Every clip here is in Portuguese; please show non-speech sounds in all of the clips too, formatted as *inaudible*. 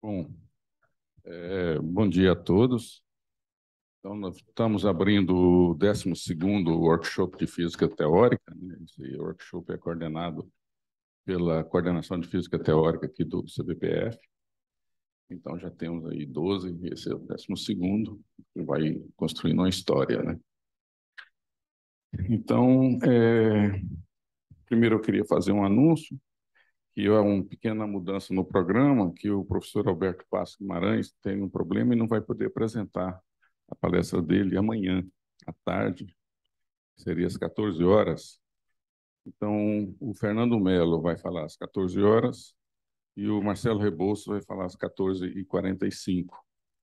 Bom, é, bom dia a todos. Então, nós estamos abrindo o 12 Workshop de Física Teórica. Né? Esse workshop é coordenado pela Coordenação de Física Teórica aqui do CBPF. Então, já temos aí 12, esse é o 12 que vai construindo uma história, né? Então, é, primeiro eu queria fazer um anúncio e é uma pequena mudança no programa, que o professor Alberto Passo Guimarães tem um problema e não vai poder apresentar a palestra dele amanhã à tarde, seria às 14 horas. Então, o Fernando Melo vai falar às 14 horas e o Marcelo Rebouço vai falar às 14h45,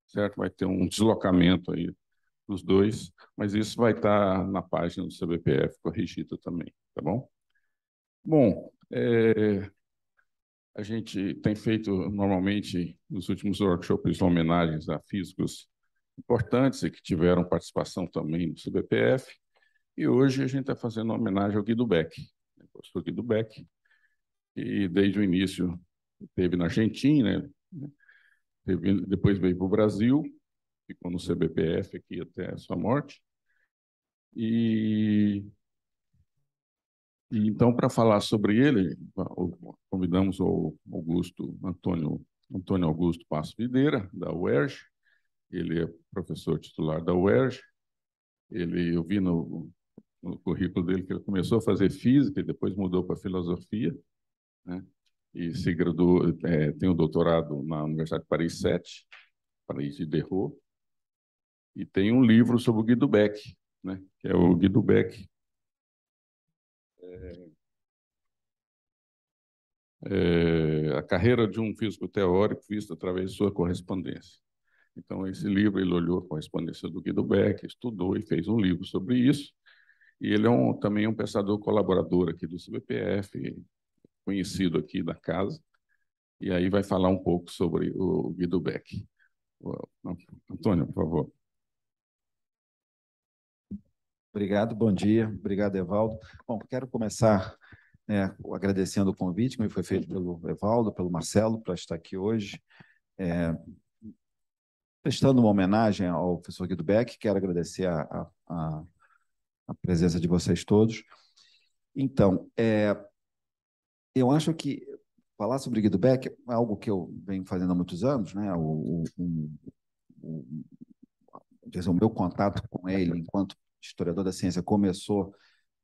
certo? Vai ter um deslocamento aí dos dois, mas isso vai estar na página do CBPF corrigida também, tá bom? Bom, é, a gente tem feito normalmente nos últimos workshops homenagens a físicos importantes e que tiveram participação também no CBPF. E hoje a gente está fazendo uma homenagem ao Guido Beck, o né, professor Guido Beck, que desde o início esteve na Argentina, né, depois veio para o Brasil, ficou no CBPF aqui até a sua morte. E então, para falar sobre ele, convidamos o Augusto Antônio, Antônio Augusto Passo Videira, da UERJ. Ele é professor titular da UERJ. Ele, eu vi no, no currículo dele que ele começou a fazer física e depois mudou para filosofia, né? E se graduou, é, tem o um doutorado na Universidade de Paris 7, Paris de Derro. e tem um livro sobre o Guido Beck, né? Que é o Guido Beck, é, a carreira de um físico teórico vista através de sua correspondência. Então, esse livro, ele olhou a correspondência do Guido Beck, estudou e fez um livro sobre isso. E ele é um, também um pensador colaborador aqui do CBPF, conhecido aqui da casa. E aí vai falar um pouco sobre o Guido Beck. Antônio, por favor. Obrigado, bom dia. Obrigado, Evaldo. Bom, quero começar né, agradecendo o convite que me foi feito pelo Evaldo, pelo Marcelo, para estar aqui hoje. É, prestando uma homenagem ao professor Guido Beck, quero agradecer a, a, a presença de vocês todos. Então, é, eu acho que falar sobre Guido Beck é algo que eu venho fazendo há muitos anos, né? O, o, o, o meu contato com ele enquanto historiador da ciência começou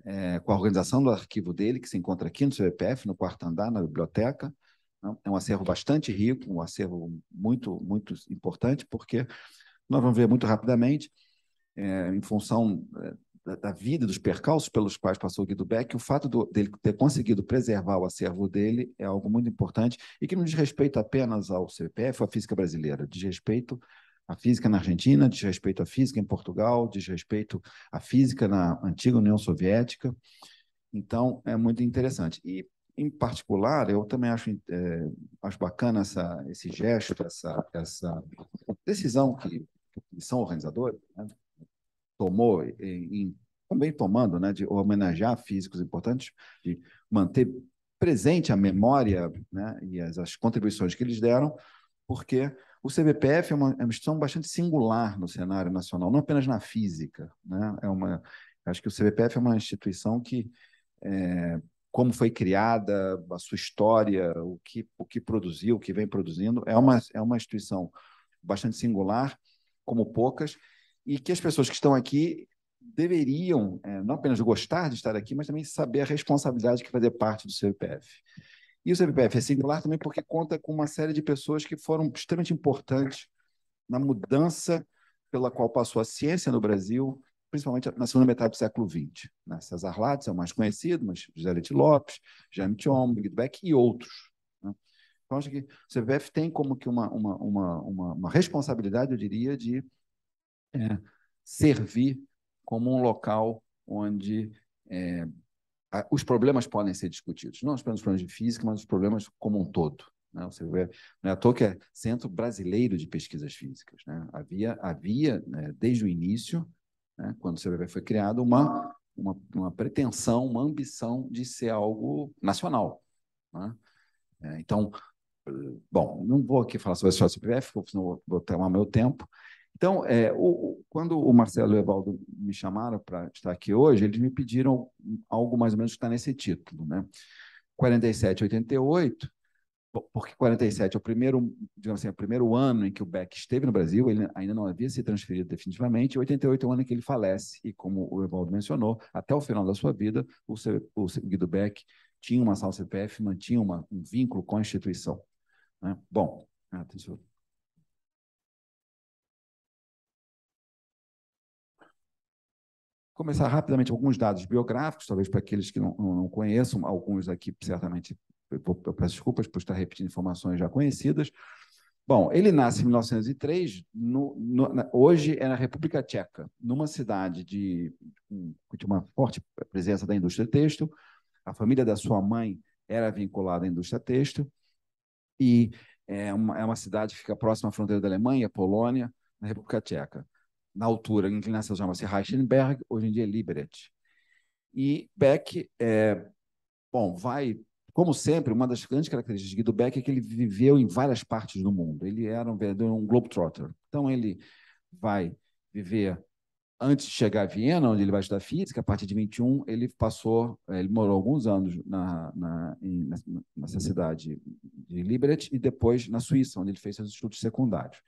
é, com a organização do arquivo dele, que se encontra aqui no seu EPF, no quarto andar, na biblioteca. Né? É um acervo bastante rico, um acervo muito, muito importante, porque nós vamos ver muito rapidamente, é, em função é, da, da, vida, dos percalços pelos quais passou Guido Beck, o fato do, dele ter conseguido preservar o acervo dele é algo muito importante e que não diz respeito apenas ao CPF ou à física brasileira, diz respeito a física na Argentina, diz respeito à física em Portugal, diz respeito à física na antiga União Soviética. Então, é muito interessante. E, em particular, eu também acho, é, acho bacana essa, esse gesto, essa, essa decisão que, que são organizadores né, tomou, em, em, também tomando, né, de homenagear físicos importantes, de manter presente a memória né, e as, as contribuições que eles deram, porque o CBPF é uma, é uma instituição bastante singular no cenário nacional, não apenas na física. Né? É uma, acho que o CBPF é uma instituição que, é, como foi criada, a sua história, o que, o que produziu, o que vem produzindo, é uma, é uma instituição bastante singular, como poucas, e que as pessoas que estão aqui deveriam é, não apenas gostar de estar aqui, mas também saber a responsabilidade que fazer parte do CBPF. E o CPPF é singular também porque conta com uma série de pessoas que foram extremamente importantes na mudança pela qual passou a ciência no Brasil, principalmente na segunda metade do século XX. Né? César Lattes é o mais conhecido, mas José Leite Lopes, Jaime Thiom, Beck e outros. Né? Então, acho que o CPF tem como que uma, uma, uma, uma, uma responsabilidade, eu diria, de é, servir como um local onde é, os problemas podem ser discutidos, não apenas os problemas de física, mas os problemas como um todo. Né? Você vê, não é à toa que é Centro Brasileiro de Pesquisas Físicas. Né? Havia, havia né, desde o início, né, quando o CBV foi criado, uma, uma, uma, pretensão, uma ambição de ser algo nacional. Né? É, então, eh, bom, não vou aqui falar sobre a história do senão vou tomar meu tempo, então, é, o, quando o Marcelo e o Evaldo me chamaram para estar aqui hoje, eles me pediram algo mais ou menos que está nesse título, né? 47, 88, porque 47 é o primeiro, digamos assim, é o primeiro ano em que o Beck esteve no Brasil, ele ainda não havia se transferido definitivamente, e 88 é o ano em que ele falece, e como o Evaldo mencionou, até o final da sua vida, o, o Guido Beck tinha uma sala CPF, mantinha uma, um vínculo com a instituição. Né? Bom, atenção. Ah, começar rapidamente alguns dados biográficos, talvez para aqueles que não, não, conheçam, alguns aqui certamente, eu, peço desculpas por estar repetindo informações já conhecidas. Bom, ele nasce em 1903, no, no, na, hoje é na República Tcheca, numa cidade de, de uma forte presença da indústria têxtil. A família da sua mãe era vinculada à indústria têxtil e é uma, é uma cidade que fica próxima à fronteira da Alemanha, Polônia, na República Tcheca na altura, a inclinação chama-se Reichenberg, hoje em dia é Liberet. E Beck, é, bom, vai, como sempre, uma das grandes características de Guido Beck é que ele viveu em várias partes do mundo. Ele era um vendedor, um globetrotter. Então, ele vai viver antes de chegar a Viena, onde ele vai estudar física, a partir de 21, ele passou, é, ele morou alguns anos na, na, nessa cidade de Liberet e depois na Suíça, onde ele fez seus estudos secundários.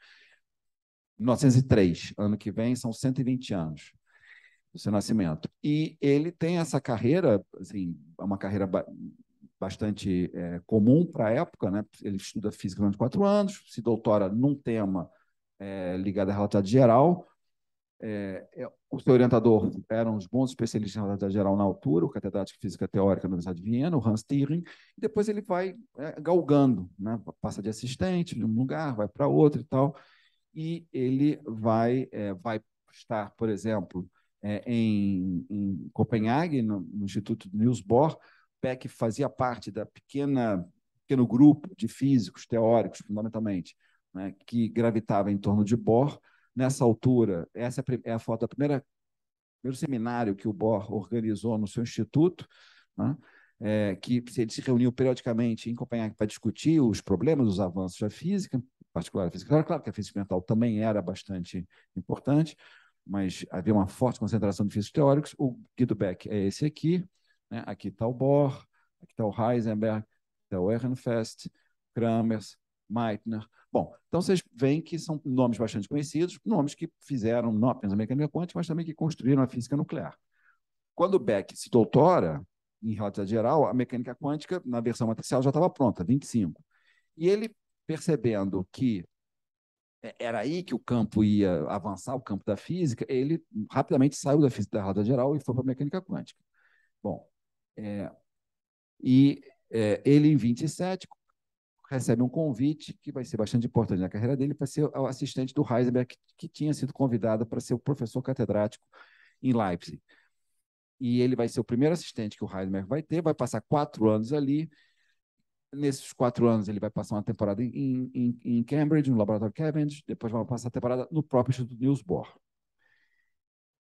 1903, ano que vem, são 120 anos do seu nascimento. E ele tem essa carreira, assim, é uma carreira bastante é, comum para a época, né? Ele estuda física durante quatro anos, se doutora num tema é, ligado à relatividade geral. É, é, o seu orientador eram os bons especialistas em relatividade geral na altura, o catedrático de física teórica da Universidade de Viena, o Hans Thiering, e depois ele vai é, galgando, né? Passa de assistente de um lugar, vai para outro e tal e ele vai, é, vai estar, por exemplo, é, em, em, Copenhague, no, no, Instituto Niels Bohr. Peck fazia parte da pequena pequeno grupo de físicos teóricos, fundamentalmente, né, que gravitava em torno de Bohr. Nessa altura, essa é a é foto da primeira primeiro seminário que o Bohr organizou no seu instituto, né, é, que eles se reuniam periodicamente em Copenhague para discutir os problemas, os avanços da física particular da física claro, claro que a física mental também era bastante importante, mas havia uma forte concentração de físicos teóricos. O Guido Beck é esse aqui, né? aqui está o Bohr, aqui está o Heisenberg, está o Ehrenfest, Kramers, Meitner. Bom, então vocês veem que são nomes bastante conhecidos, nomes que fizeram não apenas a mecânica quântica, mas também que construíram a física nuclear. Quando Beck se doutora, em relatividade geral, a mecânica quântica, na versão matricial, já estava pronta, 25. E ele percebendo que é, era aí que o campo ia avançar, o campo da física, ele rapidamente saiu da física da roda geral e foi para a mecânica quântica. Bom, é, e é, ele, em 27, recebe um convite que vai ser bastante importante na carreira dele para ser o assistente do Heisenberg, que, que tinha sido convidado para ser o professor catedrático em Leipzig. E ele vai ser o primeiro assistente que o Heisenberg vai ter, vai passar quatro anos ali, nesses quatro anos ele vai passar uma temporada em, em, em Cambridge, no laboratório Cavendish, depois vai passar a temporada no próprio Instituto Niels Bohr.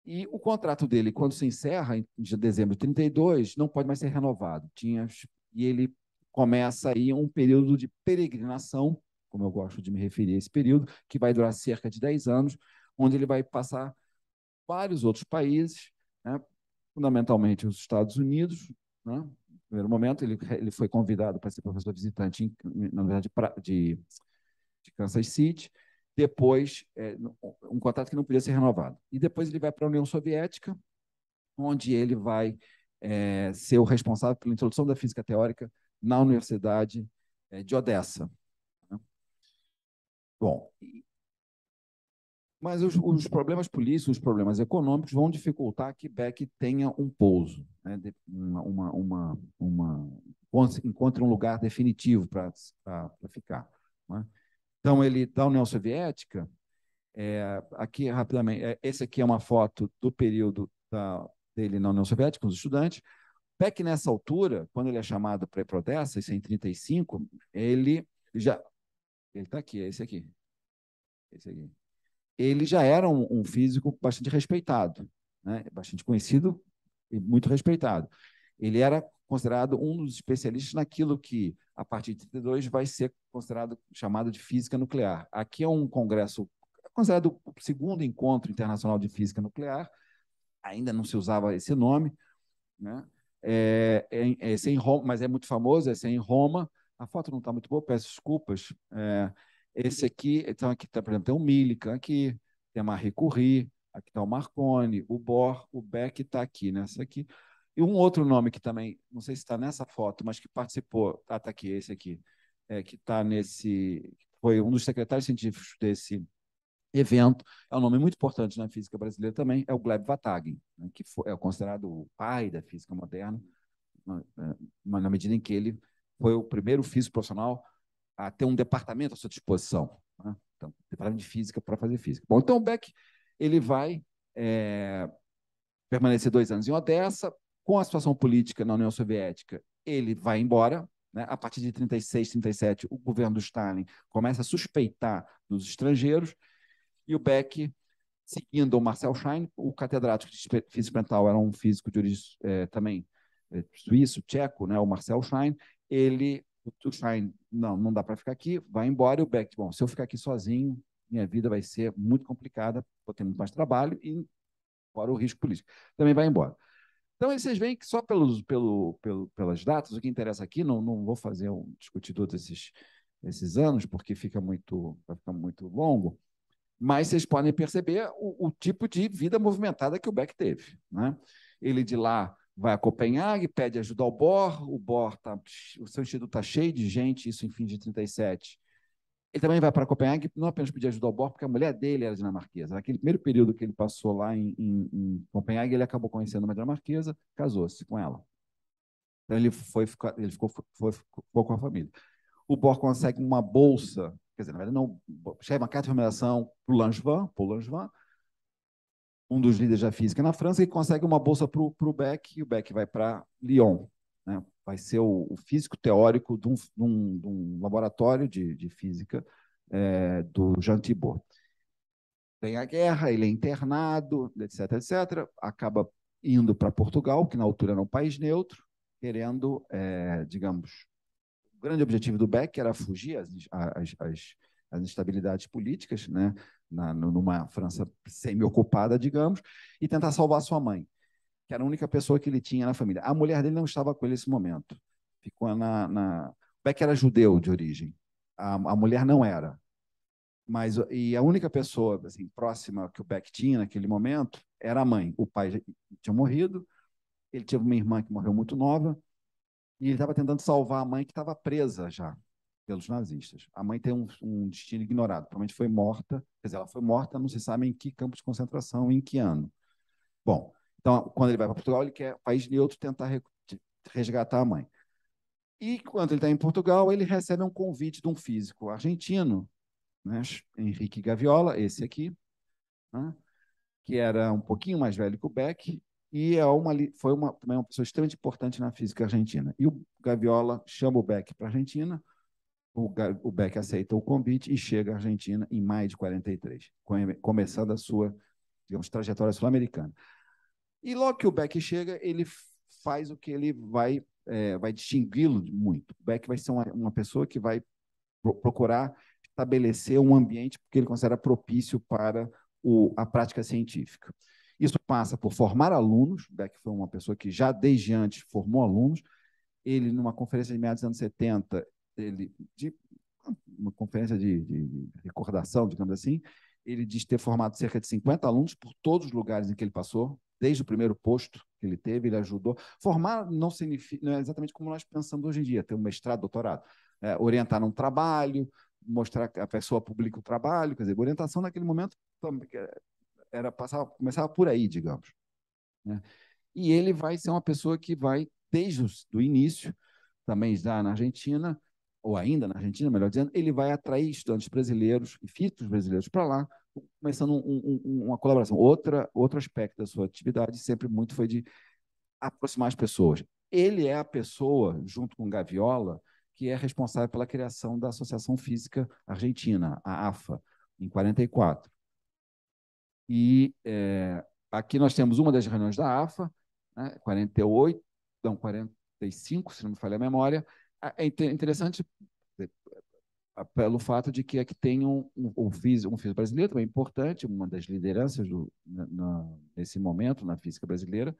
E o contrato dele, quando se encerra em dezembro de 32, não pode mais ser renovado. Tinha, e ele começa aí um período de peregrinação, como eu gosto de me referir a esse período, que vai durar cerca de 10 anos, onde ele vai passar vários outros países, né? fundamentalmente os Estados Unidos, né? primeiro momento, ele, ele foi convidado para ser professor visitante, em, na verdade, de, de Kansas City. Depois, é, um contrato que não podia ser renovado. E depois ele vai para a União Soviética, onde ele vai é, ser o responsável pela introdução da física teórica na Universidade é, de Odessa. Né? Bom, mas os, os problemas políticos, os problemas econômicos vão dificultar que Beck tenha um pouso, né? uma, uma, uma, encontre um lugar definitivo para ficar. Né? Então, ele, da União Soviética, é, aqui rapidamente, é, esse aqui é uma foto do período da, dele na União Soviética, com os estudantes. Beck nessa altura, quando ele é chamado para a Odessa, isso é em 35, ele já. Ele está aqui, é esse aqui. Esse aqui ele já era um, um físico bastante respeitado, né? bastante conhecido e muito respeitado. Ele era considerado um dos especialistas naquilo que, a partir de 32, vai ser considerado chamado de física nuclear. Aqui é um congresso considerado o segundo encontro internacional de física nuclear, ainda não se usava esse nome, né? É, é, é em Roma, mas é muito famoso, é em Roma. A foto não está muito boa, peço desculpas. É, esse aqui, então aqui tá por exemplo, tem o Millikan aqui, tem a Marie Curie, aqui está o Marconi, o Bohr, o Beck está aqui nessa né? aqui. E um outro nome que também, não sei se está nessa foto, mas que participou, está ah, tá aqui, esse aqui, é, que está nesse, foi um dos secretários científicos desse evento, é um nome muito importante na física brasileira também, é o Gleb Vatagen, né, que foi, é considerado o pai da física moderna, na, na medida em que ele foi o primeiro físico profissional a ter um departamento à sua disposição. Né? Então, departamento de física para fazer física. Bom, então o Beck ele vai é, permanecer dois anos em Odessa. Com a situação política na União Soviética, ele vai embora. Né? A partir de 36, 37, o governo do Stalin começa a suspeitar dos estrangeiros e o Beck seguindo o Marcel Schein, o catedrático de física experimental era um físico de origem é, também é, suíço, tcheco, né, o Marcel Schein, ele o Tuchain, não, não dá para ficar aqui, vai embora. E o Beck, bom, se eu ficar aqui sozinho, minha vida vai ser muito complicada, vou ter muito mais trabalho e fora o risco político. Também vai embora. Então, aí vocês veem que só pelos, pelo, pelo, pelas datas, o que interessa aqui, não, não vou fazer um discutidor desses esses anos, porque fica muito, vai ficar muito longo, mas vocês podem perceber o, o tipo de vida movimentada que o Beck teve. Né? Ele de lá vai a Copenhague, pede ajuda ao BOR, o BOR tá, o seu instituto está cheio de gente, isso em fim de 37. Ele também vai para Copenhague, não apenas pedir ajuda ao BOR, porque a mulher dele era dinamarquesa. Naquele primeiro período que ele passou lá em, em, em Copenhague, ele acabou conhecendo uma dinamarquesa, casou-se com ela. Então ele foi ele ficou, foi, ficou com a família. O BOR consegue uma bolsa, quer dizer, na verdade não, chega uma carta de recomendação para o Langevin, Langevin, um dos líderes da física na França, que consegue uma bolsa para o Beck, e o Beck vai para Lyon. Né? Vai ser o, o físico teórico de um, de um, de um laboratório de, de física é, do Jean Thibault. Tem a guerra, ele é internado, etc, etc. Acaba indo para Portugal, que na altura era um país neutro, querendo, é, digamos, o grande objetivo do Beck era fugir as, as instabilidades políticas, né, na, numa França semi-ocupada, digamos, e tentar salvar sua mãe, que era a única pessoa que ele tinha na família. A mulher dele não estava com ele nesse momento. Ficou na, na... Beck era judeu de origem. A, a mulher não era. Mas e a única pessoa assim, próxima que o Beck tinha naquele momento era a mãe. O pai tinha morrido. Ele tinha uma irmã que morreu muito nova. E ele estava tentando salvar a mãe que estava presa já pelos nazistas. A mãe tem um, um, destino ignorado, provavelmente foi morta, quer dizer, ela foi morta, não se sabe em que campo de concentração, em que ano. Bom, então, quando ele vai para Portugal, ele quer país neutro tentar resgatar a mãe. E quando ele está em Portugal, ele recebe um convite de um físico argentino, né, Henrique Gaviola, esse aqui, né, que era um pouquinho mais velho que o Beck, e é uma, foi uma, também uma pessoa extremamente importante na física argentina. E o Gaviola chama o Beck para a Argentina, o, o Beck aceita o convite e chega à Argentina em maio de 43, começando a sua, digamos, trajetória sul-americana. E logo que o Beck chega, ele faz o que ele vai, é, vai distingui-lo muito. O Beck vai ser uma, uma pessoa que vai pro procurar estabelecer um ambiente que ele considera propício para o, a prática científica. Isso passa por formar alunos. Beck foi uma pessoa que já desde antes formou alunos. Ele, numa conferência de meados dos anos 70, de uma conferência de, de, recordação, digamos assim, ele diz ter formado cerca de 50 alunos por todos os lugares em que ele passou, desde o primeiro posto que ele teve, ele ajudou. Formar não, significa, não é exatamente como nós pensamos hoje em dia, ter um mestrado, doutorado. É, orientar num trabalho, mostrar que a pessoa publica o trabalho, quer dizer, orientação naquele momento é, era passava, começava por aí, digamos. Né? E ele vai ser uma pessoa que vai, desde o início, também já na Argentina, ou ainda na Argentina, melhor dizendo, ele vai atrair estudantes brasileiros e físicos brasileiros para lá, começando um, um, uma colaboração. Outra, outro aspecto da sua atividade sempre muito foi de aproximar as pessoas. Ele é a pessoa, junto com Gaviola, que é responsável pela criação da Associação Física Argentina, a AFA, em 44. E é, aqui nós temos uma das reuniões da AFA, né, 48, não, 45, se não me falha a memória, é interessante pelo fato de que aqui tem um, um, físico, um físico brasileiro também importante, uma das lideranças do, na, na, nesse momento na física brasileira,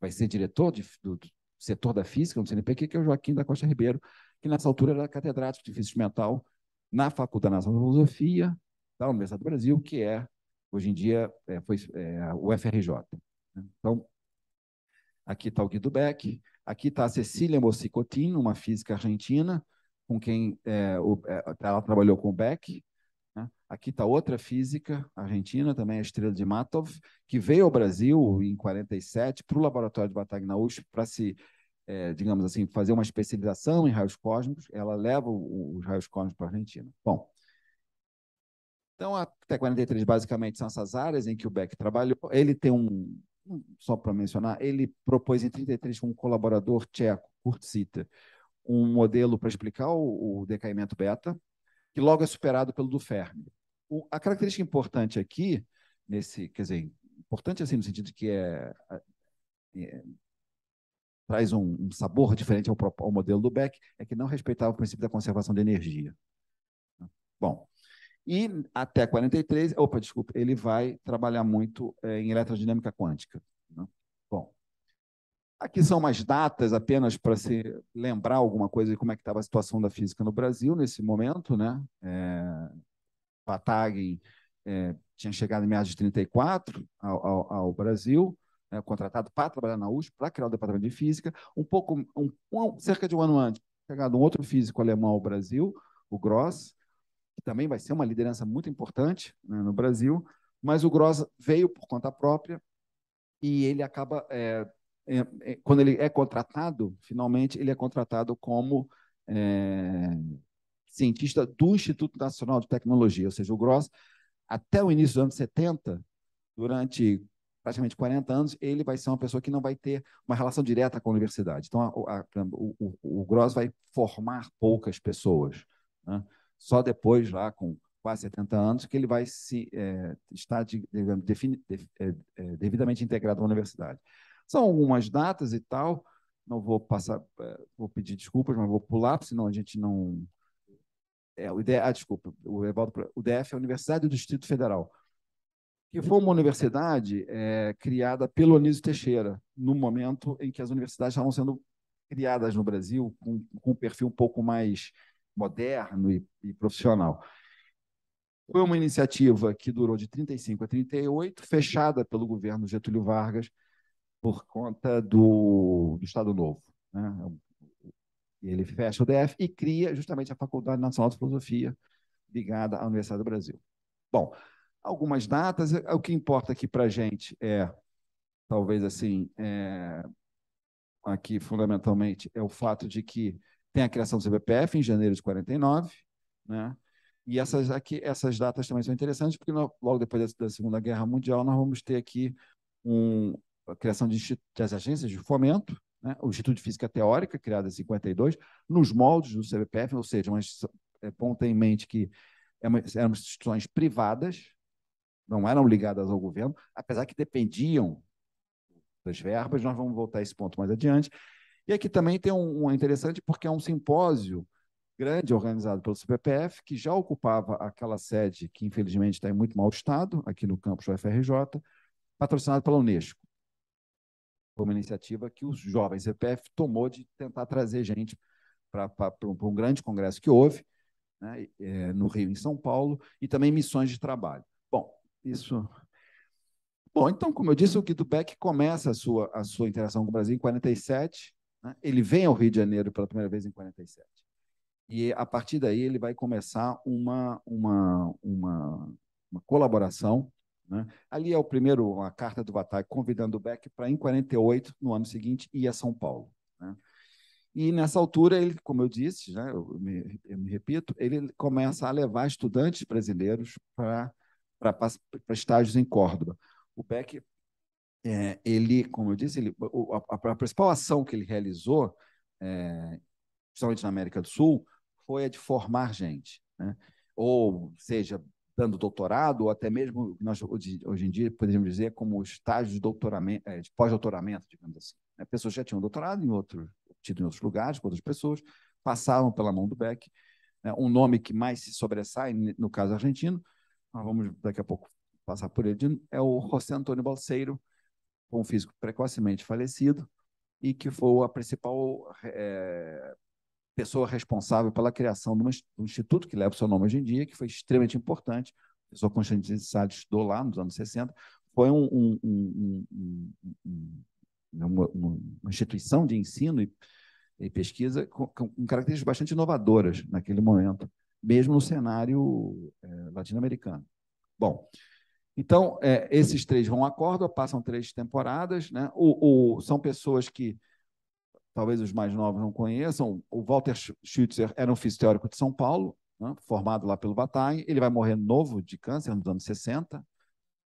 vai ser diretor de, do, do, setor da física no CNPq, que é o Joaquim da Costa Ribeiro, que nessa altura era catedrático de física mental na Faculdade Nacional de Filosofia da Universidade do Brasil, que é, hoje em dia, é, foi é, o FRJ. Né? Então, aqui está o Guido Beck, Aqui está a Cecília Mocicotin, uma física argentina, com quem é, o, é, ela trabalhou com o Beck. Né? Aqui está outra física argentina, também a estrela de Matov, que veio ao Brasil em 47 para o laboratório de Batag para se, é, digamos assim, fazer uma especialização em raios cósmicos. Ela leva os raios cósmicos para a Argentina. Bom, então até 43 basicamente são essas áreas em que o Beck trabalhou. Ele tem um só para mencionar, ele propôs em 33 com um colaborador tcheco, Kurt Sitter, um modelo para explicar o, o, decaimento beta, que logo é superado pelo do Fermi. O, a característica importante aqui, nesse, quer dizer, importante assim no sentido de que é, é traz um, um, sabor diferente ao, ao modelo do Beck, é que não respeitava o princípio da conservação de energia. Bom, e até 43, opa, desculpa, ele vai trabalhar muito é, em eletrodinâmica quântica. Né? Bom, aqui são umas datas apenas para se lembrar alguma coisa de como é que estava a situação da física no Brasil nesse momento, né? É, eh, Patagin é, eh, tinha chegado em meados de 34 ao, ao, ao Brasil, né? contratado para trabalhar na USP, para criar o departamento de física. Um pouco, um, um, cerca de um ano antes, chegado um outro físico alemão ao Brasil, o Gross, que também vai ser uma liderança muito importante né, no Brasil, mas o Gross veio por conta própria e ele acaba, é, é, é, quando ele é contratado, finalmente ele é contratado como é, cientista do Instituto Nacional de Tecnologia, ou seja, o Gross, até o início dos anos 70, durante praticamente 40 anos, ele vai ser uma pessoa que não vai ter uma relação direta com a universidade. Então, a, a, o, o, o Gross vai formar poucas pessoas. Né? só depois, lá com quase 70 anos, que ele vai se, é, estar digamos, defini, de, é, é, devidamente integrado à universidade. São algumas datas e tal, não vou passar, é, vou pedir desculpas, mas vou pular, senão a gente não. É, o IDF, ah, desculpa, o, Evaldo, o DF é a Universidade do Distrito Federal, que foi uma universidade é, criada pelo Anísio Teixeira, no momento em que as universidades estavam sendo criadas no Brasil, com, com um perfil um pouco mais moderno e, e profissional. Foi uma iniciativa que durou de 35 a 38, fechada pelo governo Getúlio Vargas por conta do, do Estado Novo. Né? Ele fecha o DF e cria justamente a Faculdade Nacional de Filosofia, ligada à Universidade do Brasil. Bom, algumas datas, o que importa aqui para a gente é, talvez assim, é, aqui fundamentalmente, é o fato de que tem a criação do CBPF em janeiro de 49, né? E essas aqui, essas datas também são interessantes porque no, logo depois da, da, Segunda Guerra Mundial nós vamos ter aqui um, a criação de, das agências de fomento, né? o Instituto de Física Teórica criado em 52, nos moldes do CBPF, ou seja, uma, é em mente que é uma, eram instituições privadas, não eram ligadas ao governo, apesar que dependiam das verbas, nós vamos voltar a esse ponto mais adiante. E aqui também tem um, um interessante, porque é um simpósio grande organizado pelo CPPF, que já ocupava aquela sede que, infelizmente, está em muito mau estado, aqui no campus UFRJ, patrocinado pela Unesco. Foi uma iniciativa que os jovens CPF tomou de tentar trazer gente para um, um grande congresso que houve, né, é, no Rio, em São Paulo, e também missões de trabalho. Bom, isso. Bom, então, como eu disse, o Guido Beck começa a sua, a sua interação com o Brasil em 47, né? Ele vem ao Rio de Janeiro pela primeira vez em 1947. E a partir daí ele vai começar uma, uma, uma, uma colaboração. Né? Ali é o primeiro, a carta do Bataille convidando o Beck para, em 1948, no ano seguinte, ir a São Paulo. Né? E nessa altura, ele, como eu disse, já né, eu, me, eu me repito, ele começa a levar estudantes brasileiros para estágios em Córdoba. O Beck é, ele, como eu disse, ele, a, a, principal ação que ele realizou, é, principalmente na América do Sul, foi a de formar gente. Né? Ou seja, dando doutorado, ou até mesmo, nós hoje, hoje em dia podemos dizer, como estágio de, doutoramento, é, de pós-doutoramento, digamos assim. Né? Pessoas já tinham doutorado em outro, tido em outros lugares, com outras pessoas, passavam pela mão do Beck. Né? Um nome que mais se sobressai, no caso argentino, nós vamos daqui a pouco passar por ele, é o José Antônio Balseiro, com um físico precocemente falecido e que foi a principal é, pessoa responsável pela criação de, um instituto que leva o seu nome hoje em dia, que foi extremamente importante. O professor Constantino Salles estudou lá nos anos 60. Foi um, um, uma, uma, instituição de ensino e, e pesquisa com, com, características bastante inovadoras naquele momento, mesmo no cenário é, latino-americano. Bom, então, é, esses três vão a Córdoba, passam três temporadas, né? O, o, são pessoas que talvez os mais novos não conheçam. O Walter Schützer era um físico teórico de São Paulo, né? formado lá pelo Bataille. Ele vai morrer novo de câncer nos anos 60,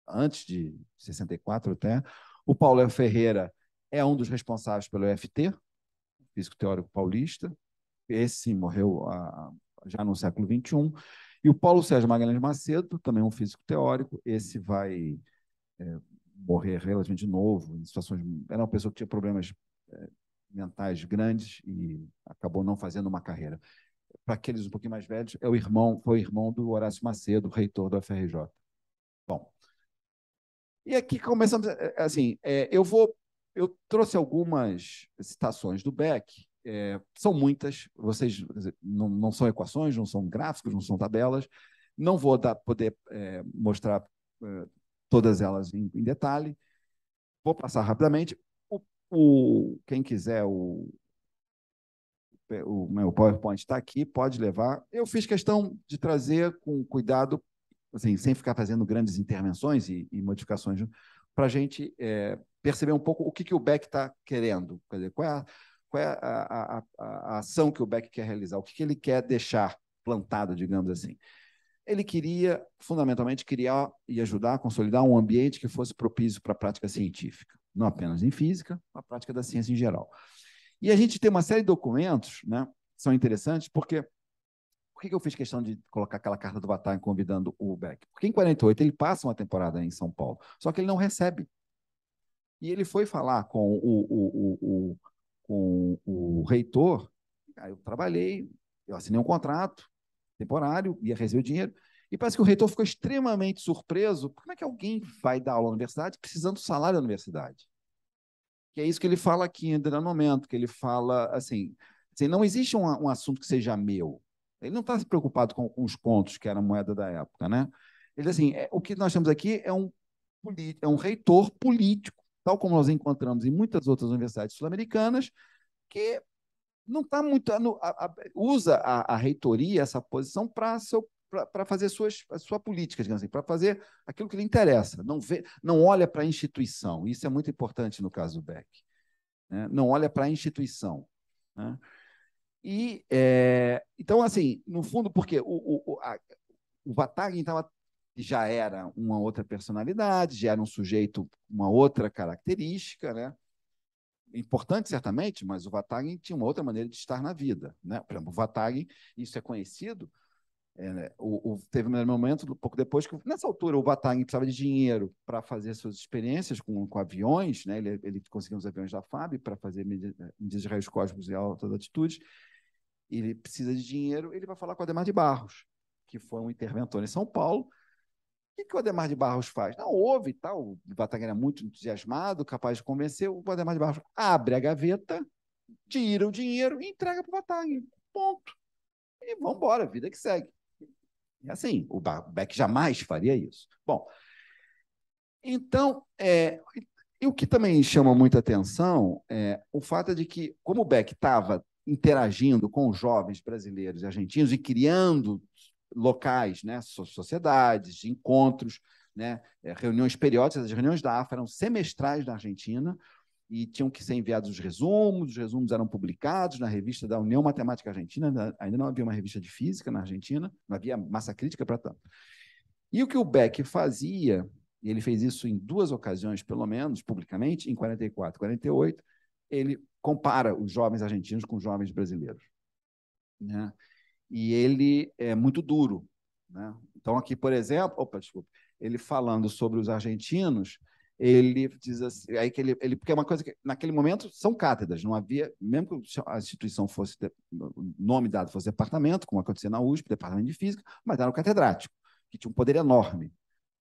antes de 64 até. O Paulo Ferreira é um dos responsáveis pelo EFT, físico teórico paulista. Esse morreu a, já no século 21. E o Paulo Sérgio Magalhães Macedo, também um físico teórico, esse vai é, morrer relativamente novo, em situações. Era uma pessoa que tinha problemas é, mentais grandes e acabou não fazendo uma carreira. Para aqueles um pouquinho mais velhos, é o irmão, foi o irmão do Horácio Macedo, reitor da FRJ. Bom. E aqui começamos é, é, assim, é, eu vou, eu trouxe algumas citações do Beck é, são muitas, vocês não, não, são equações, não são gráficos, não são tabelas. Não vou dar, poder é, mostrar é, todas elas em, em, detalhe. Vou passar rapidamente. O, o quem quiser o, o meu PowerPoint está aqui, pode levar. Eu fiz questão de trazer com cuidado, assim, sem ficar fazendo grandes intervenções e, e modificações, para a gente é, perceber um pouco o que, que o Beck está querendo, quer dizer, qual é a qual é a, a, a, ação que o Beck quer realizar, o que, que ele quer deixar plantado, digamos assim. Ele queria, fundamentalmente, criar e ajudar a consolidar um ambiente que fosse propício para a prática científica, não apenas em física, mas a prática da ciência em geral. E a gente tem uma série de documentos, né, que são interessantes, porque por que, eu fiz questão de colocar aquela carta do Batalha convidando o Beck? Porque em 48 ele passa uma temporada em São Paulo, só que ele não recebe. E ele foi falar com o, o, o, o com o reitor, eu trabalhei, eu assinei um contrato temporário, ia receber o dinheiro, e parece que o reitor ficou extremamente surpreso, como é que alguém vai dar aula na universidade precisando do salário da universidade? Que é isso que ele fala aqui ainda no momento, que ele fala assim, assim não existe um, um assunto que seja meu. Ele não está preocupado com, com, os contos, que era a moeda da época, né? Ele assim, é, o que nós temos aqui é um, é um reitor político tal como nós encontramos em muitas outras universidades sul-americanas, que não está muito. A, a, usa a, a, reitoria, essa posição, para fazer suas, a sua política, digamos assim, para fazer aquilo que lhe interessa. Não, vê, não olha para a instituição. Isso é muito importante no caso do Beck. Né? Não olha para a instituição. Né? E, é, então, assim, no fundo, porque o, o, o o Vatagen estava já era uma outra personalidade, já era um sujeito, uma outra característica, né? Importante, certamente, mas o Vatagen tinha uma outra maneira de estar na vida. Né? Por exemplo, o Vatagen, isso é conhecido, é, né? o, o, teve um momento, um pouco depois, que nessa altura o Vatagen precisava de dinheiro para fazer suas experiências com, com aviões, né? ele, ele conseguiu os aviões da FAB para fazer medidas de raios cósmicos e altas altitudes, ele precisa de dinheiro, ele vai falar com Ademar de Barros, que foi um interventor em São Paulo, o que, que o Ademar de Barros faz? Não houve tal. O Bataguera é muito entusiasmado, capaz de convencer. O Ademar de Barros abre a gaveta, tira o dinheiro e entrega para o Bataguera. Ponto. E vamos embora, vida que segue. É assim, o Beck jamais faria isso. Bom, então, é, e o que também chama muita atenção é o fato de que, como o Beck estava interagindo com os jovens brasileiros e argentinos e criando locais, né? sociedades, encontros, né? É, reuniões periódicas. As reuniões da AFA eram semestrais na Argentina e tinham que ser enviados os resumos, os resumos eram publicados na revista da União Matemática Argentina, ainda não havia uma revista de física na Argentina, não havia massa crítica para tanto. E o que o Beck fazia, e ele fez isso em duas ocasiões, pelo menos, publicamente, em 44 e 48, ele compara os jovens argentinos com os jovens brasileiros. Né? e ele é muito duro. Né? Então, aqui, por exemplo, opa, desculpa, ele falando sobre os argentinos, ele diz assim, aí que ele, ele porque é uma coisa que naquele momento são cátedras, não havia, mesmo que a instituição fosse nome dado fosse departamento, como acontecia na USP, departamento de física, mas era um catedrático que tinha um poder enorme.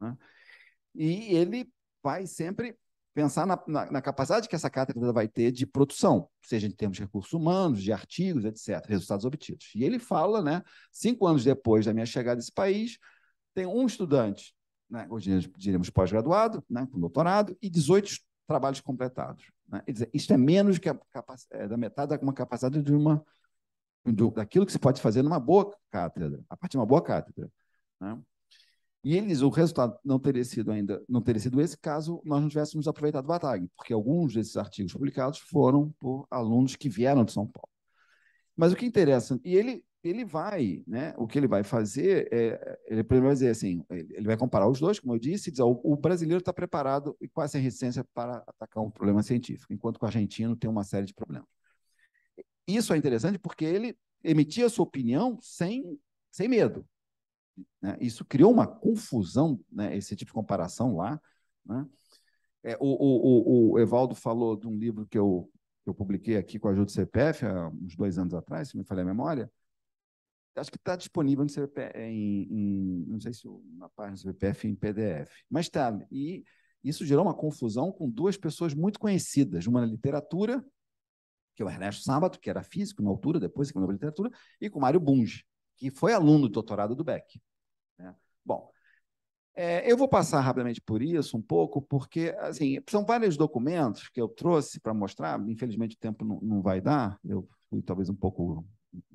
Né? E ele vai sempre pensar na, na, na, capacidade que essa cátedra vai ter de produção, seja em termos de recursos humanos, de artigos, etc., resultados obtidos. E ele fala, né, cinco anos depois da minha chegada a esse país, tem um estudante, né, hoje diremos pós-graduado, né, com doutorado, e 18 trabalhos completados. Né? Dizer, isso é menos que a é, da metade de uma capacidade de uma, do, daquilo que se pode fazer numa boa cátedra, a partir de uma boa cátedra. Né? E eles, o resultado não teria sido ainda, não teria sido esse caso nós não tivéssemos aproveitado o ATAG, porque alguns desses artigos publicados foram por alunos que vieram de São Paulo. Mas o que interessa, e ele ele vai, né? O que ele vai fazer é, ele primeiro vai dizer assim, ele vai comparar os dois, como eu disse, e dizer, o, o brasileiro está preparado e quase sem resistência para atacar um problema científico, enquanto que o argentino tem uma série de problemas. Isso é interessante porque ele emitia sua opinião sem, sem medo. Né? Isso criou uma confusão, né? esse tipo de comparação lá. Né? É, o, o, o, Evaldo falou de um livro que eu, que eu publiquei aqui com a ajuda do CPF, há uns dois anos atrás, se me falha a memória. Acho que está disponível no CPF, é, em, em, não sei se na página do CPF em PDF, mas está. E isso gerou uma confusão com duas pessoas muito conhecidas, uma na literatura, que é o Ernesto Sábato, que era físico na altura, depois que na literatura, e com o Mário Bunge, que foi aluno de doutorado do Beck. Né? Bom, é, eu vou passar rapidamente por isso um pouco, porque assim são vários documentos que eu trouxe para mostrar. Infelizmente o tempo não, não, vai dar. Eu fui talvez um pouco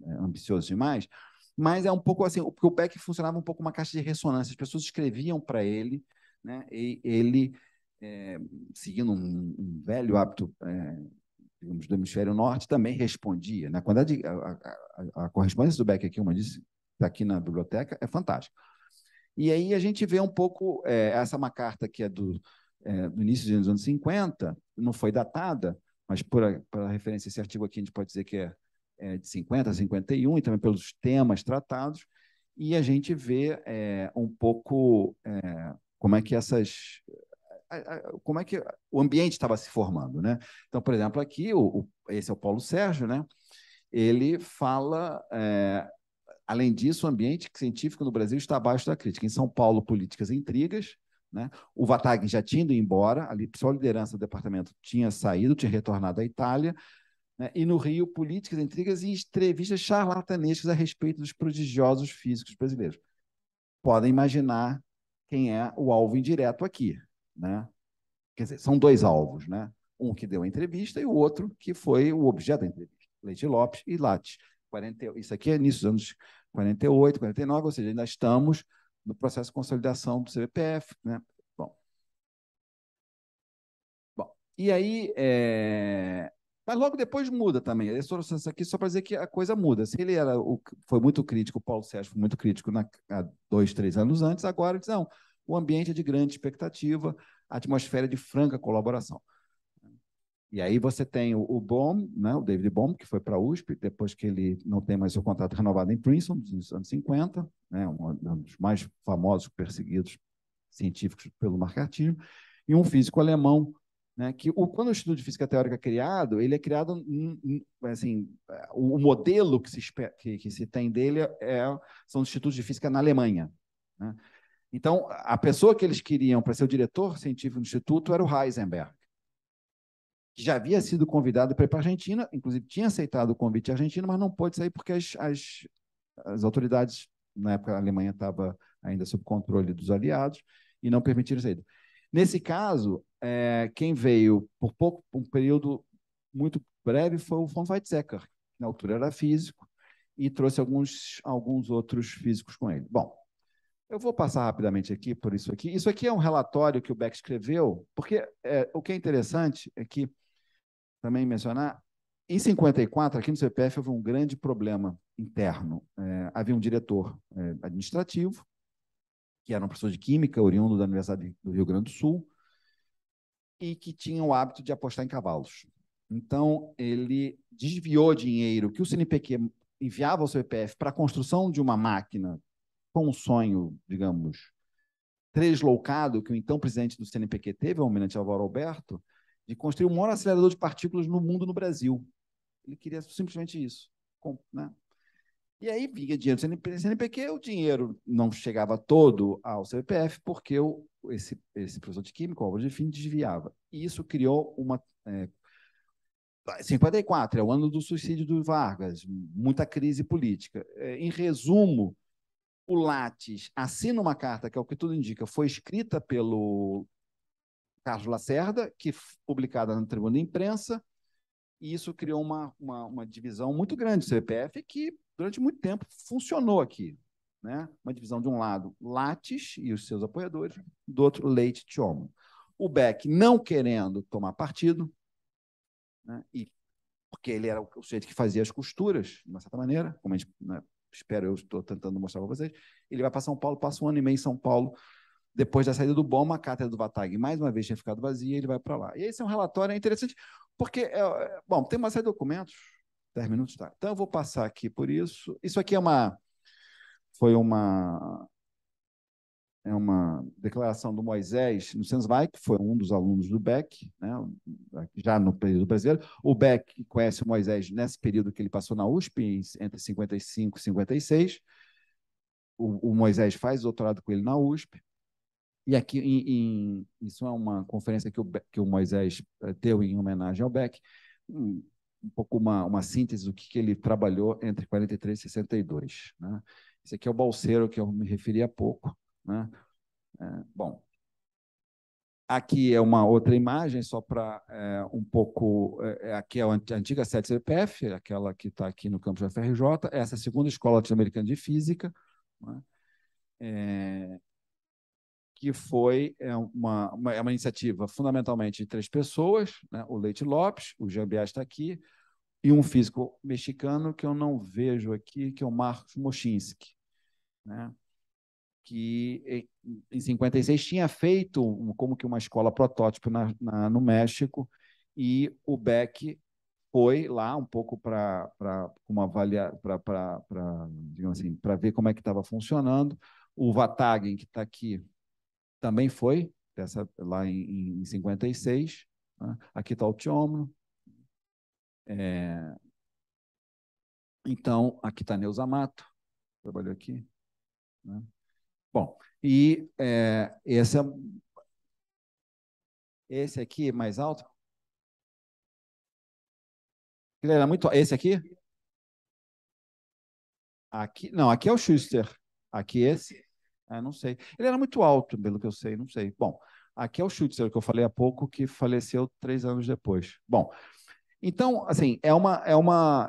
é, ambicioso demais, mas é um pouco assim, porque o Beck funcionava um pouco uma caixa de ressonância. As pessoas escreviam para ele, né? E ele é, seguindo um, um velho hábito é, digamos, do hemisfério norte, também respondia. Né? A, a, a, a correspondência do Beck aqui, uma disse, está aqui na biblioteca, é fantástica. E aí a gente vê um pouco é, essa é carta que é do, é, do início dos anos 50, não foi datada, mas por pela referência esse artigo aqui a gente pode dizer que é, é de 50 51, e também pelos temas tratados, e a gente vê é, um pouco é, como é que essas como é que o ambiente estava se formando, né? Então, por exemplo, aqui o, o, esse é o Paulo Sérgio, né? Ele fala é, Além disso, o ambiente científico no Brasil está abaixo da crítica. Em São Paulo, políticas e intrigas. Né? O Vatag já tinha ido embora, a principal liderança do departamento tinha saído, tinha retornado à Itália. Né? E no Rio, políticas, intrigas e entrevistas charlatanescas a respeito dos prodigiosos físicos brasileiros. Podem imaginar quem é o alvo indireto aqui. Né? Quer dizer, são dois alvos, né? Um que deu a entrevista e o outro que foi o objeto da entrevista, Leite Lopes e Lattes. 40, isso aqui é início dos anos 48, 49, ou seja, ainda estamos no processo de consolidação do CBPF, né? Bom, Bom e aí, é... mas logo depois muda também. Esse isso aqui só para dizer que a coisa muda. Se ele era o... foi muito crítico, o Paulo Sérgio foi muito crítico na... há dois, três anos antes, agora diz, não, o ambiente é de grande expectativa, a atmosfera é de franca colaboração. E aí você tem o, o Bohm, né, o David Bohm, que foi para a USP, depois que ele não tem mais seu contrato renovado em Princeton, nos anos 50, né, um, dos mais famosos perseguidos científicos pelo marcatismo, e um físico alemão, né, que o, quando o Instituto de Física Teórica é criado, ele é criado, assim, o, modelo que se, que, que se tem dele é, são os institutos de física na Alemanha. Né? Então, a pessoa que eles queriam para ser o diretor científico do Instituto era o Heisenberg, que já havia sido convidado para ir para a Argentina, inclusive tinha aceitado o convite à Argentina, mas não pôde sair porque as, as, as autoridades, na época a Alemanha estava ainda sob controle dos aliados, e não permitiram sair. Nesse caso, é, quem veio por pouco, um período muito breve, foi o von Weizsäcker, que na altura era físico, e trouxe alguns, alguns outros físicos com ele. Bom, eu vou passar rapidamente aqui por isso aqui. Isso aqui é um relatório que o Beck escreveu, porque é, o que é interessante é que, também mencionar, em 54, aqui no CPF, houve um grande problema interno. É, havia um diretor é, administrativo, que era um professor de Química, oriundo da Universidade do Rio Grande do Sul, e que tinha o hábito de apostar em cavalos. Então, ele desviou dinheiro que o CNPq enviava ao CPF para a construção de uma máquina com um sonho, digamos, tresloucado que o então presidente do CNPq teve, o almirante Álvaro Alberto, de construir o maior acelerador de partículas no mundo no Brasil. Ele queria simplesmente isso. Né? E aí vinha dinheiro do CNPq, o dinheiro não chegava todo ao CPF, porque o esse, esse professor de química, o Álvaro de Fim, desviava. E isso criou uma. É, 54 é o ano do suicídio do Vargas, muita crise política. É, em resumo, o Lattes assina uma carta, que é o que tudo indica, foi escrita pelo Carlos Lacerda, que publicada na Tribuna de Imprensa, e isso criou uma, uma, uma divisão muito grande do CPF, que durante muito tempo funcionou aqui. Né? Uma divisão de um lado, Lattes e os seus apoiadores, do outro, Leite Tiomo. O Beck não querendo tomar partido, né? e porque ele era o sujeito que fazia as costuras, de uma certa maneira, como a gente né, espero eu, estou tentando mostrar para vocês. Ele vai para São Paulo, passa um ano e meio em São Paulo. Depois da saída do Boma, a cátedra do Vatag mais uma vez tinha ficado vazia, ele vai para lá. E esse é um relatório é interessante, porque, é, bom, tem uma série de documentos, 10 minutos, tá? Então eu vou passar aqui por isso. Isso aqui é uma. Foi uma é uma declaração do Moisés Nussensweig, que foi um dos alunos do Beck, né, já no período brasileiro. O Beck conhece o Moisés nesse período que ele passou na USP, entre 55 e 56. O, o Moisés faz doutorado com ele na USP. E aqui, em, em, isso é uma conferência que o, que o Moisés eh, deu em homenagem ao Beck, um, um pouco uma, uma síntese do que, que, ele trabalhou entre 43 e 62. Né? Esse aqui é o Balseiro, que eu me referi há pouco. Né? É, bom, aqui é uma outra imagem, só para é, um pouco. É, é aqui é a antiga CETES-EPF, aquela que está aqui no campus da FRJ, essa é a segunda escola latino-americana de física. Né? É, que foi é uma, uma, é uma, iniciativa fundamentalmente de três pessoas, né? o Leite Lopes, o Jambiá está aqui, e um físico mexicano que eu não vejo aqui, que é o Marcos Moschinsky Né? que eh, em 56 tinha feito como que uma escola protótipo na, na, no México e o Beck foi lá um pouco para uma avaliar para digamos assim para ver como é que estava funcionando o Vatagen que está aqui também foi dessa lá em, em 56 né? aqui está o Tiomno é... então aqui está Neuza Mato trabalhou aqui né? Bom, e é, é esse aqui é mais alto? Ele era muito. Esse aqui? Aqui, não, aqui é o Schuster. Aqui é esse? não sei. Ele era muito alto, pelo que eu sei, não sei. Bom, aqui é o Schuster que eu falei há pouco, que faleceu três anos depois. Bom, então, assim, é uma, é uma,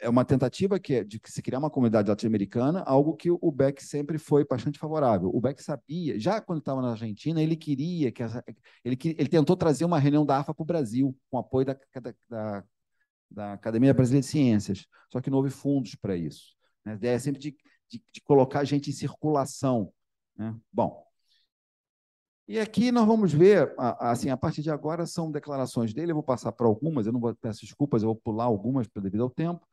é, é uma tentativa que é de se criar uma comunidade latino-americana, algo que o Beck sempre foi bastante favorável. O Beck sabia, já quando estava na Argentina, ele queria que essa, ele, ele tentou trazer uma reunião da AFA para o Brasil, com apoio da, da, da, Academia Brasileira de Ciências, só que não houve fundos para isso. Né? A ideia é sempre de, de, de colocar gente em circulação. Né? Bom, e aqui nós vamos ver, assim, a partir de agora são declarações dele, eu vou passar para algumas, eu não vou, peço desculpas, eu vou pular algumas devido ao tempo,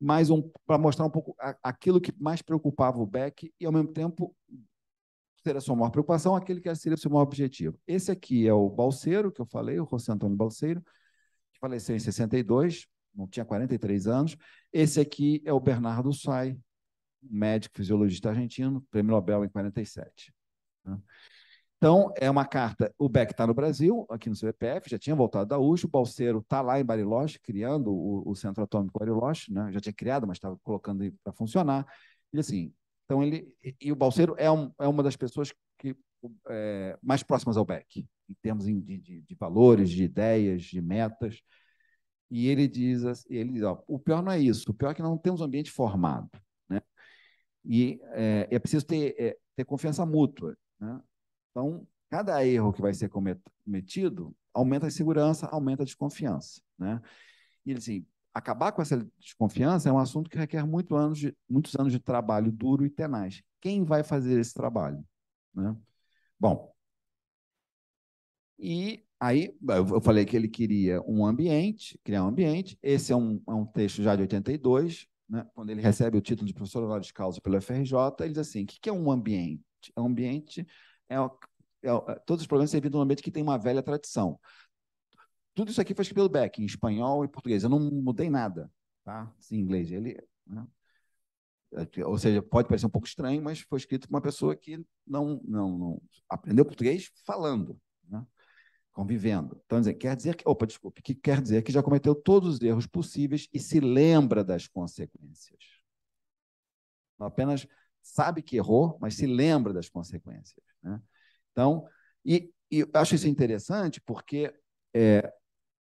mas um, para mostrar um pouco aquilo que mais preocupava o Beck e, ao mesmo tempo, ter a sua maior preocupação, aquele que seria o seu maior objetivo. Esse aqui é o Balseiro, que eu falei, o José Antônio Balseiro, que faleceu em 62, não tinha 43 anos. Esse aqui é o Bernardo Sai, médico fisiologista argentino, prêmio Nobel em 47. Então, é uma carta. O Beck está no Brasil, aqui no CPF, já tinha voltado da UJ, o Balseiro está lá em Bariloche, criando o, o Centro Atômico Bariloche, né? já tinha criado, mas estava colocando para funcionar. E assim, então ele. E, e o Balseiro é, um, é, uma das pessoas que é, mais próximas ao Beck, em termos de, de, de, valores, de ideias, de metas. E ele diz, assim, ele diz ó, o pior não é isso, o pior é que não temos um ambiente formado. Né? E é, é preciso ter, é, ter confiança mútua. Né? Então, cada erro que vai ser cometido aumenta a insegurança, aumenta a desconfiança. Né? E assim, acabar com essa desconfiança é um assunto que requer muito anos de, muitos anos de trabalho duro e tenaz. Quem vai fazer esse trabalho? Né? Bom, e aí eu falei que ele queria um ambiente, criar um ambiente. Esse é um, é um texto já de 82, né? quando ele recebe o título de professor honorário de causa pelo FRJ, ele diz assim, o que é um ambiente? É um ambiente é, é, é, todos os problemas servidos num ambiente que tem uma velha tradição. Tudo isso aqui foi escrito pelo Beck, em espanhol e português. Eu não mudei nada, tá? Em inglês. Ele, né? É, ou seja, pode parecer um pouco estranho, mas foi escrito por uma pessoa que não, não, não aprendeu português falando, né? convivendo. Então, quer dizer que, opa, desculpe, que quer dizer que já cometeu todos os erros possíveis e se lembra das consequências. Não apenas sabe que errou, mas se lembra das consequências. Né? Então, e, e acho isso interessante porque é,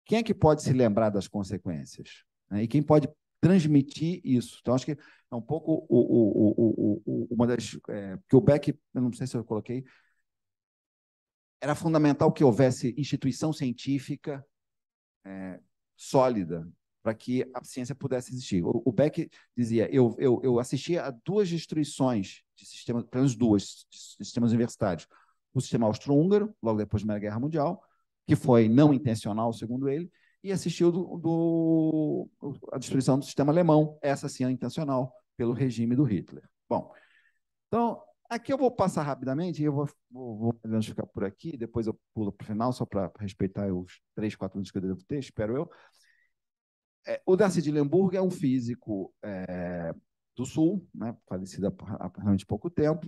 quem é que pode se lembrar das consequências? Né? E quem pode transmitir isso? Então, acho que é um pouco o, o, o, uma das. É, que o Beck, eu não sei se eu coloquei, era fundamental que houvesse instituição científica é, sólida para que a ciência pudesse existir. O, o Beck dizia: eu, eu, eu assisti a duas destruições de sistemas, pelo menos duas, de sistemas universitários. O sistema austro-húngaro, logo depois da Primeira Guerra Mundial, que foi não intencional, segundo ele, e assistiu do, do, a destruição do sistema alemão, essa sim é intencional, pelo regime do Hitler. Bom, então, aqui eu vou passar rapidamente, eu vou, vou, vou ficar por aqui, depois eu pulo para o final, só para respeitar os três, quatro minutos que eu devo ter, espero eu. É, o Darcy de Lemburgo é um físico é, do Sul, né, falecido há realmente pouco tempo,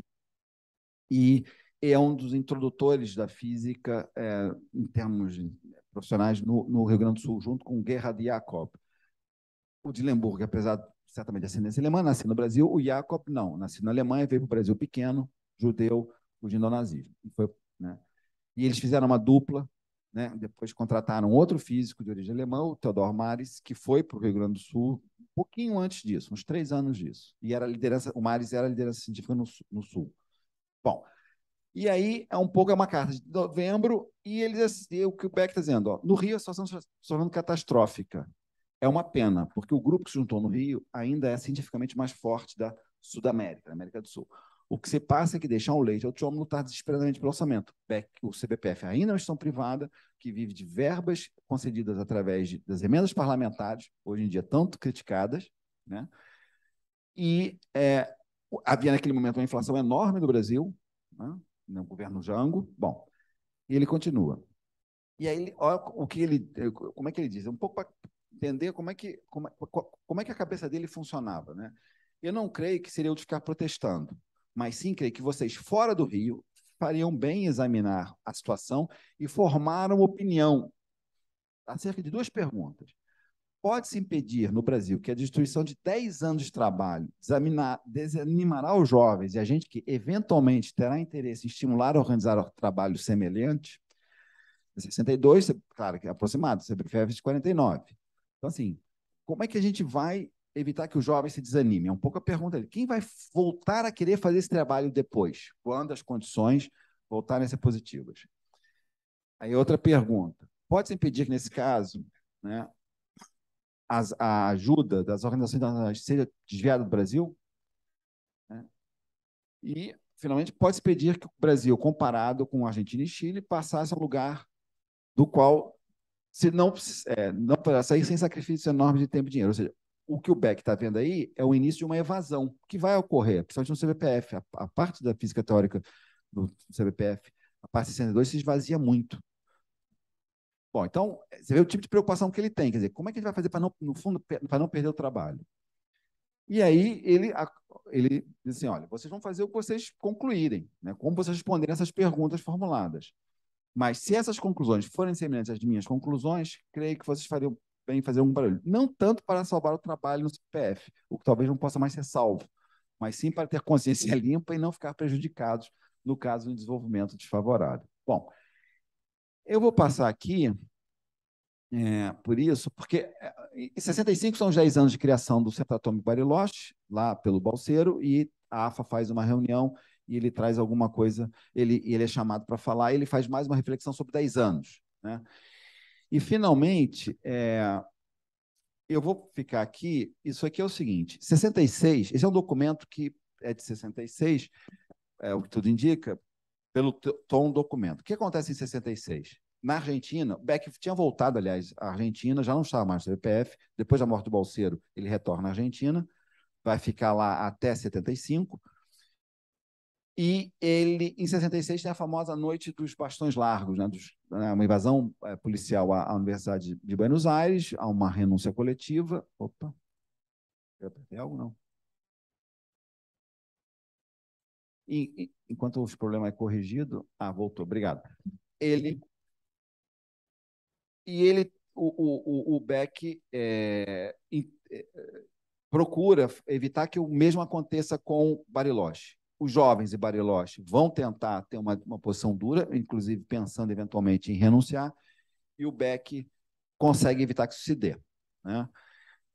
e é um dos introdutores da física é, em termos profissionais no, no, Rio Grande do Sul, junto com Gerhard Jacob. O de Lemburgo, apesar certamente de ascendência alemã, nasceu no Brasil, o Jacob não, nasceu na Alemanha, veio para o Brasil pequeno, judeu, fugindo ao nazismo. E, foi, né? e eles fizeram uma dupla né? Depois contrataram outro físico de origem alemã, o Theodor Mares, que foi para o Rio Grande do Sul um pouquinho antes disso, uns três anos disso. E era liderança, o Mares era liderança científica no, no Sul. Bom, e aí é um pouco é uma carta de novembro e eles e o que o Beck está dizendo, ó, no Rio a situação está se tornando catastrófica. É uma pena, porque o grupo que se juntou no Rio ainda é cientificamente mais forte da Sudamérica, da América do Sul. O que se passa é que deixar um leite autônomo lutar tá desesperadamente pelo orçamento. O CPPF ainda é uma instituição privada que vive de verbas concedidas através de, das emendas parlamentares, hoje em dia tanto criticadas, né? E é, havia naquele momento uma inflação enorme no Brasil, né? no governo Jango. Bom, e ele continua. E aí, olha o que ele, como é que ele diz? É um pouco para entender como é que como, é, como é que a cabeça dele funcionava, né? Eu não creio que seria eu de ficar protestando mas sim creio que vocês fora do Rio fariam bem examinar a situação e formar uma opinião acerca de duas perguntas. Pode-se impedir no Brasil que a destruição de 10 anos de trabalho desanimará os jovens e a gente que eventualmente terá interesse em estimular ou organizar um trabalho semelhante? 62, claro que é aproximado, você prefere de 49. Então, assim, como é que a gente vai evitar que o jovem se desanime? É um pouco a pergunta dele. Quem vai voltar a querer fazer esse trabalho depois, quando as condições voltarem a ser positivas? Aí outra pergunta. Pode-se impedir que, nesse caso, né, as, a ajuda das organizações internacionais seja desviada do Brasil? Né? E, finalmente, pode-se pedir que o Brasil, comparado com a Argentina e Chile, passasse a um lugar do qual se não, é, não poderá sair sem sacrifício enorme de tempo e dinheiro. Ou seja, o que o Beck está vendo aí é o início de uma evasão que vai ocorrer, principalmente no CBPF. A, a parte da física teórica do CBPF, a parte 62, se esvazia muito. Bom, então, você vê o tipo de preocupação que ele tem. Quer dizer, como é que ele vai fazer para não, no fundo, para não perder o trabalho? E aí ele, ele diz assim, olha, vocês vão fazer o que vocês concluírem, né? como vocês responderem essas perguntas formuladas. Mas se essas conclusões forem semelhantes às minhas conclusões, creio que vocês fariam bem fazer um barulho. Não tanto para salvar o trabalho no CPF, o que talvez não possa mais ser salvo, mas sim para ter consciência *laughs* limpa e não ficar prejudicados no caso de um desenvolvimento desfavorável. Bom, eu vou passar aqui é, por isso, porque é, em 65 são os 10 anos de criação do Centro Atômico Bariloche, lá pelo Balseiro, e a AFA faz uma reunião e ele traz alguma coisa, ele, ele é chamado para falar, e ele faz mais uma reflexão sobre 10 anos. Né? E, finalmente, é, eu vou ficar aqui. Isso aqui é o seguinte: 66, esse é um documento que é de 66, é o que tudo indica, pelo tom do documento. O que acontece em 66? Na Argentina, Beck tinha voltado, aliás, à Argentina, já não estava mais no CPF. Depois da morte do Balseiro, ele retorna à Argentina, vai ficar lá até 75. E ele, em 66, tem a famosa Noite dos Bastões Largos, né? Dos, né? uma invasão é, policial à, à Universidade de Buenos Aires, há uma renúncia coletiva. Opa, eu apertei algo? Não. E, enquanto o problema é corrigido, ah, voltou, obrigado. Ele e ele, o, o, o Beck é, é, procura evitar que o mesmo aconteça com Bariloche os jovens de Bariloche vão tentar ter uma, uma posição dura, inclusive pensando eventualmente em renunciar, e o Beck consegue evitar que isso se dê. Né?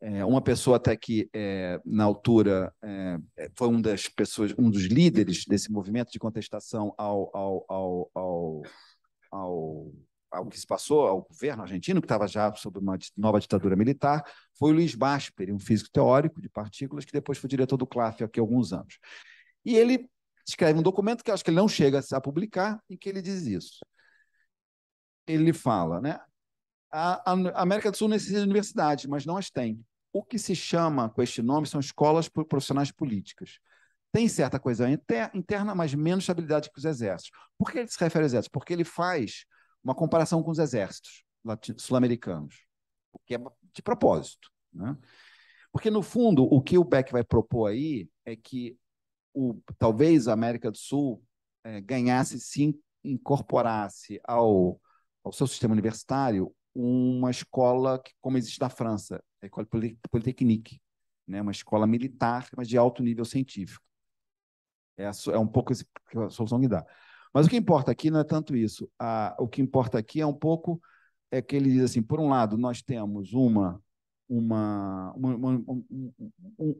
É, uma pessoa até que, é, na altura, é, é foi um das pessoas, um dos líderes desse movimento de contestação ao, ao, ao, ao, ao, ao que se passou, ao governo argentino, que estava já sob uma nova ditadura militar, foi o Luiz Basper, é um físico teórico de partículas, que depois foi diretor do CLAF aqui há alguns anos. E ele escreve um documento que acho que ele não chega a publicar, em que ele diz isso. Ele fala, né? A, a América do Sul necessita de universidades, mas não as tem. O que se chama com este nome são escolas profissionais políticas. Tem certa coisa interna, mas menos estabilidade que os exércitos. Por que ele se refere aos exércitos Porque ele faz uma comparação com os exércitos sul-americanos, o que é de propósito. Né? Porque, no fundo, o que o Beck vai propor aí é que o, talvez a América do Sul é, ganhasse, se incorporasse ao, ao seu sistema universitário uma escola que, como existe na França, a é École Polytechnique, né? uma escola militar, mas de alto nível científico. É, a, é um pouco esse, a solução que dá. Mas o que importa aqui não é tanto isso. A, o que importa aqui é um pouco é que ele diz assim, por um lado, nós temos uma uma, uma, uma,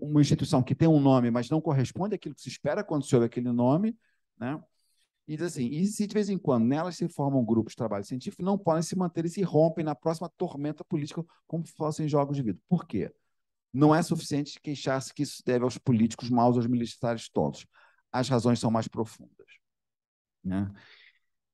uma, instituição que tem um nome, mas não corresponde àquilo que se espera quando se ouve aquele nome, né? E assim, e se de vez em quando nelas se formam grupos de trabalho científico, não podem se manter e se rompem na próxima tormenta política, como se fossem jogos de vida. Por quê? Não é suficiente queixar-se que isso deve aos políticos maus, aos militares tolos. As razões são mais profundas. Né?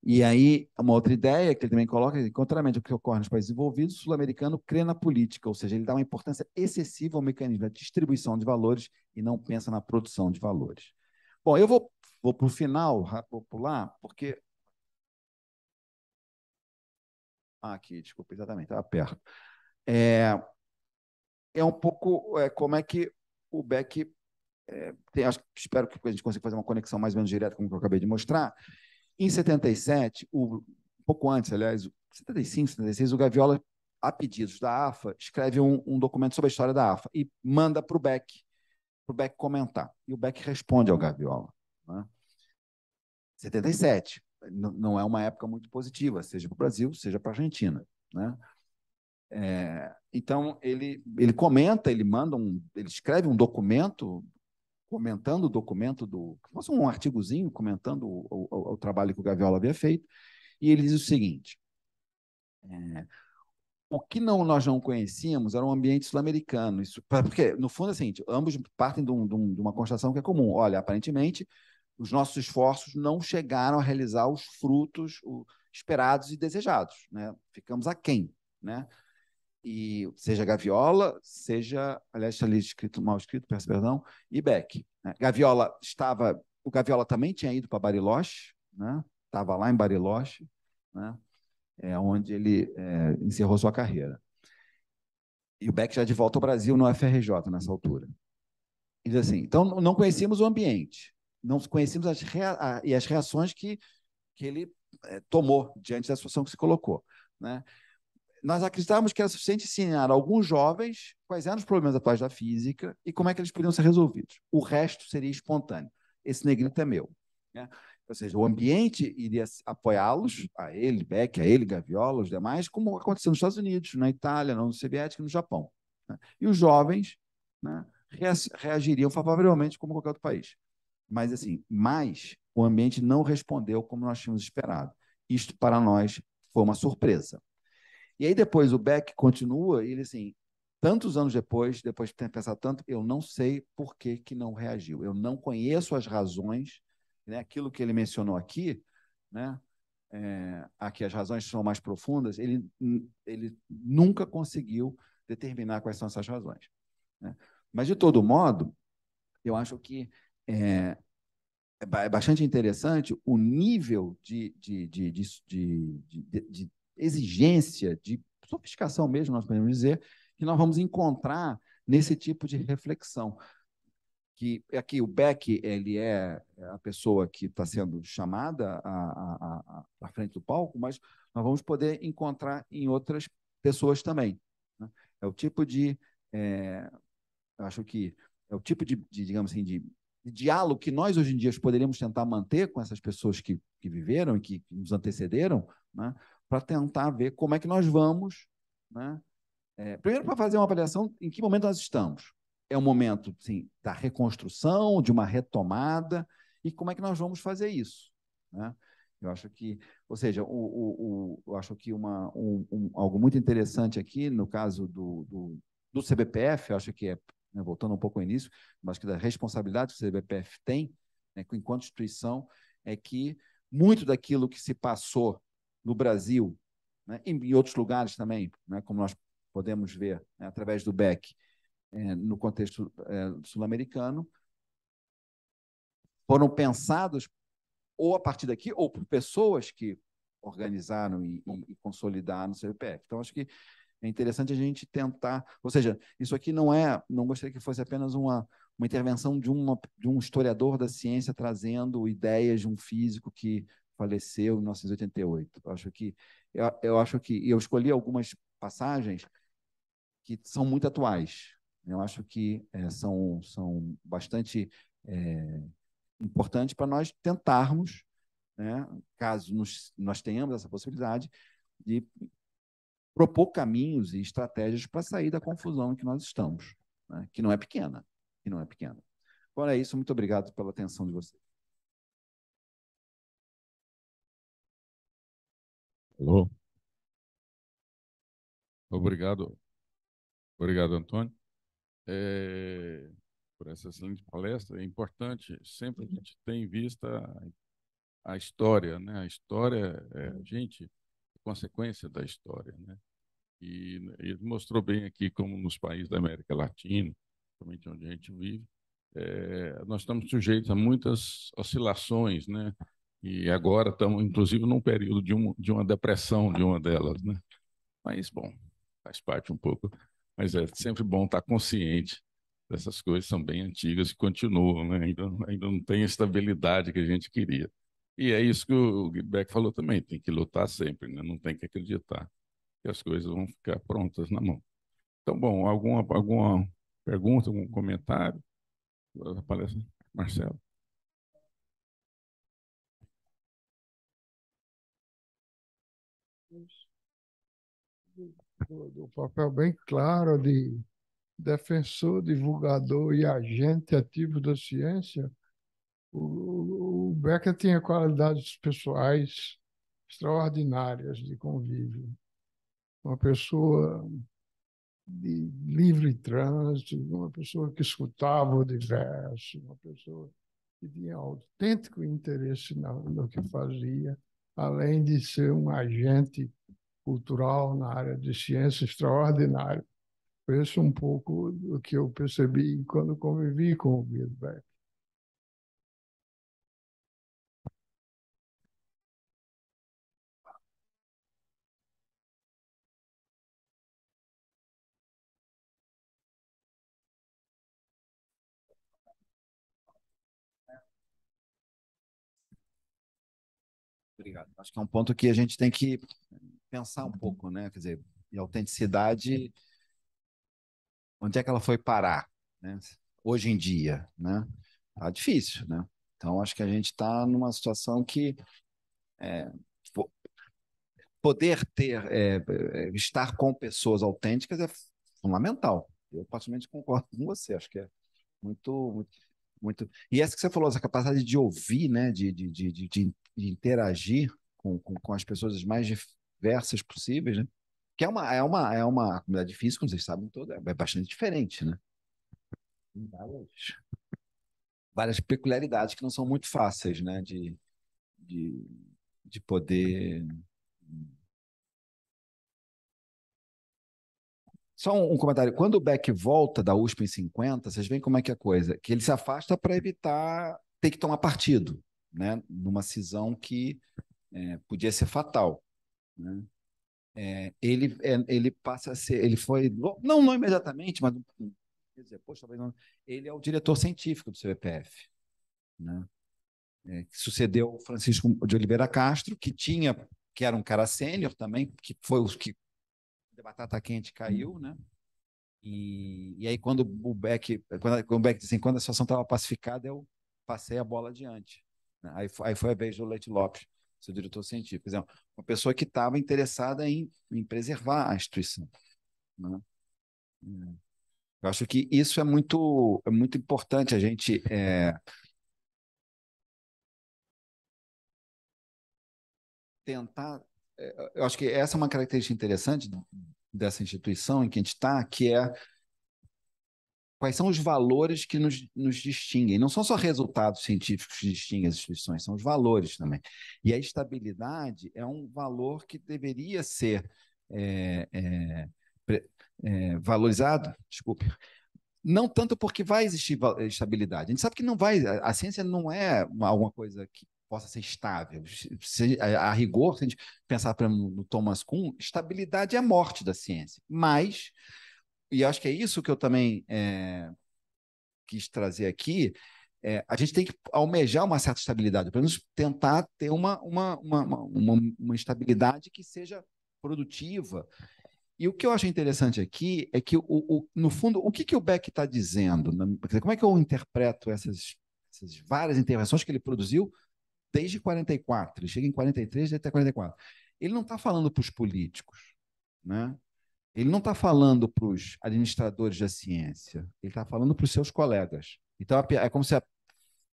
E aí, uma outra ideia que ele também coloca, é, contrariamente ao que ocorre nos países envolvidos, o sul-americano crê na política, ou seja, ele dá uma importância excessiva ao mecanismo da distribuição de valores e não pensa na produção de valores. Bom, eu vou, vou para o final, vou pular, porque. Ah, aqui, desculpa, exatamente, estava perto. É, é um pouco é, como é que o Beck. É, tem, acho, espero que a gente consiga fazer uma conexão mais ou menos direta, com o que eu acabei de mostrar em 77, o, um pouco antes, aliás, 75, 76, o Gaviola, a pedidos da AFA, escreve um, um documento sobre a história da AFA e manda para o Beck, para o Beck comentar. E o Beck responde ao Gaviola. Né? 77, não é uma época muito positiva, seja para o Brasil, seja para a Argentina. Né? É, então ele, ele comenta, ele manda um, ele escreve um documento comentando o documento do. Fosse um artigozinho comentando o, o, o, trabalho que o Gaviola havia feito, e ele diz o seguinte: é, o que não, nós não conhecíamos era um ambiente sul-americano. Isso, porque, no fundo, é o seguinte: ambos partem de, um, de uma constatação que é comum. Olha, aparentemente, os nossos esforços não chegaram a realizar os frutos esperados e desejados. Né? Ficamos aquém. Né? e seja Gaviola, seja, aliás, está ali escrito, mal escrito, peço perdão, e Beck. Né? Gaviola estava, o Gaviola também tinha ido para Bariloche, né? estava lá em Bariloche, né? é, onde ele é, encerrou sua carreira. E o Beck já de volta ao Brasil no FRJ nessa altura. diz assim, então não conhecíamos o ambiente, não conhecíamos as a, e as reações que, que ele é, tomou diante da situação que se colocou. Né? nós acreditávamos que era suficiente ensinar a alguns jovens quais eram os problemas atuais da física e como é que eles podiam ser resolvidos. O resto seria espontâneo. Esse negrito é meu. Né? Ou seja, o ambiente iria apoiá-los, a ele, Beck, a ele, Gaviola, os demais, como aconteceu nos Estados Unidos, na Itália, na União Soviética e no Japão. Né? E os jovens né, reagiriam favoravelmente como qualquer outro país. Mas, assim, mais o ambiente não respondeu como nós tínhamos esperado. Isto, para nós, foi uma surpresa. E aí depois o Beck continua e ele assim, tantos anos depois, depois de ter pensado tanto, eu não sei por que, que não reagiu. Eu não conheço as razões, né? aquilo que ele mencionou aqui, né? É, aqui as razões são mais profundas, ele, ele nunca conseguiu determinar quais são essas razões. Né? Mas, de todo modo, eu acho que é, é, é bastante interessante o nível de, de, de, de, de, de, de exigência, de sofisticação mesmo, nós podemos dizer, que nós vamos encontrar nesse tipo de reflexão. Que aqui é o Beck ele é, é a pessoa que está sendo chamada à, à, à, frente do palco, mas nós vamos poder encontrar em outras pessoas também. Né? É o tipo de, é, acho que é o tipo de, de digamos assim, de, de, diálogo que nós hoje em dia poderíamos tentar manter com essas pessoas que, que viveram e que, que nos antecederam, né? para tentar ver como é que nós vamos. Né? É, primeiro, para fazer uma avaliação em que momento nós estamos. É um momento sim, da reconstrução, de uma retomada, e como é que nós vamos fazer isso. Né? Eu acho que, ou seja, o, o, o eu acho que uma, um, um, algo muito interessante aqui, no caso do, do, do CBPF, acho que é, né, voltando um pouco ao início, mas que da responsabilidade que o CBPF tem, né, enquanto instituição, é que muito daquilo que se passou no Brasil, né, em, outros lugares também, né, como nós podemos ver né, através do BEC, é, no contexto é, sul-americano, foram pensados ou a partir daqui ou por pessoas que organizaram e, e, e consolidaram o CVPF. Então, acho que é interessante a gente tentar, ou seja, isso aqui não é, não gostaria que fosse apenas uma, uma intervenção de, uma, de um historiador da ciência trazendo ideias de um físico que faleceu em 1988. Eu acho que eu, eu acho que eu escolhi algumas passagens que são muito atuais. Eu acho que é, são são bastante é, importantes para nós tentarmos, né, caso nos, nós tenhamos essa possibilidade, de propor caminhos e estratégias para sair da confusão em que nós estamos, né, que não é pequena, que não é pequena. Fora isso, muito obrigado pela atenção de vocês. Alô? Obrigado. Obrigado, Antônio, é, por essa excelente palestra. É importante, sempre a gente tem em vista a, a história, né? A história, é, a gente, é consequência da história, né? E ele mostrou bem aqui como nos países da América Latina, principalmente onde a gente vive, é, nós estamos sujeitos a muitas oscilações, né? E agora estamos, inclusive, num período de, um, de uma depressão de uma delas, né? Mas, bom, faz parte um pouco. Mas é sempre bom estar consciente dessas coisas, são bem antigas e continuam, né? Ainda, ainda não tem a estabilidade que a gente queria. E é isso que o Beck falou também, tem que lutar sempre, né? Não tem que acreditar que as coisas vão ficar prontas na mão. Então, bom, alguma, alguma pergunta, algum comentário? Aparece, Marcelo. do, do papel bem claro de defensor, divulgador e agente ativo da ciência, o, o Becker tinha qualidades pessoais extraordinárias de convívio. Uma pessoa de livre trânsito, uma pessoa que escutava o diverso, uma pessoa que tinha autêntico interesse no, no que fazia, além de ser um agente cultural, na área de ciência extraordinário. Foi isso um pouco do que eu percebi quando convivi com o Bilderberg. Obrigado. Acho que é um ponto que a gente tem que pensar um uhum. pouco, né? Quer dizer, e a autenticidade, é. onde é que ela foi parar, né? Hoje em dia, né? Tá difícil, né? Então, acho que a gente está numa situação que é, poder ter, é, é, estar com pessoas autênticas é fundamental. Eu, particularmente, concordo com você. Acho que é muito, muito, muito... E essa que você falou, essa capacidade de ouvir, né? de, de, de, de, de interagir com, com, com as pessoas mais diversas possíveis, né? Que é uma, é uma, é uma comunidade física, como vocês sabem toda, é bastante diferente, né? várias, várias peculiaridades que não são muito fáceis, né? De, de, de poder. Só um, um, comentário. Quando o Beck volta da USP em 50, vocês veem como é que é a coisa. Que ele se afasta para evitar ter que tomar partido, né? Numa cisão que é, podia ser fatal. Né? É, ele, é, ele passa a ser, ele foi, não, não imediatamente, mas quer dizer, poxa, talvez não, ele é o diretor científico do CBPF, né? É, que sucedeu o Francisco de Oliveira Castro, que tinha, que era um cara sênior também, que foi os que de batata quente caiu, né? E, e aí quando o Beck, quando, quando o Beck disse assim, quando a situação estava pacificada, eu passei a bola adiante. Né? Aí, aí foi a vez do Leite Lopes seu diretor científico. Quer dizer, uma pessoa que estava interessada em, em, preservar a instituição. Né? É. Eu acho que isso é muito, é muito importante a gente. É, tentar. É, eu acho que essa é uma característica interessante dessa instituição em que a gente está, que é quais são os valores que nos, nos distinguem. Não são só resultados científicos que distinguem as instituições, são os valores também. E a estabilidade é um valor que deveria ser é, é, é, valorizado, desculpe, não tanto porque vai existir estabilidade. A gente sabe que não vai, a, a ciência não é alguma coisa que possa ser estável. Se, a, a, rigor, se a gente pensar, no Thomas Kuhn, estabilidade é a morte da ciência. Mas e acho que é isso que eu também é, quis trazer aqui, é, a gente tem que almejar uma certa estabilidade, pelo menos tentar ter uma, uma, uma, uma, uma estabilidade que seja produtiva. E o que eu acho interessante aqui é que, o, o no fundo, o que, que o Beck está dizendo? Como é que eu interpreto essas, essas várias intervenções que ele produziu desde 44? Ele chega em 43 até 44. Ele não está falando para os políticos, né? Ele não está falando para os administradores da ciência, ele está falando para os seus colegas. Então, é, é como se a,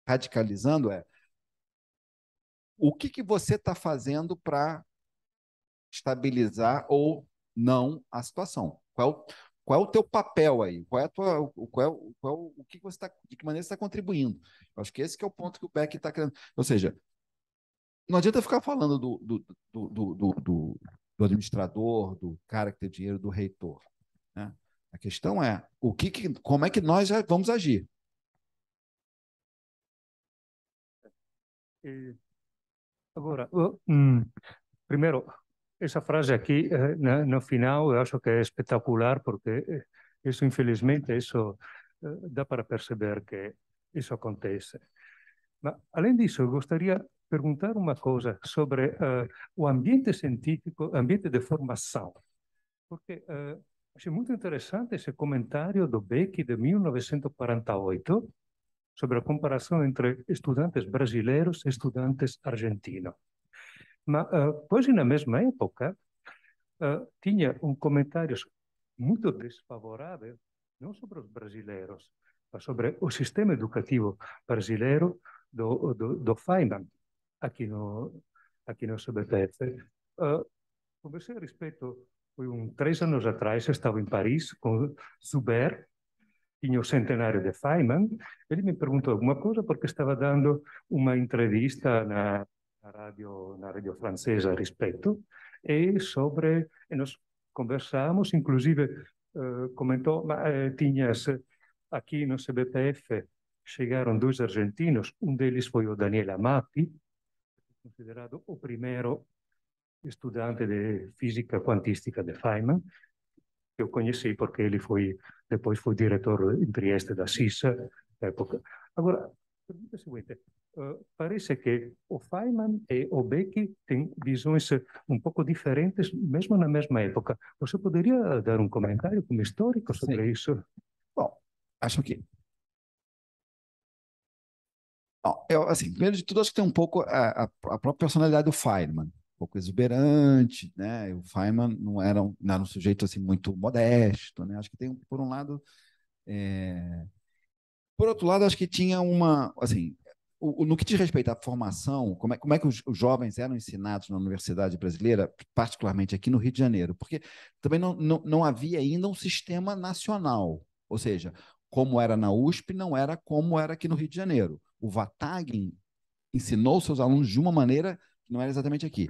radicalizando é o que, que você está fazendo para estabilizar ou não a situação? Qual, qual é o teu papel aí? Qual é a tua, qual é qual é o que você está, de que maneira você está contribuindo? Eu acho que esse que é o ponto que o Beck está querendo. Ou seja, não adianta ficar falando do, do, do, do, do do administrador, do cara que tem dinheiro, do reitor. Né? A questão é o que, que, como é que nós vamos agir. Agora, hum, primeiro, essa frase aqui eh, no final eu acho que é espetacular porque eh, isso infelizmente isso eh, dá para perceber que isso acontece. Mas além disso, eu gostaria perguntar uma coisa sobre uh, o ambiente científico, ambiente de formação. Porque uh, achei muito interessante esse comentário do Beck de 1948 sobre a comparação entre estudantes brasileiros e estudantes argentinos. Mas eh, uh, quase na mesma época, uh, tinha um comentário muito desfavorável, não sobre os brasileiros, mas sobre o sistema educativo brasileiro do, do, do Feynman aqui no, aqui no Uh, a respeito, foi um três anos atrás, eu estava em Paris com Zuber, tinha o centenário de Feynman, ele me perguntou alguma coisa porque estava dando uma entrevista na, na rádio, na rádio francesa a respeito, e sobre, e nós conversamos, inclusive uh, comentou, mas uh, eh, tinhas aqui no CBPF chegaram dois argentinos, um deles foi o Daniel Amati, considerado o primeiro estudante de física quantística de Feynman, que eu conheci porque ele foi depois foi diretor em Trieste da CISA, da época. Agora, pergunta é seguinte, uh, parece que o Feynman e o Beck têm visões eh, um pouco diferentes, mesmo na mesma época. Você poderia eh, dar um comentário como histórico sobre Sim. isso? Bom, acho que eu, assim, primeiro de tudo, acho que tem um pouco a, a, a própria personalidade do Feynman, um pouco exuberante, né? O Feynman não era um, não era um sujeito assim muito modesto, né? Acho que tem, por um lado... É... Por outro lado, acho que tinha uma... assim o, o, No que diz respeito à formação, como é, como é que os, os, jovens eram ensinados na universidade brasileira, particularmente aqui no Rio de Janeiro, porque também não, não, não havia ainda um sistema nacional, ou seja, como era na USP, não era como era aqui no Rio de Janeiro o Vatagen ensinou seus alunos de uma maneira que não era exatamente aqui.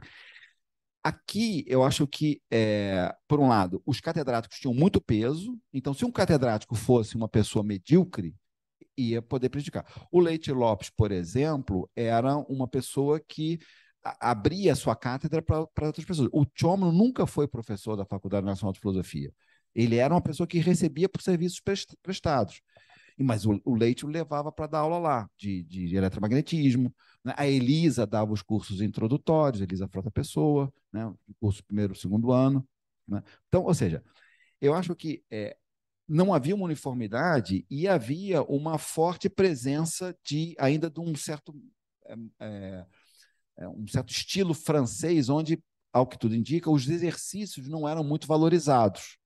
Aqui, eu acho que, é, por um lado, os catedráticos tinham muito peso, então, se um catedrático fosse uma pessoa medíocre, ia poder prejudicar. O Leite Lopes, por exemplo, era uma pessoa que abria sua cátedra para outras pessoas. O Chomno nunca foi professor da Faculdade Nacional de Filosofia. Ele era uma pessoa que recebia por serviços prestados mas o, o Leite o levava para dar aula lá de, de eletromagnetismo. Né? A Elisa dava os cursos introdutórios, Elisa Frota Pessoa, né? curso primeiro, segundo ano. Né? Então, ou seja, eu acho que é, não havia uma uniformidade e havia uma forte presença de ainda de um certo é, é, é um certo estilo francês onde ao que tudo indica os exercícios não eram muito valorizados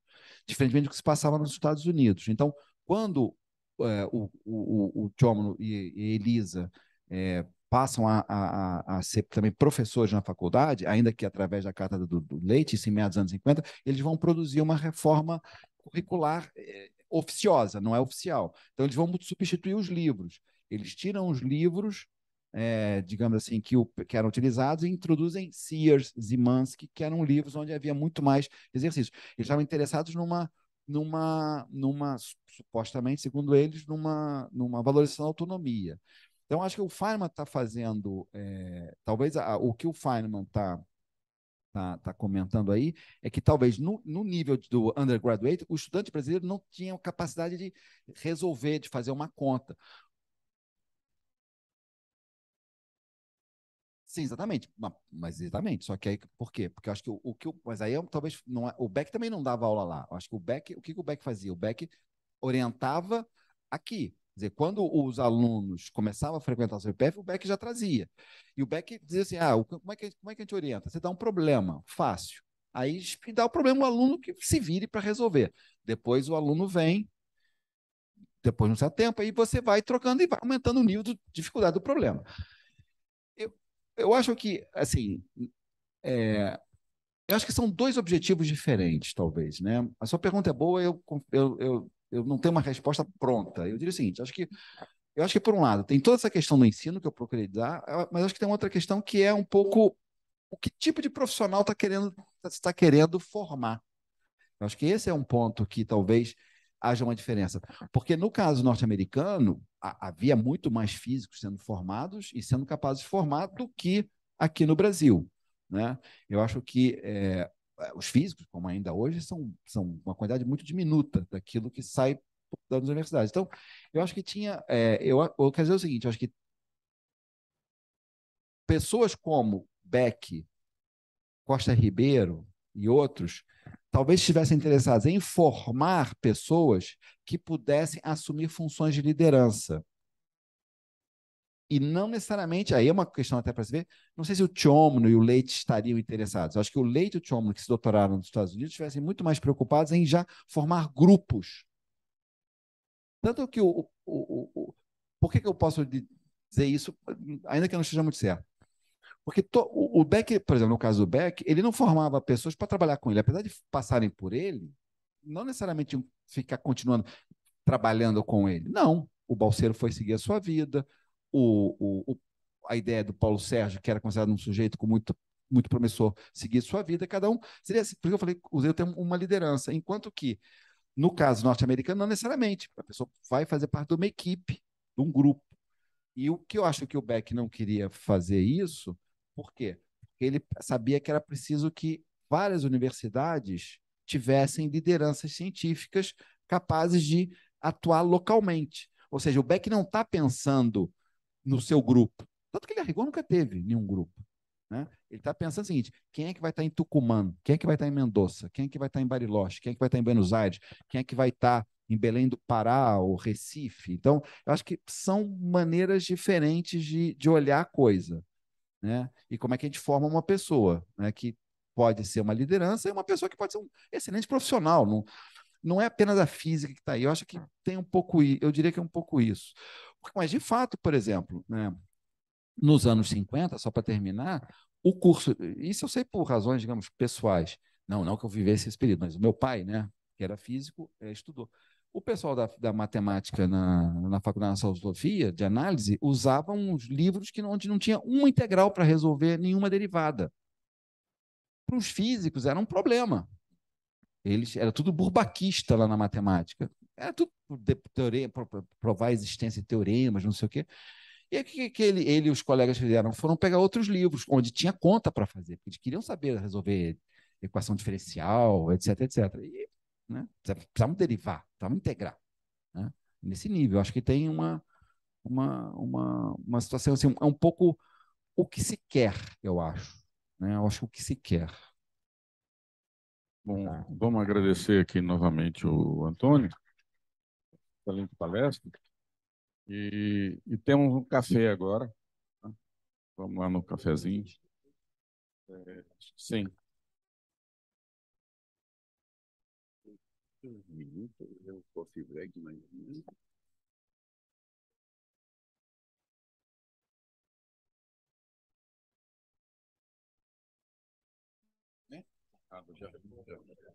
diferentemente do que se passava nos Estados Unidos então quando é, o, o, o e, e Elisa é, passam a, a, a, ser também professores na faculdade, ainda que através da Carta do, do Leite, isso em meados dos anos 50, eles vão produzir uma reforma curricular é, oficiosa, não é oficial. Então, eles vão substituir os livros. Eles tiram os livros, é, digamos assim, que, o, que, eram utilizados e introduzem Sears, Zimansky, que eram livros onde havia muito mais exercícios. Eles estavam interessados numa numa, numa supostamente, segundo eles, numa, numa valorização da autonomia. Então, acho que o Feynman está fazendo, é, talvez a, o que o Feynman está tá, tá comentando aí, é que talvez no, no nível do undergraduate, o estudante brasileiro não tinha capacidade de resolver, de fazer uma conta. Sim, exatamente. Mas, exatamente. Só que aí, por quê? Porque eu acho que o, o que. o. mas aí eu, é talvez. Não, é, o Beck também não dava aula lá. Eu acho que o Beck. O que, que o Beck fazia? O Beck orientava aqui. Quer dizer, quando os alunos começavam a frequentar o CPF, o Beck já trazia. E o Beck dizia assim: ah, como é, que, como é que a gente orienta? Você dá um problema, fácil. Aí *laughs* dá o problema o aluno que se vire para resolver. Depois o aluno vem, depois não certo tempo, aí você vai trocando e vai aumentando o nível de dificuldade do problema eu acho que, assim, é, eu acho que são dois objetivos diferentes, talvez, né? A sua pergunta é boa, eu, eu, eu, eu não tenho uma resposta pronta. Eu diria o seguinte, acho que eu acho que, por um lado, tem toda essa questão do ensino que eu procurei dar, é, mas acho que tem outra questão que é um pouco o que tipo de profissional está querendo, tá, tá querendo formar. Eu acho que esse é um ponto que talvez haja uma diferença. Porque no caso norte-americano, havia muito mais físicos sendo formados e sendo capazes de formar do que aqui no Brasil. Né? Eu acho que é, os físicos, como ainda hoje, são, são uma quantidade muito diminuta daquilo que sai das universidades. Então, eu acho que tinha. É, eu, eu quero dizer o seguinte: eu acho que pessoas como Beck, Costa Ribeiro e outros talvez estivessem interessados em formar pessoas que pudessem assumir funções de liderança. E não necessariamente, aí é uma questão até para se ver, não sei se o Chomno e o Leite estariam interessados. Eu acho que o Leite e o Chomno, que se doutoraram nos Estados Unidos, estivessem muito mais preocupados em já formar grupos. Tanto que o. o, o, o por que, que eu posso dizer isso, ainda que não esteja muito certo? Porque to, o, Beck, por exemplo, no caso do Beck, ele não formava pessoas para trabalhar com ele. Apesar de passarem por ele, não necessariamente ficar continuando trabalhando com ele. Não. O Balseiro foi seguir a sua vida. O, o, a ideia do Paulo Sérgio, que era considerado um sujeito com muito, muito promissor, seguir a sua vida. Cada um seria assim. Por isso eu falei, usei o termo uma liderança. Enquanto que, no caso norte-americano, não necessariamente. A pessoa vai fazer parte de uma equipe, de um grupo. E o que eu acho que o Beck não queria fazer isso por quê? Porque ele sabia que era preciso que várias universidades tivessem lideranças científicas capazes de atuar localmente. Ou seja, o Beck não está pensando no seu grupo. Tanto que ele arregou nunca teve nenhum grupo. Né? Ele está pensando o seguinte: quem é que vai estar tá em Tucumã? Quem é que vai estar tá em Mendoza? Quem é que vai estar tá em Bariloche? Quem é que vai estar tá em Buenos Aires? Quem é que vai estar tá em Belém do Pará ou Recife? Então, eu acho que são maneiras diferentes de, de olhar a coisa né? E como é que a gente forma uma pessoa, né? Que pode ser uma liderança e uma pessoa que pode ser um excelente profissional. Não, não é apenas a física que está aí. Eu acho que tem um pouco, eu diria que é um pouco isso. Mas de fato, por exemplo, né? Nos anos 50, só para terminar, o curso, isso eu sei por razões, digamos, pessoais. Não, não que eu vivesse esse período, mas o meu pai, né, que era físico, eh, estudou. O pessoal da, da matemática na, na Faculdade de Filosofia, de análise, usava uns livros que não, onde não tinha uma integral para resolver nenhuma derivada. Para os físicos era um problema. Eles Era tudo burbaquista lá na matemática. Era tudo de, teorema, provar a existência de teoremas, não sei o quê. E o que, que ele, ele e os colegas fizeram? Foram pegar outros livros, onde tinha conta para fazer, porque eles queriam saber resolver equação diferencial, etc, etc. E né? Precisavam derivar, precisavam integrar. Né? Nesse nível. Acho que tem uma, uma, uma, uma situação assim, é um pouco o que se quer, eu acho. Né? Eu acho o que se quer. Bom, vamos agradecer aqui novamente o Antônio, excelente palestra. E, e temos um café agora. Né? Vamos lá no cafezinho. É, sim. minutos, eu coffee break mais ou menos. Né? Ah, já, já.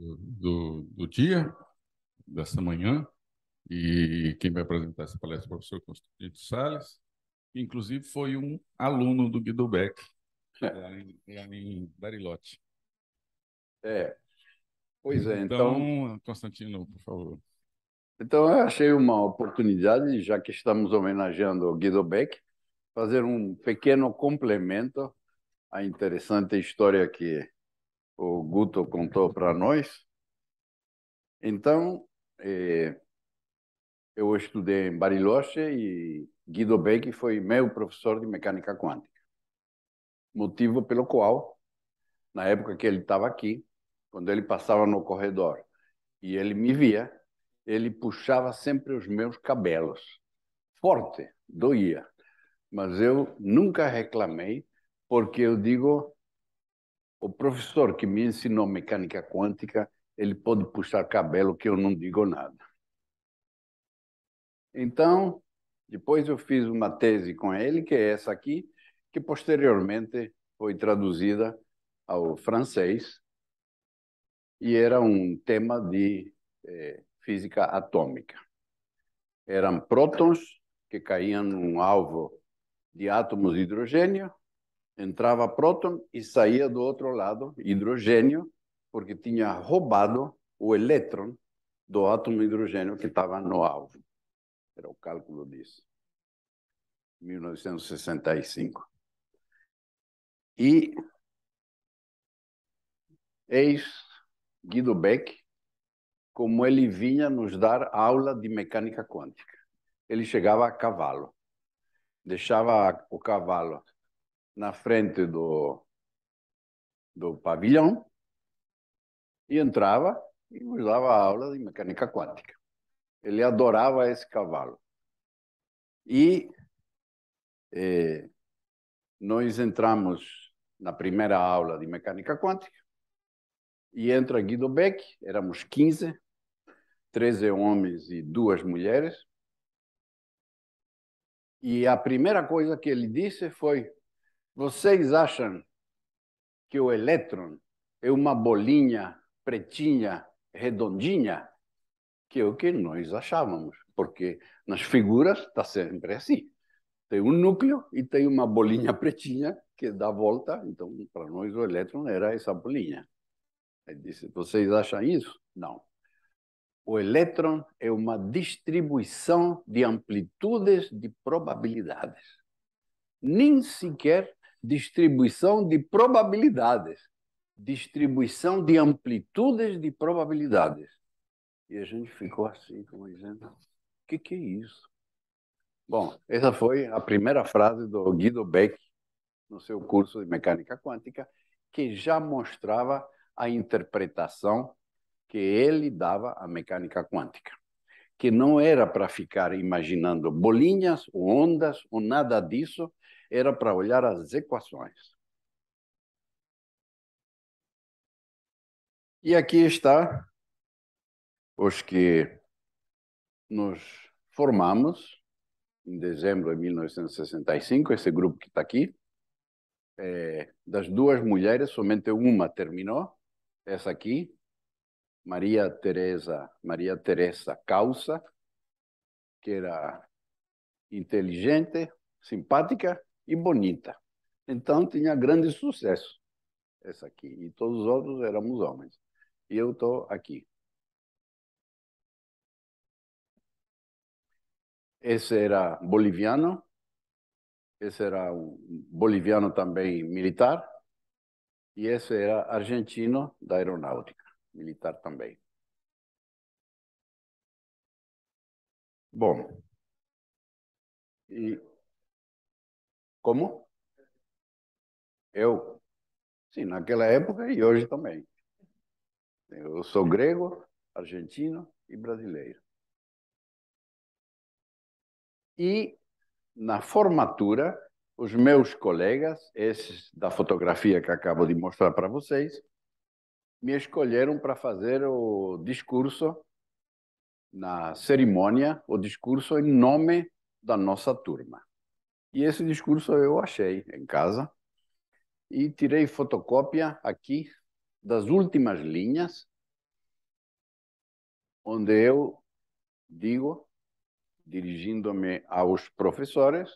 do, do dia, dessa manhã, e quem vai apresentar essa palestra é o professor Constantino Salles, que inclusive foi um aluno do Guido Beck, é. lá em, lá em Barilote. É, pois é, então... Então, Constantino, por favor. Então, eu achei uma oportunidade, já que estamos homenageando o Guido Beck, fazer um pequeno complemento à interessante história que o Guto contou para nós. Então, eh, eu estudei em Bariloche e Guido Beck foi meu professor de mecânica quântica. Motivo pelo qual, na época que ele estava aqui, quando ele passava no corredor e ele me via, ele puxava sempre os meus cabelos. Forte, doía. Mas eu nunca reclamei, porque eu digo, o professor que me ensinou mecânica quântica, ele pode puxar cabelo que eu não digo nada. Então, depois eu fiz uma tese com ele, que é essa aqui, que posteriormente foi traduzida ao francês e era um tema de eh, física atômica. Eram prótons que caíam num alvo de átomos de hidrogênio Entrava próton e saía do outro lado hidrogênio, porque tinha roubado o elétron do átomo de hidrogênio que estava no alvo. Era o cálculo disso. 1965. E eis Guido Beck, como ele vinha nos dar aula de mecânica quântica. Ele chegava a cavalo, deixava o cavalo na frente do, do pavilhão e entrava e nos dava aula de mecânica quântica. Ele adorava esse cavalo. E eh, nós entramos na primeira aula de mecânica quântica e entra Guido Beck, éramos 15, 13 homens e duas mulheres. E a primeira coisa que ele disse foi: vocês acham que o elétron é uma bolinha pretinha, redondinha? Que é o que nós achávamos, porque nas figuras está sempre assim. Tem um núcleo e tem uma bolinha pretinha que dá volta, então para nós o elétron era essa bolinha. Aí disse, vocês acham isso? Não. O elétron é uma distribuição de amplitudes de probabilidades. Nem sequer distribuição de probabilidades, distribuição de amplitudes de probabilidades. E a gente ficou assim, como dizendo, o que, que é isso? Bom, essa foi a primeira frase do Guido Beck no seu curso de mecânica quântica, que já mostrava a interpretação que ele dava à mecânica quântica, que não era para ficar imaginando bolinhas ou ondas ou nada disso, era para olhar as equações. E aqui está os que nos formamos em dezembro de 1965, esse grupo que está aqui. É, das duas mulheres, somente uma terminou, essa aqui, Maria Teresa, Maria Teresa Causa, que era inteligente, simpática, e bonita. Então tinha grande sucesso essa aqui. E todos os outros éramos homens. E eu estou aqui. Esse era boliviano. Esse era um boliviano também militar. E esse era argentino da aeronáutica, militar também. Bom, e como? Eu. Sim, naquela época e hoje também. Eu sou grego, argentino e brasileiro. E na formatura, os meus colegas, esses da fotografia que acabo de mostrar para vocês, me escolheram para fazer o discurso na cerimônia, o discurso em nome da nossa turma. E esse discurso eu achei em casa e tirei fotocópia aqui das últimas linhas, onde eu digo, dirigindo-me aos professores,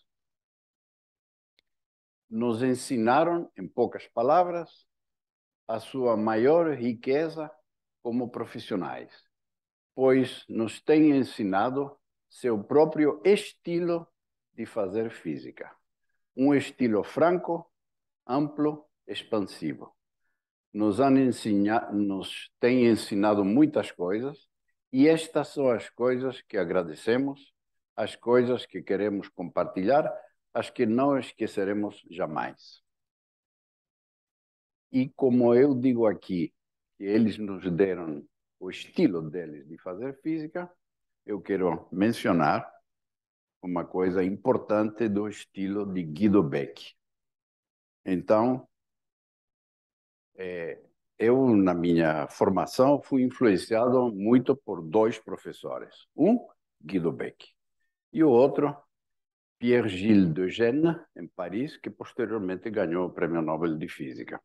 nos ensinaram, em poucas palavras, a sua maior riqueza como profissionais, pois nos têm ensinado seu próprio estilo de fazer física. Um estilo franco, amplo, expansivo. Nos, ensinar, nos tem ensinado muitas coisas e estas são as coisas que agradecemos, as coisas que queremos compartilhar, as que não esqueceremos jamais. E como eu digo aqui, que eles nos deram o estilo deles de fazer física, eu quero mencionar uma coisa importante do estilo de Guido Beck. Então, é, eu, na minha formação, fui influenciado muito por dois professores. Um, Guido Beck, e o outro, Pierre Gilles de Gênes, em Paris, que posteriormente ganhou o Prêmio Nobel de Física.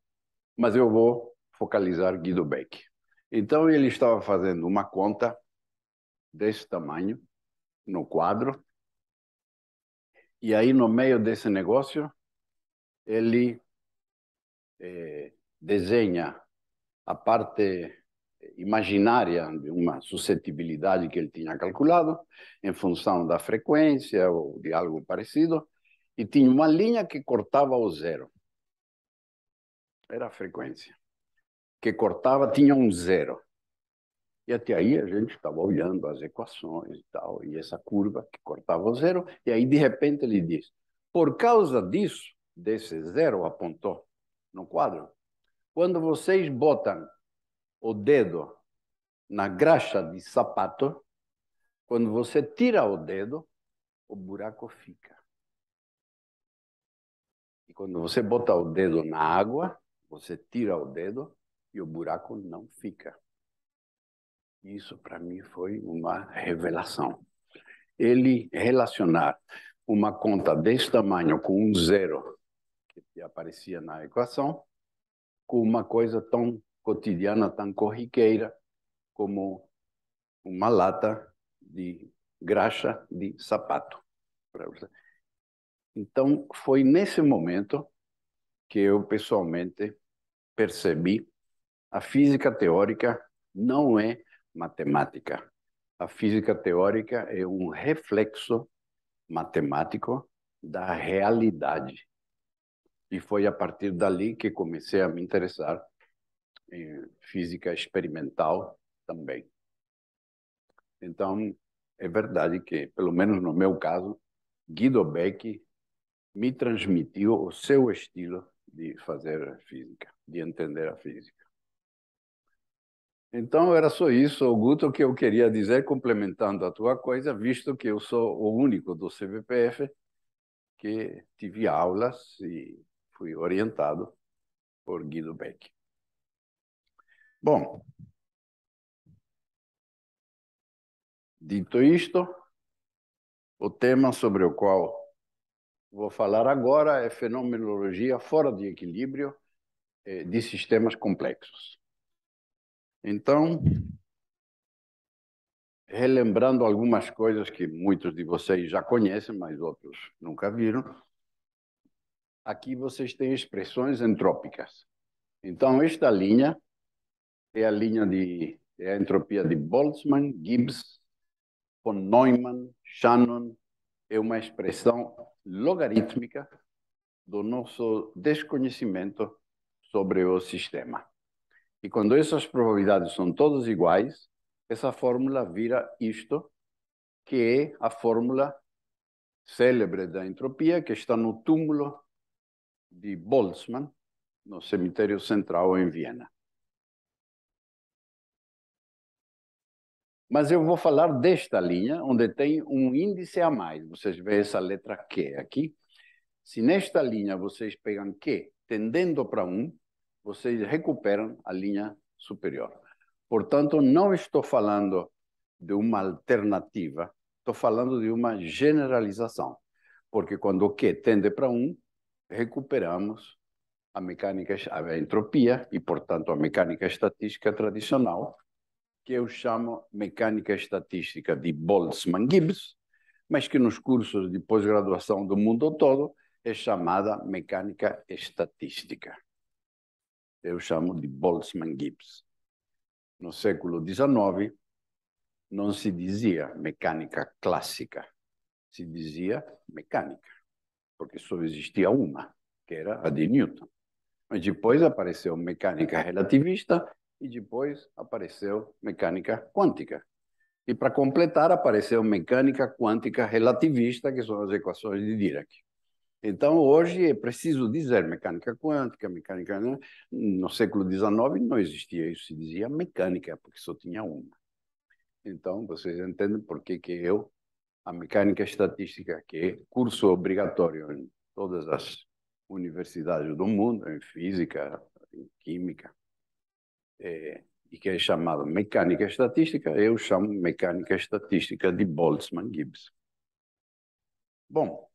Mas eu vou focalizar Guido Beck. Então, ele estava fazendo uma conta desse tamanho no quadro, e aí, no meio desse negócio, ele eh, desenha a parte imaginária de uma suscetibilidade que ele tinha calculado, em função da frequência ou de algo parecido, e tinha uma linha que cortava o zero. Era a frequência. Que cortava, tinha um zero. E até aí a gente estava olhando as equações e tal, e essa curva que cortava o zero, e aí de repente ele diz: por causa disso, desse zero apontou no quadro, quando vocês botam o dedo na graxa de sapato, quando você tira o dedo, o buraco fica. E quando você bota o dedo na água, você tira o dedo e o buraco não fica. Isso para mim foi uma revelação. Ele relacionar uma conta desse tamanho com um zero que aparecia na equação com uma coisa tão cotidiana, tão corriqueira como uma lata de graxa de sapato. Então, foi nesse momento que eu pessoalmente percebi a física teórica não é matemática. A física teórica é um reflexo matemático da realidade. E foi a partir dali que comecei a me interessar em física experimental também. Então, é verdade que, pelo menos no meu caso, Guido Beck me transmitiu o seu estilo de fazer física, de entender a física. Então, era só isso, Guto que eu queria dizer, complementando a tua coisa, visto que eu sou o único do CVPF que tive aulas e fui orientado por Guido Beck. Bom, dito isto, o tema sobre o qual vou falar agora é fenomenologia fora de equilíbrio eh, de sistemas complexos. Então, relembrando algumas coisas que muitos de vocês já conhecem, mas outros nunca viram, aqui vocês têm expressões entrópicas. Então, esta linha é a linha de é a entropia de Boltzmann, Gibbs, von Neumann, Shannon, é uma expressão logarítmica do nosso desconhecimento sobre o sistema. E quando essas probabilidades são todas iguais, essa fórmula vira isto, que é a fórmula célebre da entropia, que está no túmulo de Boltzmann, no cemitério central em Viena. Mas eu vou falar desta linha, onde tem um índice a mais. Vocês veem essa letra Q aqui. Se nesta linha vocês pegam Q tendendo para 1, vocês recuperam a linha superior. Portanto, não estou falando de uma alternativa, estou falando de uma generalização, porque quando o Q tende para 1, recuperamos a mecânica, a entropia e, portanto, a mecânica estatística tradicional, que eu chamo mecânica estatística de Boltzmann-Gibbs, mas que nos cursos de pós-graduação do mundo todo é chamada mecânica estatística eu chamo de Boltzmann Gibbs. No século XIX, não se dizia mecânica clássica, se dizia mecânica, porque só existia uma, que era a de Newton. Mas depois apareceu mecânica relativista e depois apareceu mecânica quântica. E para completar, apareceu mecânica quântica relativista, que são as equações de Dirac. Então, hoje é preciso dizer mecânica quântica, mecânica. Né? No século XIX não existia isso, se dizia mecânica, porque só tinha uma. Então, vocês entendem por que, que eu, a mecânica estatística, que é curso obrigatório em todas as universidades do mundo, em física, em química, é, e que é chamada mecânica estatística, eu chamo mecânica estatística de Boltzmann-Gibbs. Bom,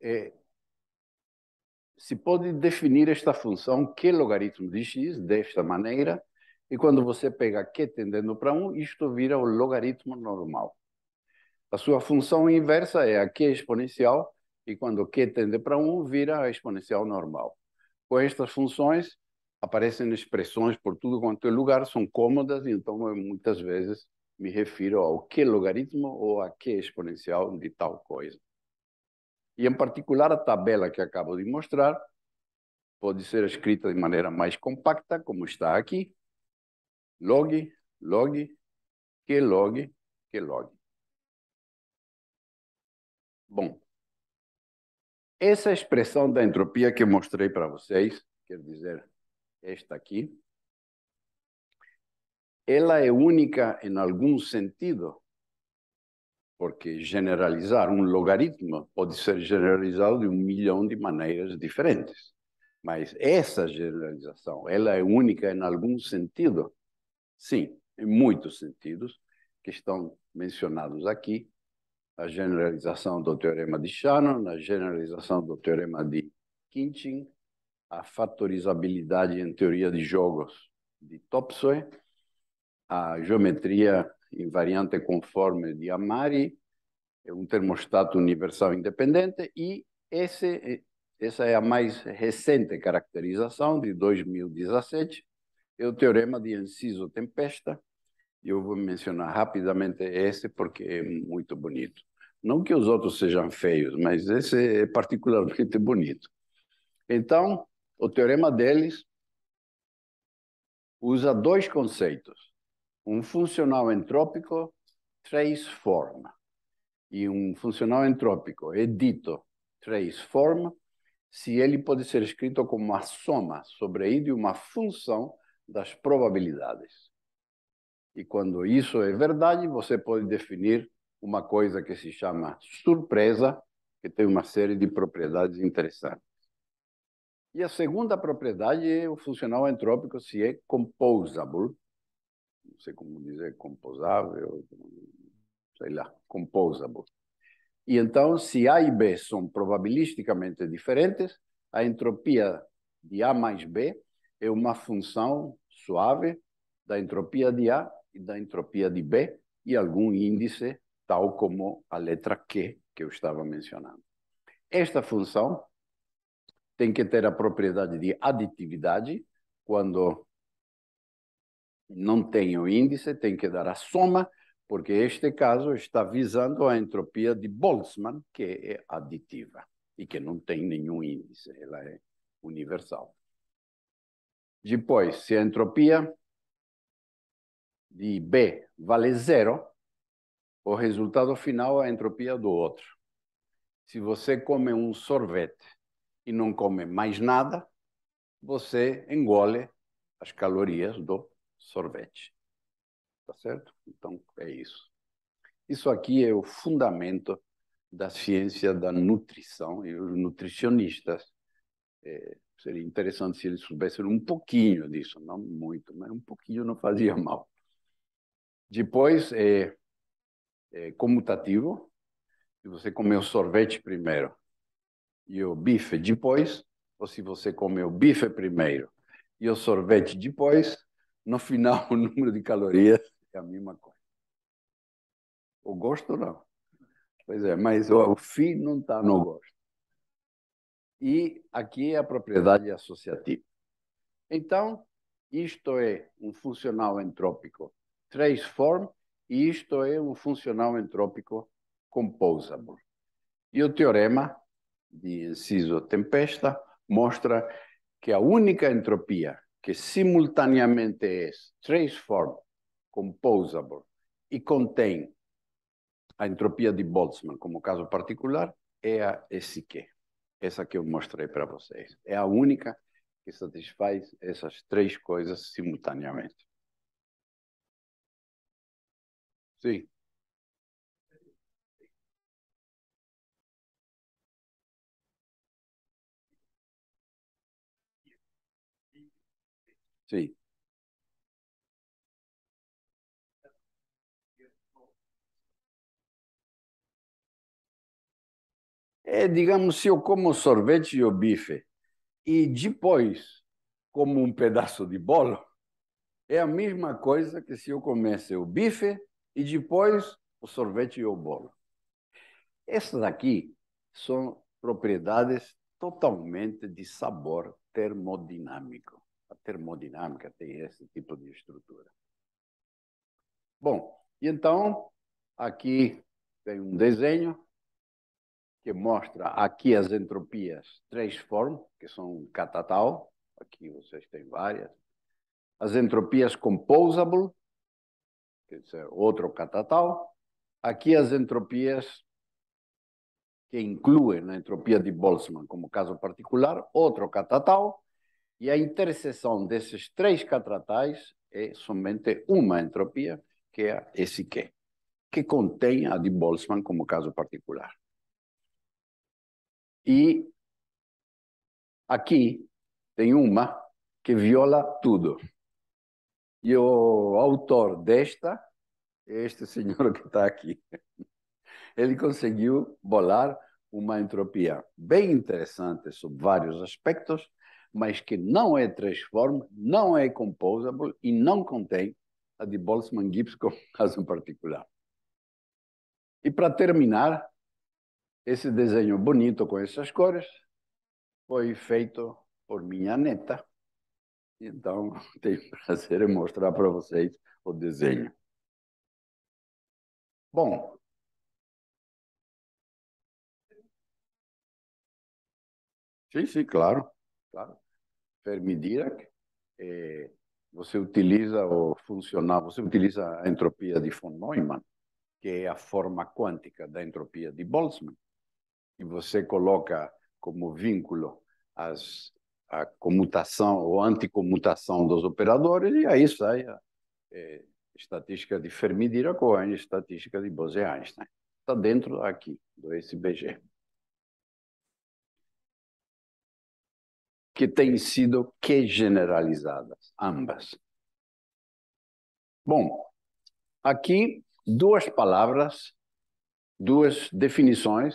é, se pode definir esta função que logaritmo de x desta maneira, e quando você pega q tendendo para 1, isto vira o logaritmo normal. A sua função inversa é a q é exponencial, e quando q tende para 1, vira a exponencial normal. Com estas funções, aparecem expressões por tudo quanto é lugar, são cômodas, então eu muitas vezes me refiro ao q logaritmo ou a q é exponencial de tal coisa. E, em particular, a tabela que acabo de mostrar pode ser escrita de maneira mais compacta, como está aqui. Log, log, que log, que log. Bom, essa expressão da entropia que eu mostrei para vocês, quer dizer, esta aqui, ela é única em algum sentido porque generalizar um logaritmo pode ser generalizado de um milhão de maneiras diferentes. Mas essa generalização, ela é única em algum sentido? Sim, em muitos sentidos que estão mencionados aqui. A generalização do teorema de Shannon, a generalização do teorema de Kinchin, a fatorizabilidade em teoria de jogos de Topsoe, a geometria invariante conforme de Amari, é um termostato universal independente, e esse, essa é a mais recente caracterização, de 2017, é o teorema de Enciso Tempesta. Eu vou mencionar rapidamente esse, porque é muito bonito. Não que os outros sejam feios, mas esse é particularmente *laughs* bonito. Então, o teorema deles usa dois conceitos um funcional entrópico transforma. E um funcional entrópico é dito transforma se ele pode ser escrito como uma soma sobre ele de uma função das probabilidades. E quando isso é verdade, você pode definir uma coisa que se chama surpresa, que tem uma série de propriedades interessantes. E a segunda propriedade é o funcional entrópico se é composable, não sei como dizer, composável, sei lá, composable. E então, se A e B são probabilisticamente diferentes, a entropia de A mais B é uma função suave da entropia de A e da entropia de B e algum índice, tal como a letra Q que eu estava mencionando. Esta função tem que ter a propriedade de aditividade quando não tem o índice, tem que dar a soma, porque este caso está visando a entropia de Boltzmann, que é aditiva e que não tem nenhum índice, ela é universal. Depois, se a entropia de B vale zero, o resultado final é a entropia do outro. Se você come um sorvete e não come mais nada, você engole as calorias do sorvete. Tá certo? Então, é isso. Isso aqui é o fundamento da ciência da nutrição e os nutricionistas. É, seria interessante se eles soubessem um pouquinho disso, não muito, mas um pouquinho não fazia *laughs* mal. Depois, é, é comutativo, se você comer o sorvete primeiro e o bife depois, ou se você comer o bife primeiro e o sorvete depois, no final, *laughs* o número de calorias é a mesma coisa. O gosto não. Pois é, mas o, o fim não está no gosto. E aqui é a propriedade associativa. Então, isto é um funcional entrópico transform e isto é um funcional entrópico composable. E o teorema de inciso Tempesta mostra que a única entropia que simultaneamente é traceform, composable e contém a entropia de Boltzmann como caso particular, é a SQ, essa que eu mostrei para vocês. É a única que satisfaz essas três coisas simultaneamente. Sim. Sim. É, digamos, se eu como sorvete e o bife e depois como um pedaço de bolo, é a mesma coisa que se eu comesse o bife e depois o sorvete e o bolo. Essas aqui são propriedades totalmente de sabor termodinâmico. A termodinâmica tem esse tipo de estrutura. Bom, e então, aqui tem um desenho que mostra aqui as entropias transform, que são catatal, aqui vocês têm várias. As entropias composable, que é outro catatal. Aqui as entropias que incluem a entropia de Boltzmann como caso particular, outro catatal. E a interseção desses três catratais é somente uma entropia, que é a SQ, que contém a de Boltzmann como caso particular. E aqui tem uma que viola tudo. E o autor desta é este senhor que está aqui. Ele conseguiu bolar uma entropia bem interessante sob vários aspectos, mas que não é transforme, não é composable e não contém a de Boltzmann-Gibbs como *laughs* caso particular. E para terminar, esse desenho bonito com essas cores foi feito por minha neta. Então, *laughs* tenho prazer em mostrar para vocês o desenho. Bom, Sim, sim, claro. claro. Fermi-Dirac, é, eh, você utiliza o funcional, você utiliza a entropia de von Neumann, que é a forma quântica da entropia de Boltzmann, e você coloca como vínculo as, a comutação ou anticomutação dos operadores, e aí sai a é, estatística de Fermi-Dirac ou a estatística de Bose-Einstein. Está dentro aqui do SBG. que têm sido que generalizadas, ambas. Bom, aqui duas palavras, duas definições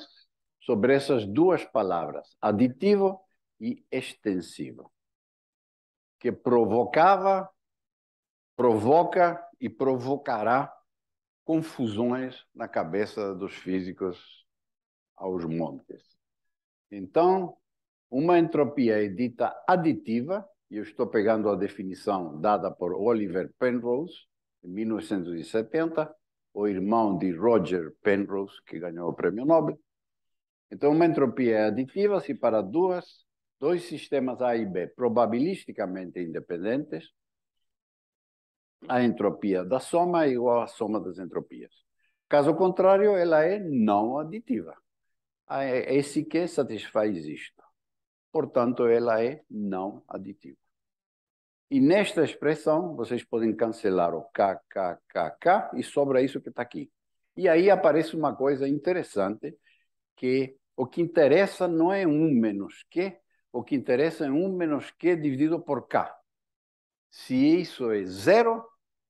sobre essas duas palavras, aditivo e extensivo, que provocava, provoca e provocará confusões na cabeça dos físicos aos montes. Então, uma entropia é dita aditiva, e eu estou pegando a definição dada por Oliver Penrose, em 1970, o irmão de Roger Penrose, que ganhou o prêmio Nobel. Então, uma entropia é aditiva se para duas, dois sistemas A e B probabilisticamente independentes, a entropia da soma é igual à soma das entropias. Caso contrário, ela é não aditiva. Ah, é esse que satisfaz isto portanto, ela é não aditiva. E nesta expressão, vocês podem cancelar o kkkk e sobra isso que está aqui. E aí aparece uma coisa interessante, que o que interessa não é 1 um menos q, o que interessa é 1 um menos q dividido por k. Se isso é zero,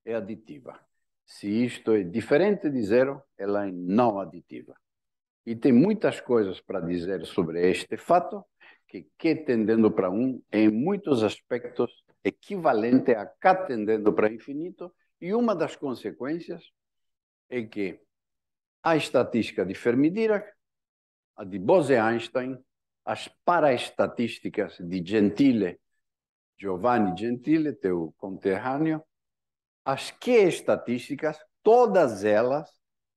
é aditiva. Se isto é diferente de zero, ela é não aditiva. E tem muitas coisas para dizer sobre este fato, que tendendo para um é, em muitos aspectos, equivalente a K tendendo para infinito, e uma das consequências é que a estatística de Fermi-Dirac, a de Bose-Einstein, as paraestatísticas de Gentile, Giovanni Gentile, teu conterrâneo, as que estatísticas, todas elas,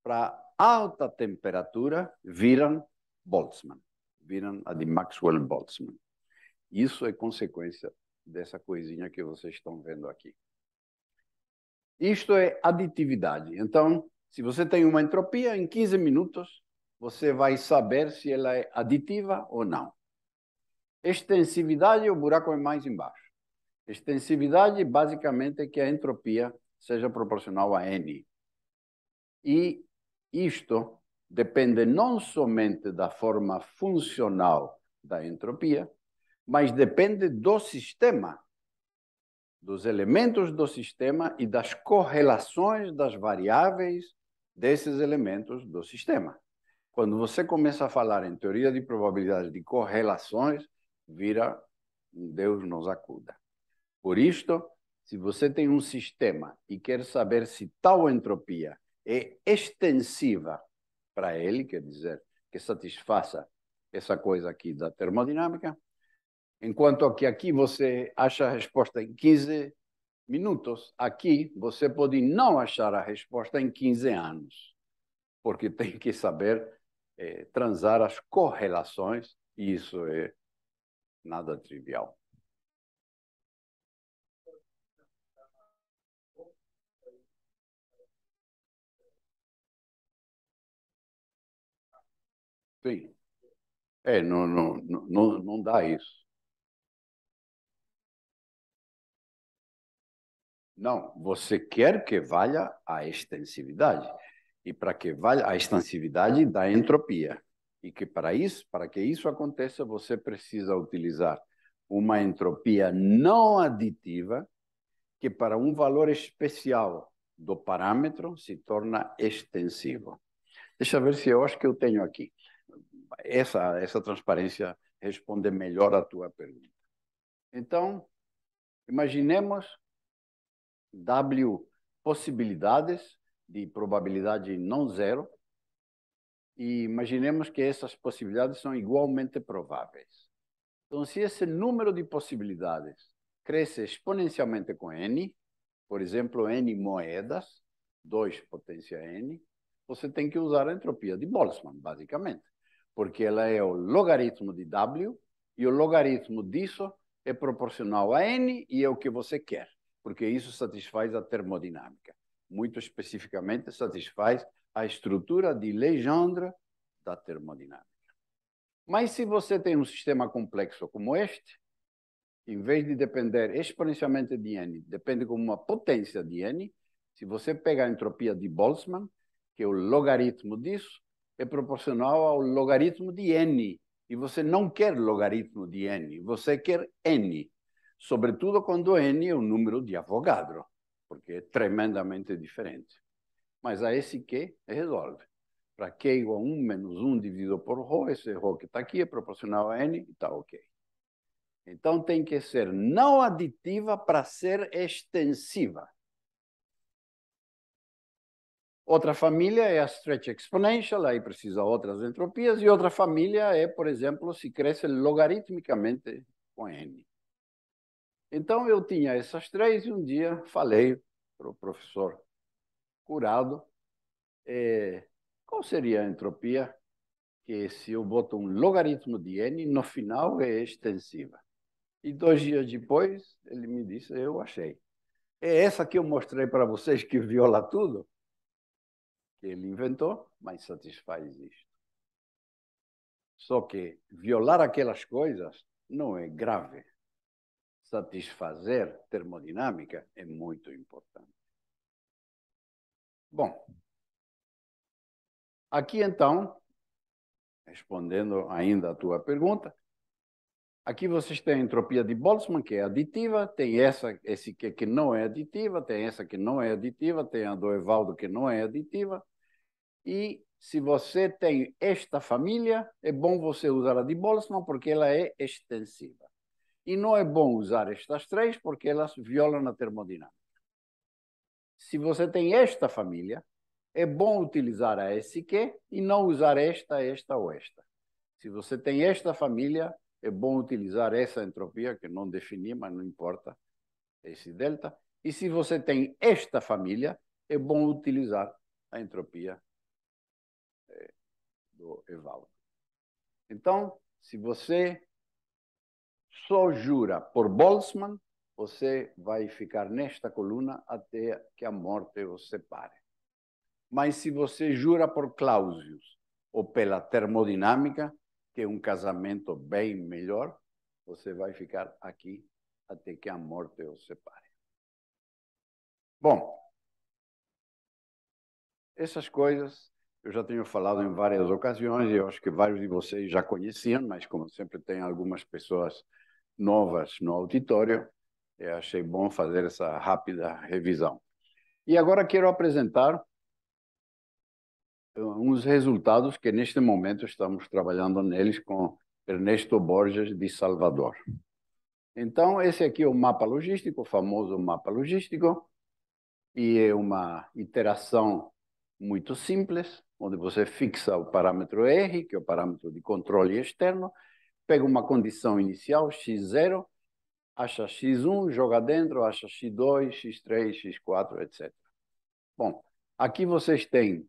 para alta temperatura, viram Boltzmann viram a de Maxwell Boltzmann. Isso é consequência dessa coisinha que vocês estão vendo aqui. Isto é aditividade. Então, se você tem uma entropia, em 15 minutos você vai saber se ela é aditiva ou não. Extensividade, o buraco é mais embaixo. Extensividade, basicamente, é que a entropia seja proporcional a N. E isto depende não somente da forma funcional da entropia, mas depende do sistema, dos elementos do sistema e das correlações das variáveis desses elementos do sistema. Quando você começa a falar em teoria de probabilidade de correlações, vira Deus nos acuda. Por isto, se você tem um sistema e quer saber se tal entropia é extensiva para ele, quer dizer, que satisfaça essa coisa aqui da termodinâmica, enquanto que aqui você acha a resposta em 15 minutos, aqui você pode não achar a resposta em 15 anos, porque *laughs* tem que saber é, transar as correlações, e isso é nada trivial. Sim. É, não, não, não, não dá isso. Não, você quer que valha a extensividade. E para que valha a extensividade da entropia. E que para isso, para que isso aconteça, você precisa utilizar uma entropia não aditiva que para um valor especial do parâmetro se torna extensivo. Deixa eu ver se eu acho que eu tenho aqui essa, essa transparência responde melhor à tua pergunta. Então, imaginemos W possibilidades de probabilidade não zero e imaginemos que essas possibilidades são igualmente prováveis. Então, se esse número de possibilidades cresce exponencialmente com n, por exemplo, n moedas, 2 potência n, você tem que usar a entropia de Boltzmann, basicamente porque ela é o logaritmo de W, e o logaritmo disso é proporcional a N e é o que você quer, porque isso satisfaz a termodinâmica. Muito especificamente, satisfaz a estrutura de Legendre da termodinâmica. Mas se você tem um sistema complexo como este, em vez de depender exponencialmente de N, depende como uma potência de N, se você pega a entropia de Boltzmann, que é o logaritmo disso, é proporcional ao logaritmo de n. E você não quer logaritmo de n, você quer n. Sobretudo quando n é um número de Avogadro, porque é tremendamente diferente. Mas a esse que resolve. Para q é igual a 1 menos 1 dividido por ρ, esse ρ que está aqui é proporcional a n e está ok. Então tem que ser não aditiva para ser extensiva. Outra família é a stretch exponential, aí precisa outras entropias, e outra família é, por exemplo, se cresce logaritmicamente com n. Então, eu tinha essas três e um dia falei para o professor Curado eh, qual seria a entropia que, se eu boto um logaritmo de n, no final é extensiva. E dois dias depois, ele me disse, eu achei. É essa que eu mostrei para vocês que viola tudo? que ele inventou, mas satisfaz isto. Só que violar aquelas coisas não é grave. Satisfazer termodinâmica é muito importante. Bom, aqui então, respondendo ainda à tua pergunta, Aqui vocês têm a entropia de Boltzmann, que é aditiva, tem essa esse que, que não é aditiva, tem essa que não é aditiva, tem a do Evaldo que não é aditiva. E se você tem esta família, é bom você usar a de Boltzmann, porque ela é extensiva. E não é bom usar estas três, porque elas violam a termodinâmica. Se você tem esta família, é bom utilizar a SQ e não usar esta, esta ou esta. Se você tem esta família, é bom utilizar essa entropia, que não defini, mas não importa, esse delta. E se você tem esta família, é bom utilizar a entropia é, do Evaldo. Então, se você só jura por Boltzmann, você vai ficar nesta coluna até que a morte os separe. Mas se você jura por Clausius ou pela termodinâmica, que um casamento bem melhor, você vai ficar aqui até que a morte os separe. Bom, essas coisas eu já tenho falado em várias ocasiões, e eu acho que vários de vocês já conheciam, mas como sempre tem algumas pessoas novas no auditório, eu eh, achei bom fazer essa rápida revisão. E agora quero apresentar uns resultados que neste momento estamos trabalhando neles com Ernesto Borges de Salvador. Então, esse aqui é o mapa logístico, o famoso mapa logístico, e é uma iteração muito simples, onde você fixa o parâmetro R, que é o parâmetro de controle externo, pega uma condição inicial, x0, acha x1, joga dentro, acha x2, x3, x4, etc. Bom, aqui vocês têm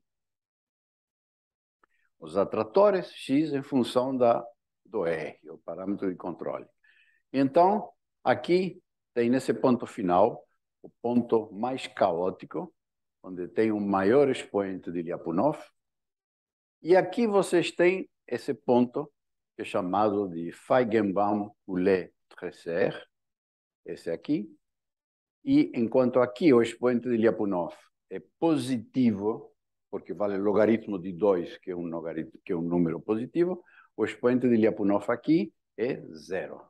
os atratores, x em função da, do R, o parâmetro de controle. Então, aqui tem nesse ponto final, o ponto mais caótico, onde tem um maior expoente de Lyapunov, e aqui vocês têm esse ponto que é chamado de Feigenbaum-Coulet-Tresser, esse aqui, e enquanto aqui o expoente de Lyapunov é positivo porque vale logaritmo de 2, que é um, que é um número positivo, o expoente de Lyapunov aqui é zero.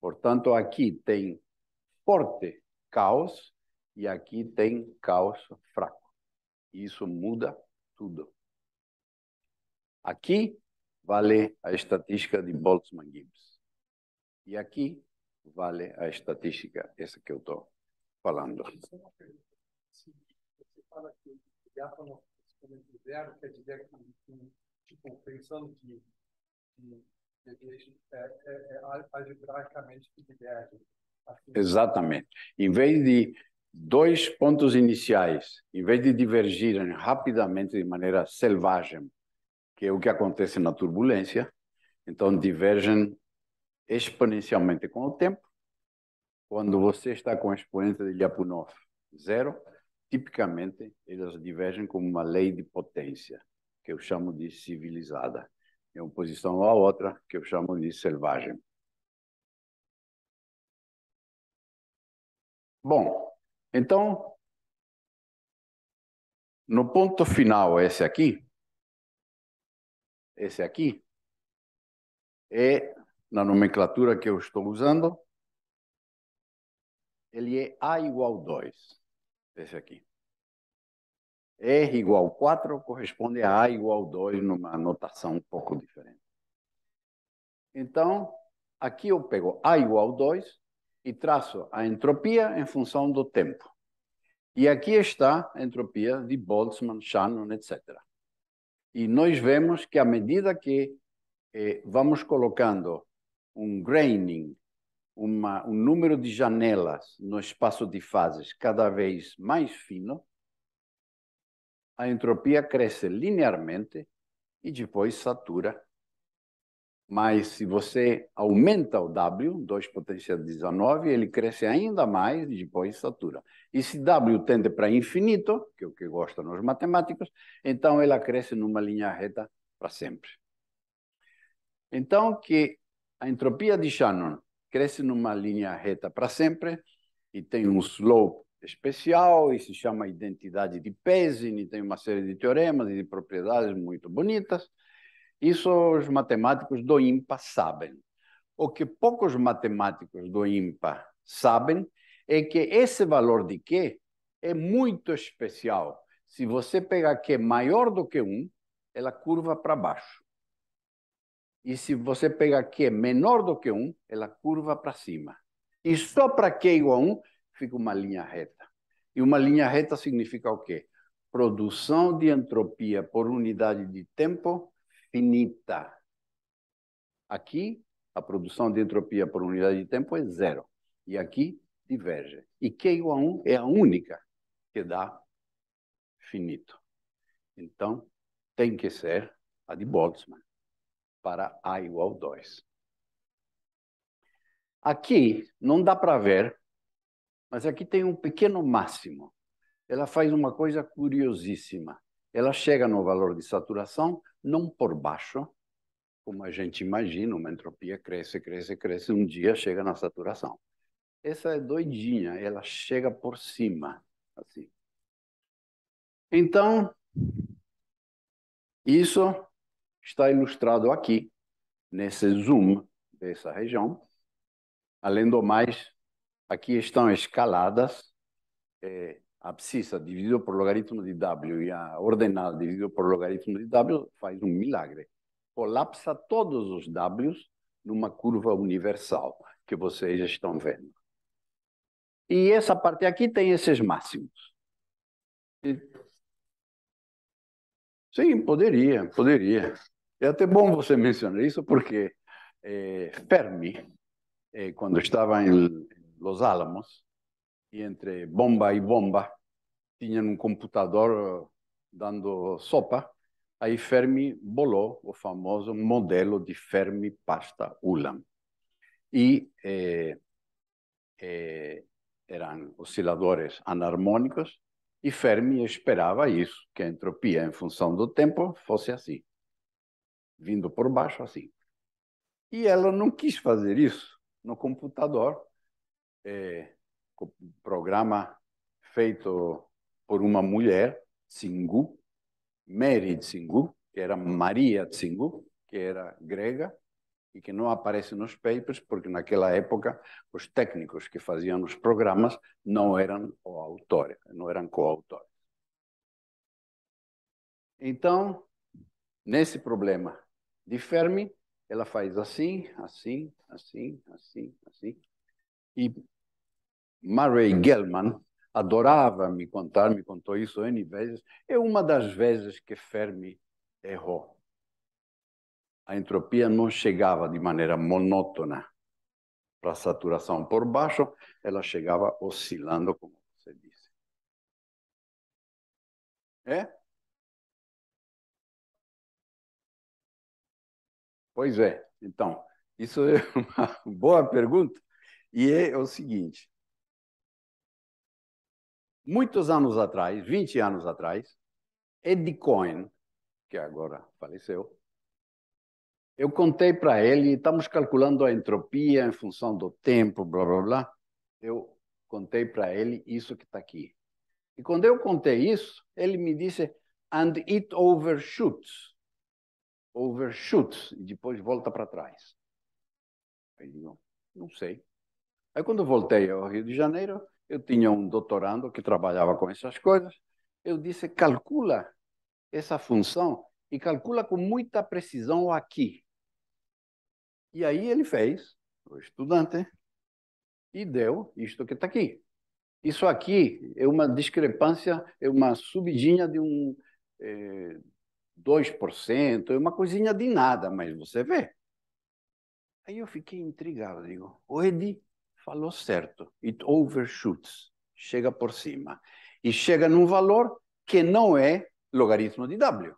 Portanto, aqui tem forte caos e aqui tem caos fraco. Isso muda tudo. Aqui vale a estatística de Boltzmann-Gibbs. E aqui vale a estatística, essa que eu estou falando. Você fala que o quer dizer, que, tipo, pensando que, que é, é, é, algebraicamente Assim. Exatamente. Em vez de dois pontos iniciais, em vez de divergirem rapidamente de maneira selvagem, que é o que acontece na turbulência, então divergem exponencialmente com o tempo. Quando você está com a exponente de Lyapunov zero, tipicamente, elas divergem como uma lei de potência, que eu chamo de civilizada, em oposição à outra, que eu chamo de selvagem. Bom, então, no ponto final, esse aqui, esse aqui, é, na nomenclatura que eu estou usando, ele é A igual 2. Esse aqui. R igual 4 corresponde a A igual 2 numa notação um pouco diferente. Então, aqui eu pego A igual 2 e traço a entropia em função do tempo. E aqui está a entropia de Boltzmann, Shannon, etc. E nós vemos que à medida que eh, vamos colocando um graining uma, um número de janelas no espaço de fases cada vez mais fino, a entropia cresce linearmente e depois satura. Mas se você aumenta o W, 2 potência 19, ele cresce ainda mais e depois satura. E se W tende para infinito, que é o que gostam os matemáticos, então ela cresce numa linha reta para sempre. Então, que a entropia de Shannon cresce numa linha reta para sempre e tem um slope especial e se chama identidade de Pesin e tem uma série de teoremas e de propriedades muito bonitas. Isso os matemáticos do IMPA sabem. O que poucos matemáticos do IMPA sabem é que esse valor de Q é muito especial. Se você pegar Q maior do que 1, ela curva para baixo. E se você pegar Q é menor do que 1, ela é curva para cima. E só para Q é igual a 1, fica uma linha reta. E uma linha reta significa o quê? Produção de entropia por unidade de tempo finita. Aqui, a produção de entropia por unidade de tempo é zero. E aqui, diverge. E Q igual a 1 é a única que dá finito. Então, tem que ser a de Boltzmann para A igual 2. Aqui não dá para ver, mas aqui tem um pequeno máximo. Ela faz uma coisa curiosíssima. Ela chega no valor de saturação, não por baixo, como a gente imagina, uma entropia cresce, cresce, cresce, um dia chega na saturação. Essa é doidinha, ela chega por cima, assim. Então, isso está ilustrado aqui, nesse zoom dessa região. Além do mais, aqui estão escaladas é, a abscissa dividido por logaritmo de W e a ordenada dividido por logaritmo de W faz um milagre. Colapsa todos os Ws numa curva universal que vocês estão vendo. E essa parte aqui tem esses máximos. E... Sim, poderia, poderia. É até bom você mencionar isso, porque é, Fermi, é, quando estava em Los Alamos, e entre bomba e bomba, tinha um computador dando sopa, aí Fermi bolou o famoso modelo de Fermi-Pasta-Ulam. E é, eram osciladores anarmônicos, e Fermi esperava isso, que a entropia em função do tempo fosse assim vindo por baixo assim. E ela não quis fazer isso no computador, é, programa feito por uma mulher, Tsingu, Mary Tsingu, que era Maria Tsingu, que era grega, e que não aparece nos papers, porque naquela época os técnicos que faziam os programas não eram autores, não eram coautores. Então, nesse problema de Fermi, ela faz assim, assim, assim, assim, assim. E Murray Gell-Mann adorava me contar, me contou isso N vezes. É uma das vezes que Fermi errou. A entropia não chegava de maneira monótona para a saturação por baixo, ela chegava oscilando, como você disse. É? Pois é. Então, isso é *laughs* uma boa pergunta. E é, é o seguinte: muitos anos atrás, 20 anos atrás, Eddie Cohen, que agora faleceu, eu contei para ele, estamos calculando a entropia em função do tempo, blá, blá, blá. Eu contei para ele isso que está aqui. E quando eu contei isso, ele me disse, and it overshoots overshoot, e depois volta para trás. Aí digo, não sei. Aí quando eu voltei ao Rio de Janeiro, eu tinha um doutorando que trabalhava com essas coisas. Eu disse, calcula essa função e calcula com muita precisão aqui. E aí ele fez, o estudante, e deu isto que está aqui. Isso aqui é uma discrepância, é uma subidinha de um, eh, 2%, uma coisinha de nada, mas você vê. Aí eu fiquei intrigado, digo, o Ed falou certo, it overshoots, chega por cima. E chega num valor que não é logaritmo de W.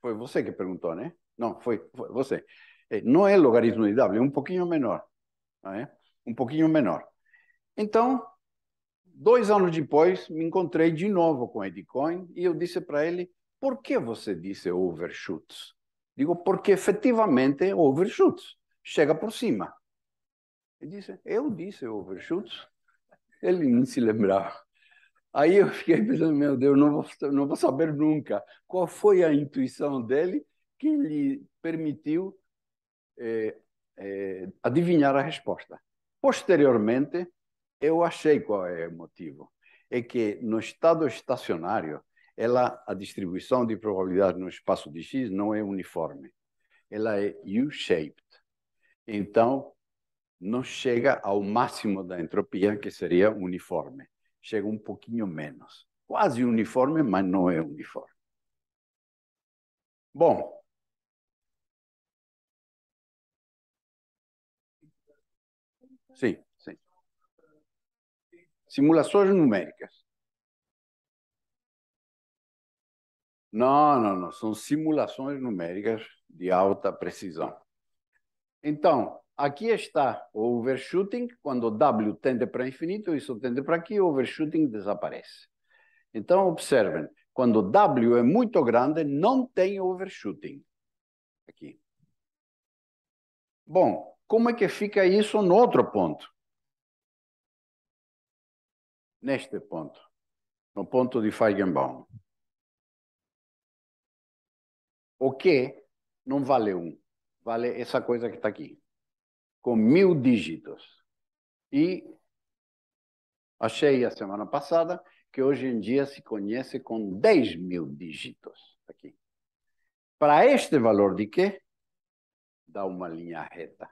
Foi você que perguntou, né? Não, foi, foi você. É, não é logaritmo de W, é um pouquinho menor. É? Um pouquinho menor. Então, dois anos depois, me encontrei de novo com o Edcoin e eu disse para ele, por que você disse overshoots? Digo, porque efetivamente é overshoots chega por cima. Ele disse, eu disse overshoots. Ele nem se lembrava. Aí eu fiquei pensando, meu Deus, não vou, não vou saber nunca qual foi a intuição dele que lhe permitiu é, é, adivinhar a resposta. Posteriormente, eu achei qual é o motivo. É que no estado estacionário, ela, a distribuição de probabilidade no espaço de X não é uniforme. Ela é U-shaped. Então, não chega ao máximo da entropia, que seria uniforme. Chega um pouquinho menos. Quase uniforme, mas não é uniforme. Bom. Sim, sim. Simulações numéricas. Não, não, não. São simulações numéricas de alta precisão. Então, aqui está o overshooting. Quando W tende para infinito, isso tende para aqui, o overshooting desaparece. Então, observem. Quando W é muito grande, não tem overshooting. Aqui. Bom, como é que fica isso no outro ponto? Neste ponto. No ponto de Feigenbaum o que não vale um, vale essa coisa que está aqui, com mil dígitos. E achei a semana passada que hoje em dia se conhece com 10 mil dígitos tá aqui. Para este valor de quê? Dá uma linha reta.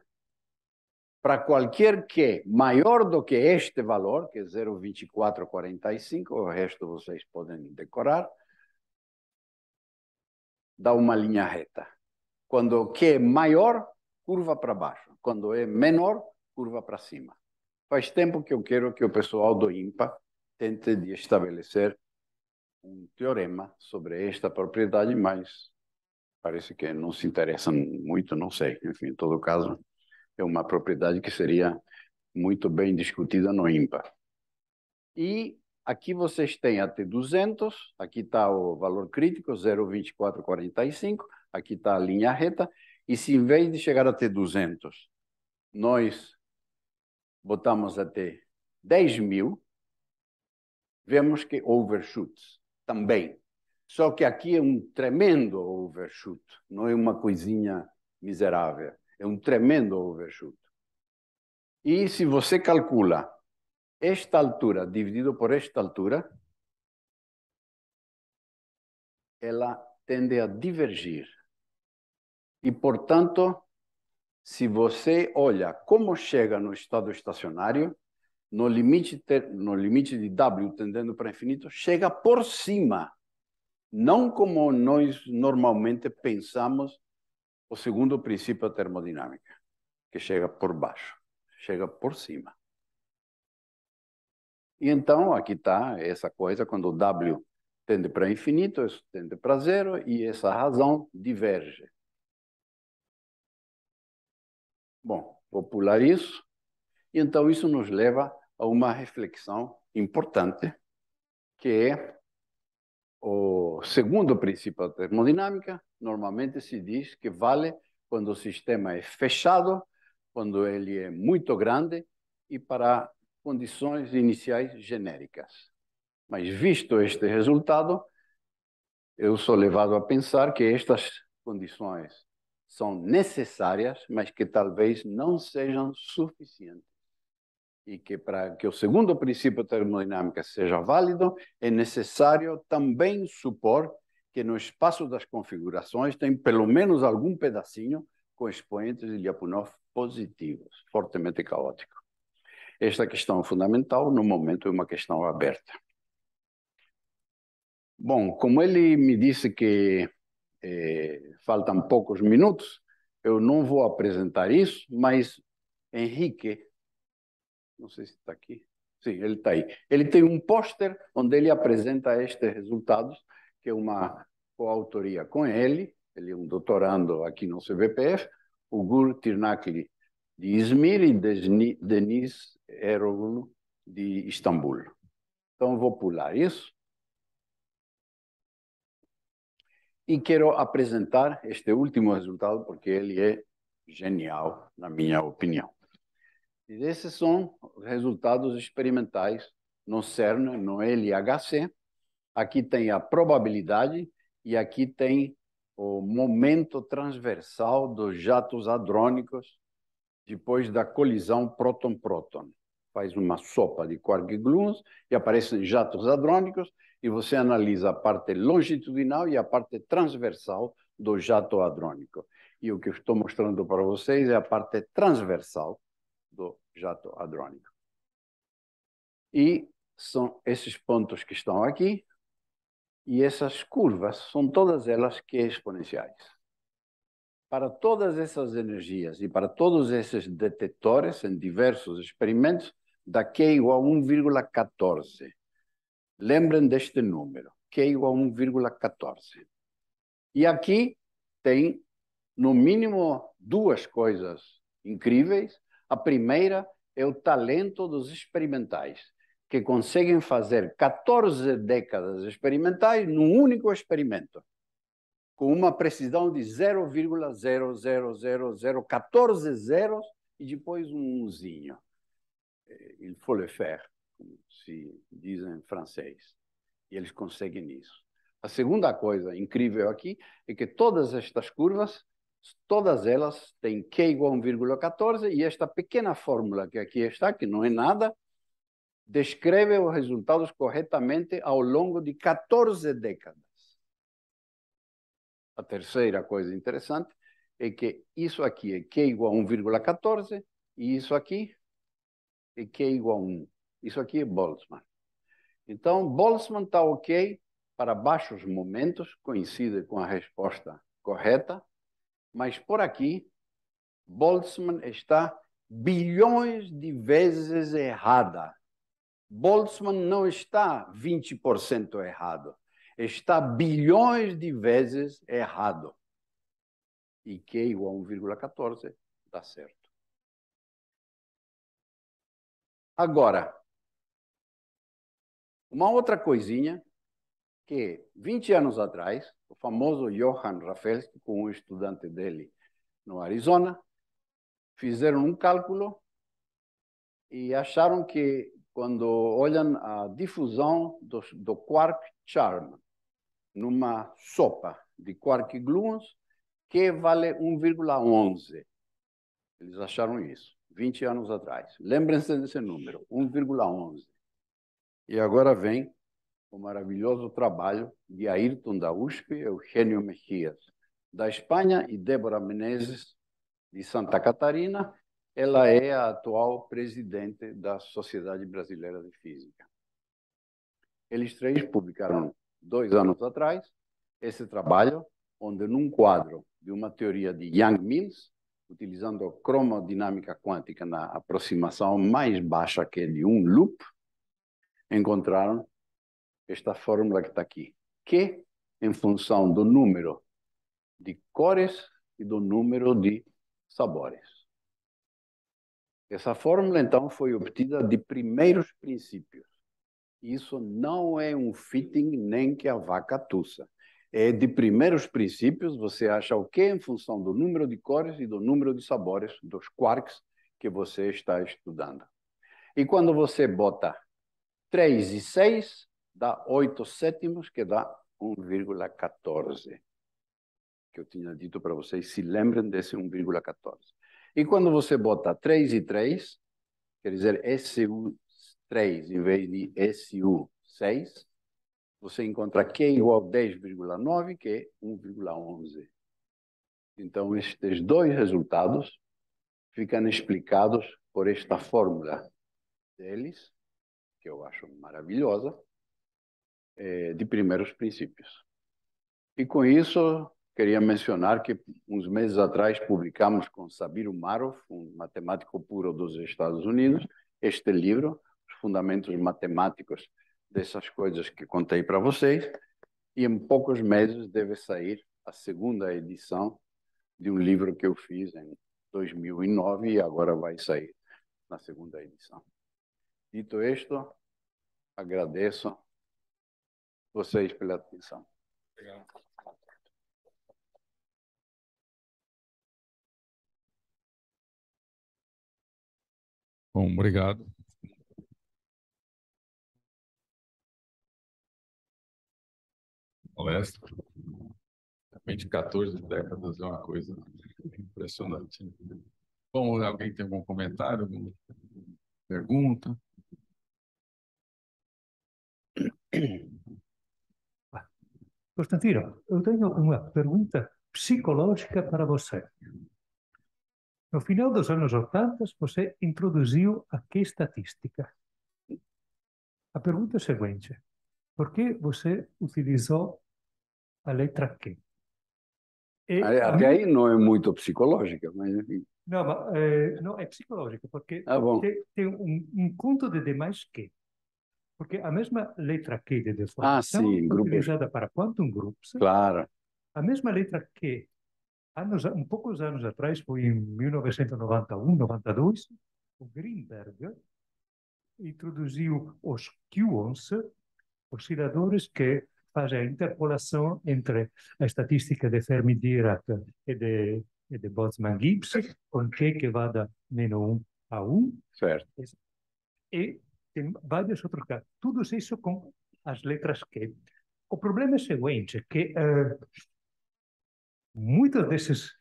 Para qualquer que maior do que este valor, que é 0,2445, o resto vocês podem decorar, dá uma linha reta. Quando o que é maior, curva para baixo. Quando é menor, curva para cima. Faz tempo que eu quero que o pessoal do IMPA tente de estabelecer um teorema sobre esta propriedade, mas parece que não se interessam muito, não sei. Enfim, em todo caso, é uma propriedade que seria muito bem discutida no IMPA. E Aqui vocês têm até 200, aqui está o valor crítico, 0,2445, aqui está a linha reta, e se em vez de chegar até 200, nós botamos até 10 mil, vemos que overshoots também. Só que aqui é um tremendo overshoot, não é uma coisinha miserável, é um tremendo overshoot. E se você calcula esta altura dividido por esta altura, ela tende a divergir. E, portanto, se você olha como chega no estado estacionário, no limite, ter, no limite de W tendendo para infinito, chega por cima. Não como nós normalmente pensamos o segundo princípio da termodinâmica, que chega por baixo, chega por cima. E então aqui está essa coisa quando o W tende para infinito, isso tende para zero e essa razão diverge. Bom, vou pular isso. Então isso nos leva a uma reflexão importante, que é o segundo princípio da termodinâmica, normalmente se diz que vale quando o sistema é fechado, quando ele é muito grande e para condições iniciais genéricas. Mas, visto este resultado, eu sou levado a pensar que estas condições são necessárias, mas que talvez não sejam suficientes. E que para que o segundo princípio termodinâmico seja válido, é necessário também supor que no espaço das configurações tem pelo menos algum pedacinho com expoentes de Lyapunov positivos, fortemente caótico. Esta questão é fundamental, no momento, é uma questão aberta. Bom, como ele me disse que eh, faltam poucos minutos, eu não vou apresentar isso, mas Henrique, não sei se está aqui, sim, ele está aí. Ele tem um pôster onde ele apresenta estes resultados, que é uma coautoria com ele, ele é um doutorando aqui no CVPF, o Gur Tirnakli de Izmir e Denise Erol de Istambul. Então, vou pular isso. E quero apresentar este último resultado, porque ele é genial, na minha opinião. E esses são resultados experimentais no CERN, no LHC. Aqui tem a probabilidade e aqui tem o momento transversal dos jatos hadrônicos depois da colisão próton-próton faz uma sopa de quark-gluons e aparecem jatos hadrônicos e você analisa a parte longitudinal e a parte transversal do jato hadrônico. E o que eu estou mostrando para vocês é a parte transversal do jato hadrônico. E são esses pontos que estão aqui, e essas curvas são todas elas que é exponenciais. Para todas essas energias e para todos esses detetores em diversos experimentos, da Q é igual a 1,14. Lembrem deste número, Q é igual a 1,14. E aqui tem, no mínimo, duas coisas incríveis. A primeira é o talento dos experimentais, que conseguem fazer 14 décadas experimentais num único experimento, com uma precisão de 0,00014 zeros e depois um zinho il faut le faire, como se diz em francês. E eles conseguem isso. A segunda coisa incrível aqui é que todas estas curvas, todas elas têm Q igual a 1,14 e esta pequena fórmula que aqui está, que não é nada, descreve os resultados corretamente ao longo de 14 décadas. A terceira coisa interessante é que isso aqui é Q igual a 1,14 e isso aqui e Q é igual a 1. Isso aqui é Boltzmann. Então, Boltzmann está ok para baixos momentos, coincide com a resposta correta, mas por aqui, Boltzmann está bilhões de vezes errada. Boltzmann não está 20% errado, está bilhões de vezes errado. E Q é igual a 1,14 dá tá certo. Agora, uma outra coisinha que 20 anos atrás, o famoso Johann Rafelski, com um estudante dele no Arizona, fizeram um cálculo e acharam que quando olham a difusão do, do quark charm numa sopa de quark gluons, que vale 1,11. Eles acharam isso. 20 anos atrás. Lembrem-se desse número, 1,11. E agora vem o maravilhoso trabalho de Ayrton da USP e Eugênio Mejias, da Espanha, e Débora Menezes, de Santa Catarina. Ela é a atual presidente da Sociedade Brasileira de Física. Eles três publicaram, dois anos atrás, esse trabalho, onde, num quadro de uma teoria de Young mills utilizando cromodinâmica quântica na aproximação mais baixa que é de um loop, encontraram esta fórmula que está aqui, que em função do número de cores e do número de sabores. Essa fórmula, então, foi obtida de primeiros princípios. Isso não é um fitting nem que a vaca tussa é de primeiros princípios, você acha o que em função do número de cores e do número de sabores dos quarks que você está estudando. E quando você bota 3 e 6, dá 8 sétimos, que dá 1,14. Que eu tinha dito para vocês, se lembrem desse 1,14. E quando você bota 3 e 3, quer dizer SU3 em vez de SU6, você encontra Q igual a 10,9, que é 1,11. Então, estes dois resultados ficam explicados por esta fórmula deles, que eu acho maravilhosa, eh, de primeiros princípios. E com isso, queria mencionar que uns meses atrás publicamos com Sabir Umarov, um matemático puro dos Estados Unidos, este livro, Os Fundamentos Matemáticos dessas coisas que contei para vocês. E em poucos meses deve sair a segunda edição de um livro que eu fiz em 2009 e agora vai sair na segunda edição. Dito isto, agradeço vocês pela atenção. Obrigado. Bom, obrigado. palestra. Realmente 14 décadas é uma coisa impressionante. Né? Bom, alguém tem algum comentário, alguma pergunta? Constantino, eu tenho uma pergunta psicológica para você. No final dos anos 80, você introduziu aqui estatística. A pergunta é a seguinte: por que você utilizou a letra Q. E Até aí não é muito psicológica, mas enfim. Não, é, não é psicológica, porque ah, tá tem, tem, um, um conto de demais que. Porque a mesma letra Q de deformação ah, sim, utilizada para quantum groups, claro. a mesma letra Q, anos, um poucos anos atrás, foi em 1991, 92, o Greenberg introduziu os Q11, osciladores que faz a interpolação entre a estatística de Fermi Dirac e de, e de Boltzmann Gibbs, com Q que vada da menos 1 a 1. Certo. E tem vários outros casos. Tudo isso com as letras Q. O problema é o seguinte, que uh, eh, muitos desses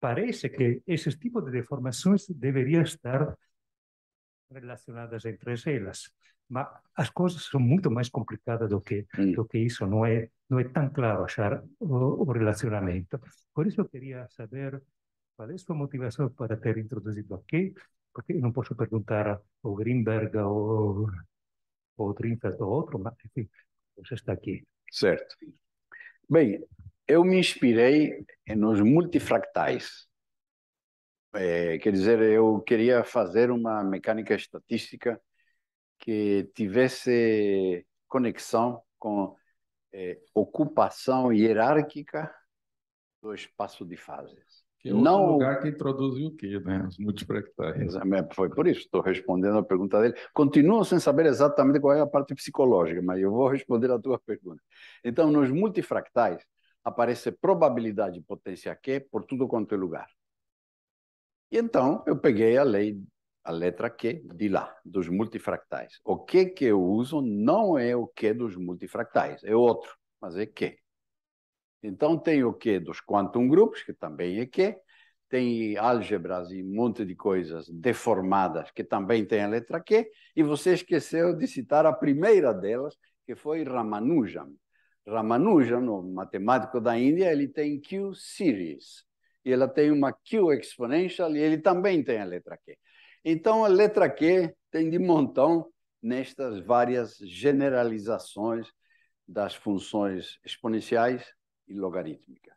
parece que esses tipos de deformações deveriam estar relacionadas entre elas. Mas as coisas são muito mais complicadas do que mm. do que isso. Não é não é tão claro achar o, o relacionamento. Por isso eu queria saber qual é a sua motivação para ter introduzido aqui, porque eu não posso perguntar ao Greenberg ou ou Trinfeld ou outro, mas enfim, você está aqui. Certo. Bem, eu me inspirei nos multifractais. É, quer dizer, eu queria fazer uma mecânica estatística que tivesse conexão com é, ocupação hierárquica do espaço de fases. Que é outro lugar que introduziu o quê, né? Os multifractais Foi por isso, estou respondendo a pergunta dele. Continuo sem saber exatamente qual é a parte psicológica, mas eu vou responder a tua pergunta. Então, nos multifractais, aparece probabilidade e potência Q por tudo quanto é lugar. E então, eu peguei a lei a letra Q de lá, dos multifractais. O Q que eu uso não é o Q dos multifractais, é outro, mas é Q. Então tem o Q dos quantum groups, que também é Q, tem álgebras e um monte de coisas deformadas que também tem a letra Q, e você esqueceu de citar a primeira delas, que foi Ramanujan. Ramanujan, o matemático da Índia, ele tem Q series, e ela tem uma Q exponential, e ele também tem a letra Q. Então, a letra Q tem de montão nestas várias generalizações das funções exponenciais e logarítmicas.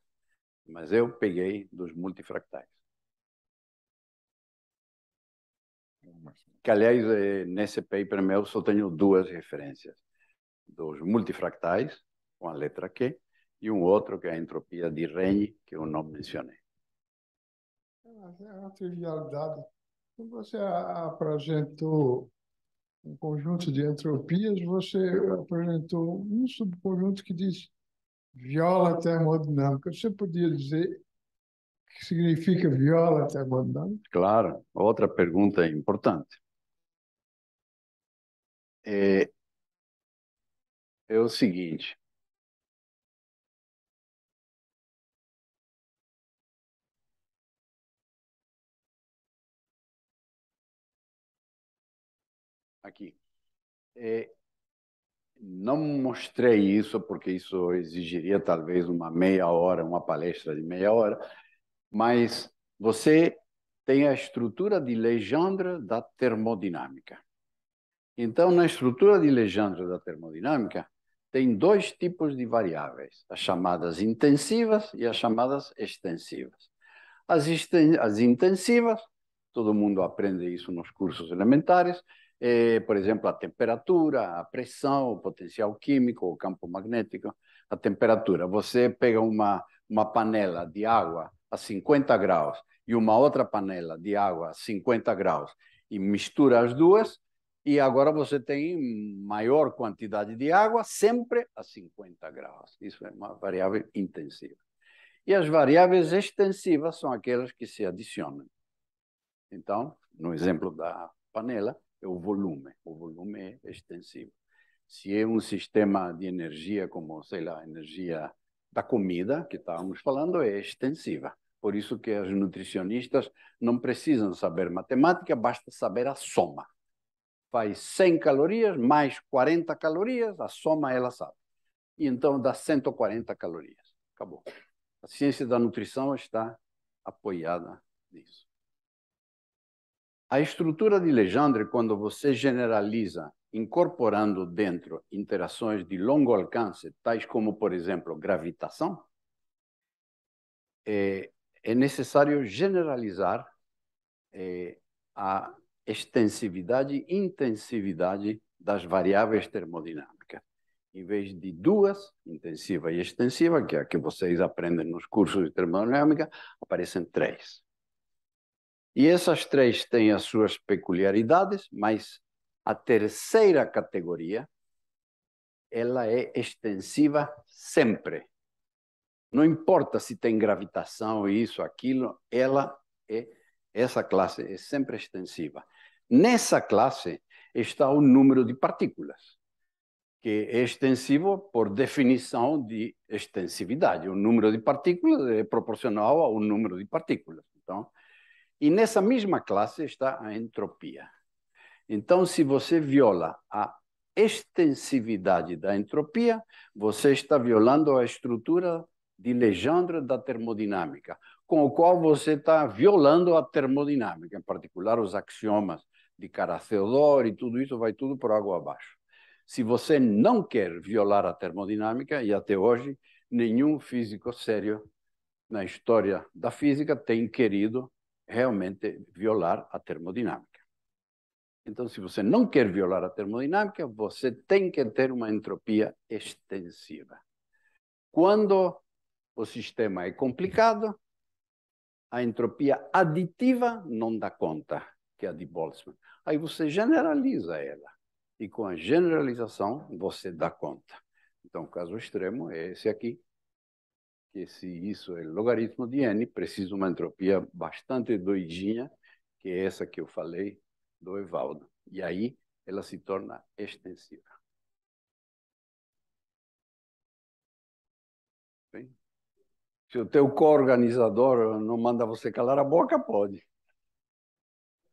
Mas eu peguei dos multifractais. Que, aliás, é, nesse paper meu só tenho duas referências. Dos multifractais, com a letra Q, e um outro que é a entropia de Renyi, que eu não mencionei. É uma é trivialidade você apresentou um conjunto de entropias, você apresentou um subconjunto que diz viola termodinâmica. Você podia dizer O que significa viola termodinâmica? Claro, outra pergunta importante. É, é o seguinte, É, não mostrei isso, porque isso exigiria talvez uma meia hora, uma palestra de meia hora, mas você tem a estrutura de Legendre da termodinâmica. Então, na estrutura de Legendre da termodinâmica, tem dois tipos de variáveis, as chamadas intensivas e as chamadas extensivas. As, extensivas, todo mundo aprende isso nos cursos elementares, eh, por exemplo, a temperatura, a pressão, o potencial químico, o campo magnético, a temperatura. Você pega uma, uma panela de água a 50 graus e uma outra panela de água a 50 graus e mistura as duas, e agora você tem maior quantidade de água, sempre a 50 graus. Isso é uma variável intensiva. E as variáveis extensivas são aquelas que se adicionam. Então, no exemplo da panela, é o volume. O volume é extensivo. Se é um sistema de energia, como, sei lá, energia da comida, que estávamos falando, é extensiva. Por isso que as nutricionistas não precisam saber matemática, basta saber a soma. Faz 100 calorias mais 40 calorias, a soma ela sabe. E então dá 140 calorias. Acabou. A ciência da nutrição está apoiada nisso. A estrutura de Legendre, quando você generaliza, incorporando dentro interações de longo alcance, tais como, por exemplo, gravitação, é, é necessário generalizar é, a extensividade e intensividade das variáveis termodinâmicas. Em vez de duas, intensiva e extensiva, que é a que vocês aprendem nos cursos de termodinâmica, aparecem três. E essas três têm as suas peculiaridades, mas a terceira categoria ela é extensiva sempre. Não importa se tem gravitação, isso, aquilo, ela é essa classe é sempre extensiva. Nessa classe está o número de partículas, que é extensivo por definição de extensividade. O número de partículas é proporcional ao número de partículas. Então, e nessa mesma classe está a entropia. Então, se você viola a extensividade da entropia, você está violando a estrutura de Legendre da termodinâmica, com o qual você está violando a termodinâmica, em particular os axiomas de kara e tudo isso vai tudo por água abaixo. Se você não quer violar a termodinâmica, e até hoje nenhum físico sério na história da física tem querido realmente violar a termodinâmica. Então, se você não quer violar a termodinâmica, você tem que ter uma entropia extensiva. Quando o sistema é complicado, a entropia aditiva não dá conta, que é a de Boltzmann. Aí você generaliza ela. E com a generalização, você dá conta. Então, o caso extremo é esse aqui, que se isso é logaritmo de n, precisa uma entropia bastante doidinha, que é essa que eu falei do Evaldo. E aí ela se torna extensiva. Bem, se o teu co-organizador não manda você calar a boca, pode.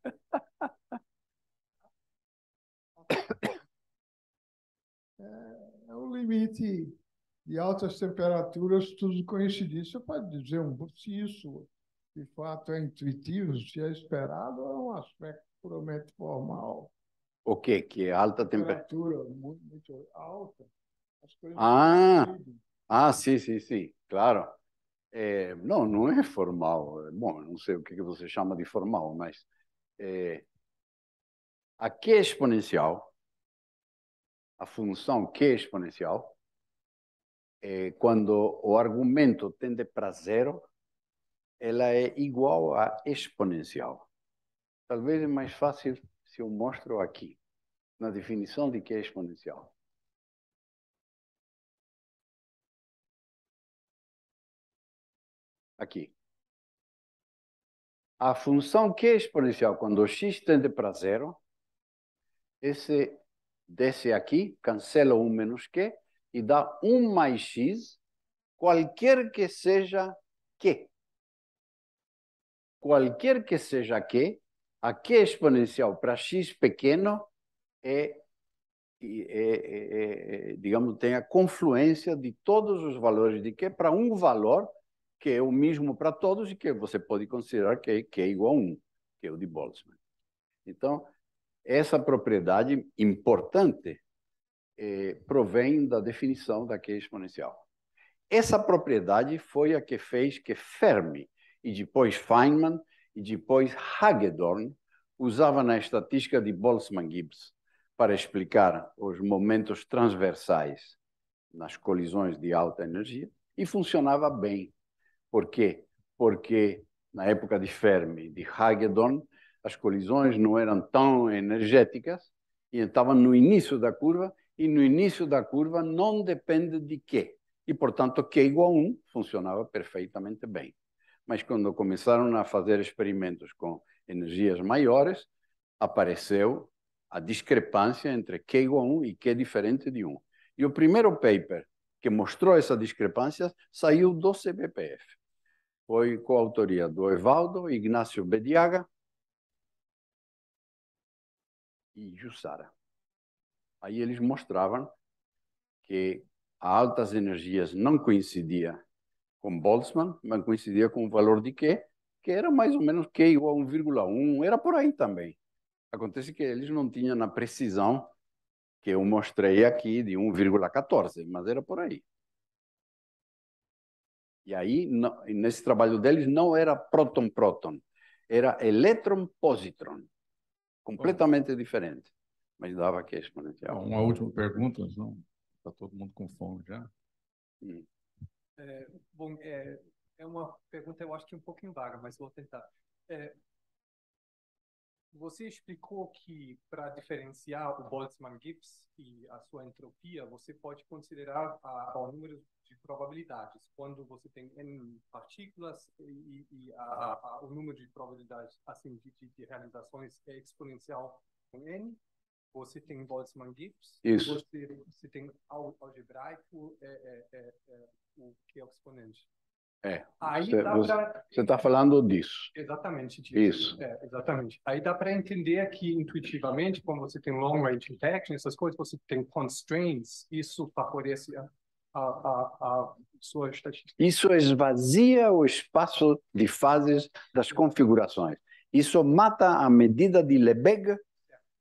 *coughs* É, é um limite e altas temperaturas, tudo coincidência Você pode dizer um, se isso de fato é intuitivo, se é esperado, é um aspecto puramente formal. O que Que é alta temperatura? Temperatura muito, muito alta. ah, ah, sim, sim, sim, claro. É, não, não é formal. É, bom, não sei o é que você chama de formal, mas é, a Q é exponencial, a função Q exponencial, quando eh, o argumento tende para zero, ela é igual a exponencial. Talvez é mais fácil se eu mostro aqui, na definição de que é exponencial. Aqui. A função que é exponencial, quando x tende para zero, esse desce aqui, cancela um menos q, e dá 1 mais x, qualquer que seja q. Qualquer que seja q, a q exponencial para x pequeno é é, é, é, é, digamos, tem a confluência de todos os valores de q para um valor que é o mesmo para todos e que você pode considerar que é q igual a 1, que é o de Boltzmann. Então, essa propriedade importante eh, provém da definição da Q exponencial. Essa propriedade foi a que fez que Fermi, e depois Feynman, e depois Hagedorn, usavam na estatística de Boltzmann-Gibbs para explicar os momentos transversais nas colisões de alta energia, e funcionava bem. Por quê? Porque na época de Fermi, de Hagedorn, as colisões não eram tão energéticas e estavam então, no início da curva e no início da curva não depende de Q. E, portanto, Q igual a 1 funcionava perfeitamente bem. Mas quando começaram a fazer experimentos com energias maiores, apareceu a discrepância entre Q igual a 1 e Q diferente de 1. E o primeiro paper que mostrou essa discrepância saiu do CBPF. Foi com a autoria do Evaldo, Ignacio Bediaga e Jussara. Aí eles mostravam que a altas energias não coincidia com Boltzmann, mas coincidia com o valor de Q, que era mais ou menos Q igual a 1,1, era por aí também. Acontece que eles não tinham a precisão que eu mostrei aqui de 1,14, mas era por aí. E aí, nesse trabalho deles, não era próton-próton, era elétron-positron, completamente diferente mas dava que exponencial. Né? É, uma última pergunta, não? Está todo mundo com fome já? Hum. É, bom, é, é uma pergunta, eu acho que um pouco vaga, mas vou tentar. É, você explicou que para diferenciar o Boltzmann-Gibbs e a sua entropia, você pode considerar a, o número de probabilidades. Quando você tem n partículas e, e a, a, o número de probabilidades assim de, de realizações é exponencial com n, você tem Boltzmann Gibbs, Isso. Você, você tem algebraico, é, é, é, é, o que é o exponente. É. Aí você está falando disso. Exatamente disso. Isso. É, exatamente. Aí dá para entender que intuitivamente, quando você tem long range interaction, essas coisas, você tem constraints, isso favorece a, a, a, sua estatística. Isso esvazia o espaço de fases das configurações. Isso mata a medida de Lebesgue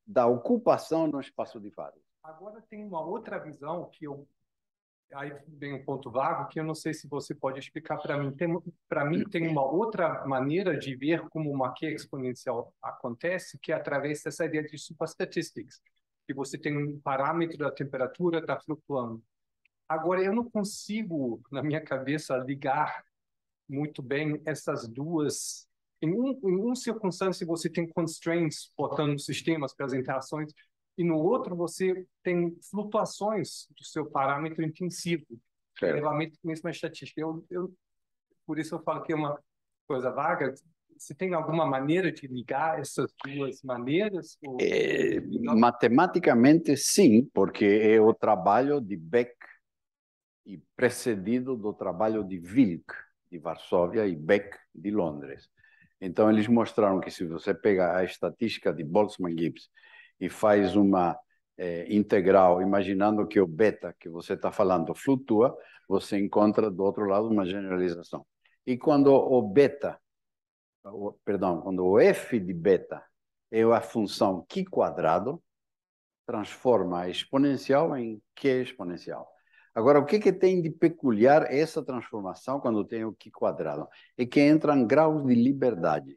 da ocupação no espaço de vagas. Agora tem uma outra visão que eu aí vem um ponto vago que eu não sei se você pode explicar para mim. Para mim tem uma outra maneira de ver como uma Q exponencial acontece, que é através dessa ideia de superstatistics, que você tem um parâmetro da temperatura está flutuando. Agora eu não consigo na minha cabeça ligar muito bem essas duas em, um, em uma circunstância, você tem constraints botando sistemas para as interações, e no outro, você tem flutuações do seu parâmetro intensivo. Relevamento com mesma estatística. Eu, eu, por isso eu falo que é uma coisa vaga, se tem alguma maneira de ligar essas duas maneiras? Ou... É, matematicamente, sim, porque é o trabalho de Beck e precedido do trabalho de Wilk, de Varsóvia, e Beck, de Londres. Então, eles mostraram que se você pega a estatística de Boltzmann-Gibbs e faz uma é, integral, imaginando que o beta que você está falando flutua, você encontra do outro lado uma generalização. E quando o beta, o, perdão, quando o f de beta é a função q quadrado, transforma a exponencial em q exponencial. Agora, o que, que tem de peculiar essa transformação quando tem o que quadrado? É que entram graus de liberdade.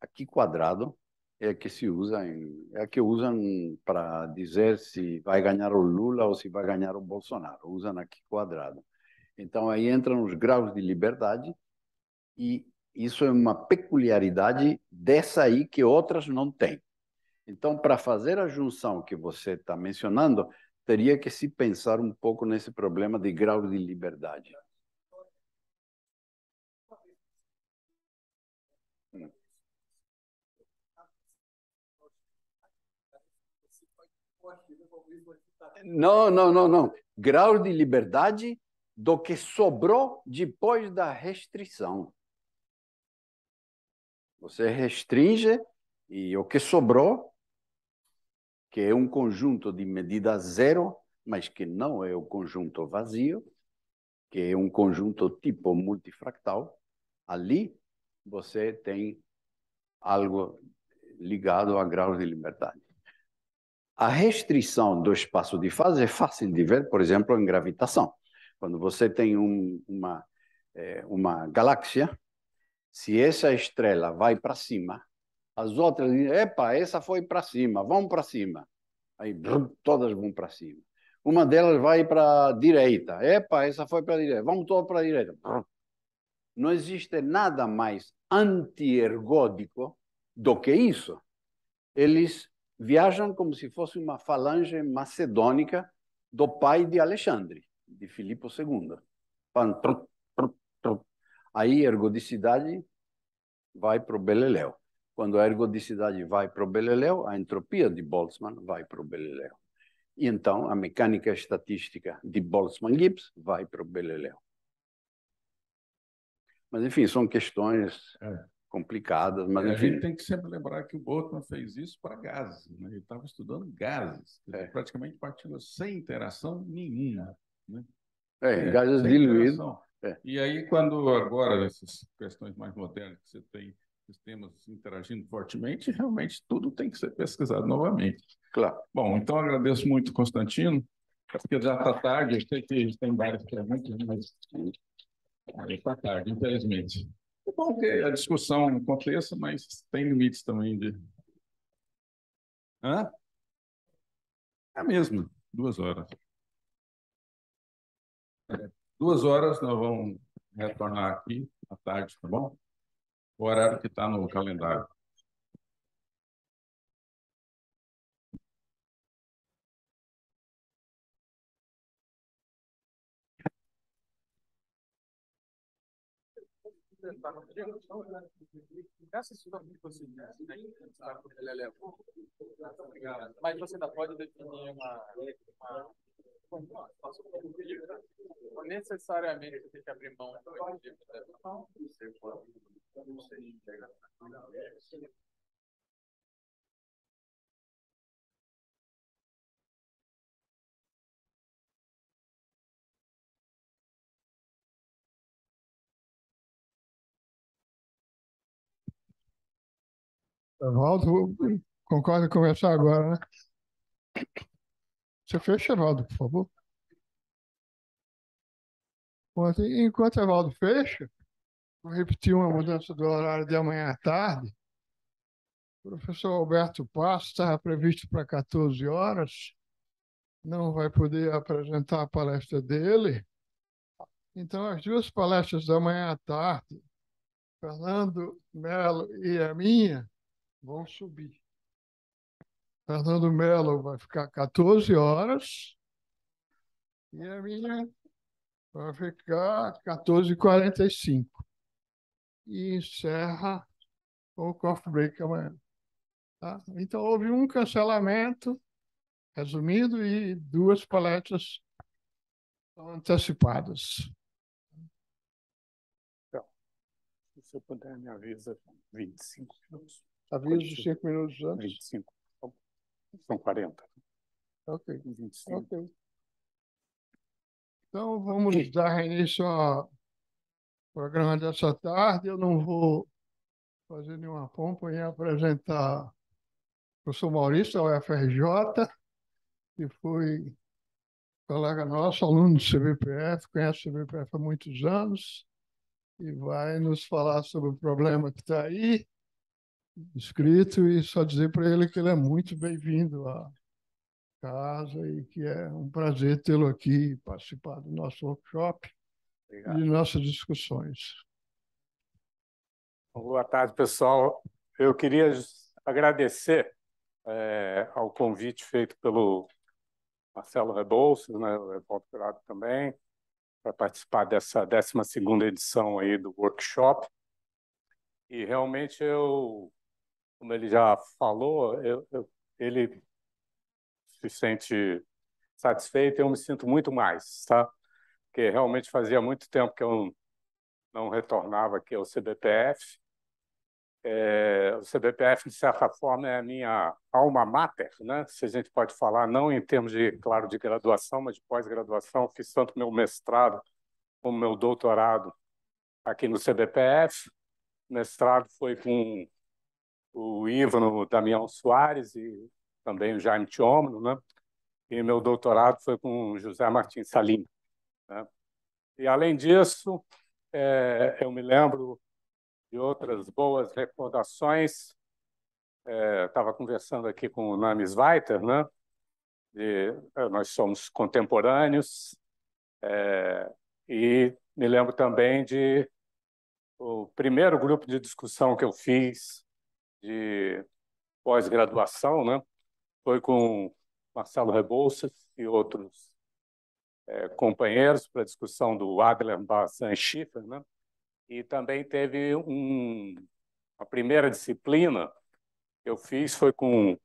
Aqui quadrado é a que se usa, em, é a que usam para dizer se vai ganhar o Lula ou se vai ganhar o Bolsonaro. Usam aqui quadrado. Então, aí entram os graus de liberdade e isso é uma peculiaridade dessa aí que outras não têm. Então, para fazer a junção que você está mencionando, teria que se pensar um pouco nesse problema de grau de liberdade. Não, não, não, não. Grau de liberdade do que sobrou depois da restrição. Você restringe e o que sobrou que é um conjunto de medida zero, mas que não é o conjunto vazio, que é um conjunto tipo multifractal, ali você tem algo ligado a graus de liberdade. A restrição do espaço de fase é fácil de ver, por exemplo, em gravitação. Quando você tem um, uma, é, uma galáxia, se essa estrela vai para cima, as outras dizem, epa, essa foi para cima, vamos para cima. Aí brum, todas vão para cima. Uma delas vai para a direita. Epa, essa foi para a direita. Vamos todos para a direita. Brum. Não existe nada mais antiergódico do que isso. Eles viajam como se fosse uma falange macedônica do pai de Alexandre, de Filipe II. Aí a ergodicidade vai para o Beleléu. Quando a ergodicidade vai para o beleléu, a entropia de Boltzmann vai para o beleléu. E então a mecânica estatística de Boltzmann-Gibbs vai para o beleléu. Mas, enfim, são questões é. complicadas. Mas, enfim... A gente tem que sempre lembrar que o Boltzmann fez isso para gases. Né? Ele estava estudando gases, é. praticamente partículas sem interação nenhuma. Né? É, é gases diluídos. É. E aí, quando agora, essas questões mais modernas que você tem sistemas interagindo fortemente, realmente tudo tem que ser pesquisado novamente. Claro. Bom, então agradeço muito, Constantino, porque já está tarde, eu sei que tem várias perguntas, mas está tarde, infelizmente. É bom que a discussão aconteça, mas tem limites também de. Hã? É mesmo, duas horas. Duas horas nós vamos retornar aqui à tarde, tá bom? o horário que está no calendário. Tipo assim, né? Assim, né, é Mas você ainda pode definir uma, necessariamente você tem que abrir mão do né? objetivo Evaldo, concorda em conversar agora, né? Você fecha, Evaldo, por favor. Enquanto Evaldo fecha, repetiu uma mudança do horário de amanhã à tarde. O professor Alberto Passo estava previsto para 14 horas, não vai poder apresentar a palestra dele. Então, as duas palestras da manhã à tarde, Fernando Melo e a minha, vão subir. Fernando Melo vai ficar 14 horas e a minha vai ficar 14h45 e encerra o coffee break amanhã. Tá? Então, houve um cancelamento resumido e duas palestras antecipadas. Então, se você puder, me avisa 25 minutos. Aviso 5 minutos antes? 25. Então, são 40. Ok. 25. Ok. Então, vamos dar início a programa dessa tarde. Eu não vou fazer nenhuma pompa em apresentar o professor Maurício da UFRJ, que foi colega nosso, aluno do CBPF, conhece o CBPF há muitos anos e vai nos falar sobre o problema que está aí escrito e só dizer para ele que ele é muito bem-vindo à casa e que é um prazer tê-lo aqui participar do nosso workshop de nossas discussões. Boa tarde, pessoal. Eu queria agradecer é, ao convite feito pelo Marcelo Rebouças, né, o Evaldo Pirado também, para participar dessa 12 edição aí do workshop. E realmente eu, como ele já falou, eu, eu, ele se sente satisfeito, e eu me sinto muito mais, tá? porque realmente fazia muito tempo que eu não retornava aqui ao CBPF. É, o CBPF, de certa forma, é a minha alma mater, né? se a gente pode falar, não em termos de, claro, de graduação, mas de pós-graduação. Fiz tanto meu mestrado como meu doutorado aqui no CBPF. O mestrado foi com o Ivano Damião Soares e também o Jaime Tiomno, né? e meu doutorado foi com o José Martins Salim. Né? E, além disso, é, eu me lembro de outras boas recordações. Estava é, conversando aqui com o Names Weiter, né? E, é, nós somos contemporâneos, é, e me lembro também de o primeiro grupo de discussão que eu fiz de pós-graduação, né? Foi com Marcelo Rebouças e outros é, companheiros para a discussão do Adler Bassan Schiffer, né? e também teve um, a primeira disciplina que eu fiz foi com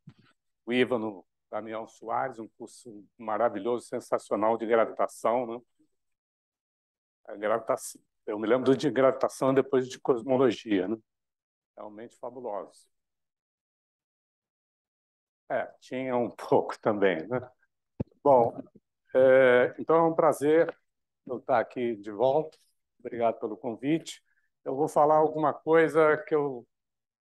o Ivano Damião Soares, um curso maravilhoso, sensacional de gravitação. Né? A é, gravitação. Eu me lembro de gravitação e depois de cosmologia. Né? Realmente fabuloso. É, tinha um *laughs* pouco também. Né? Bom, é, então é um prazer eu estar aqui de volta. Obrigado pelo convite. Eu vou falar alguma coisa que eu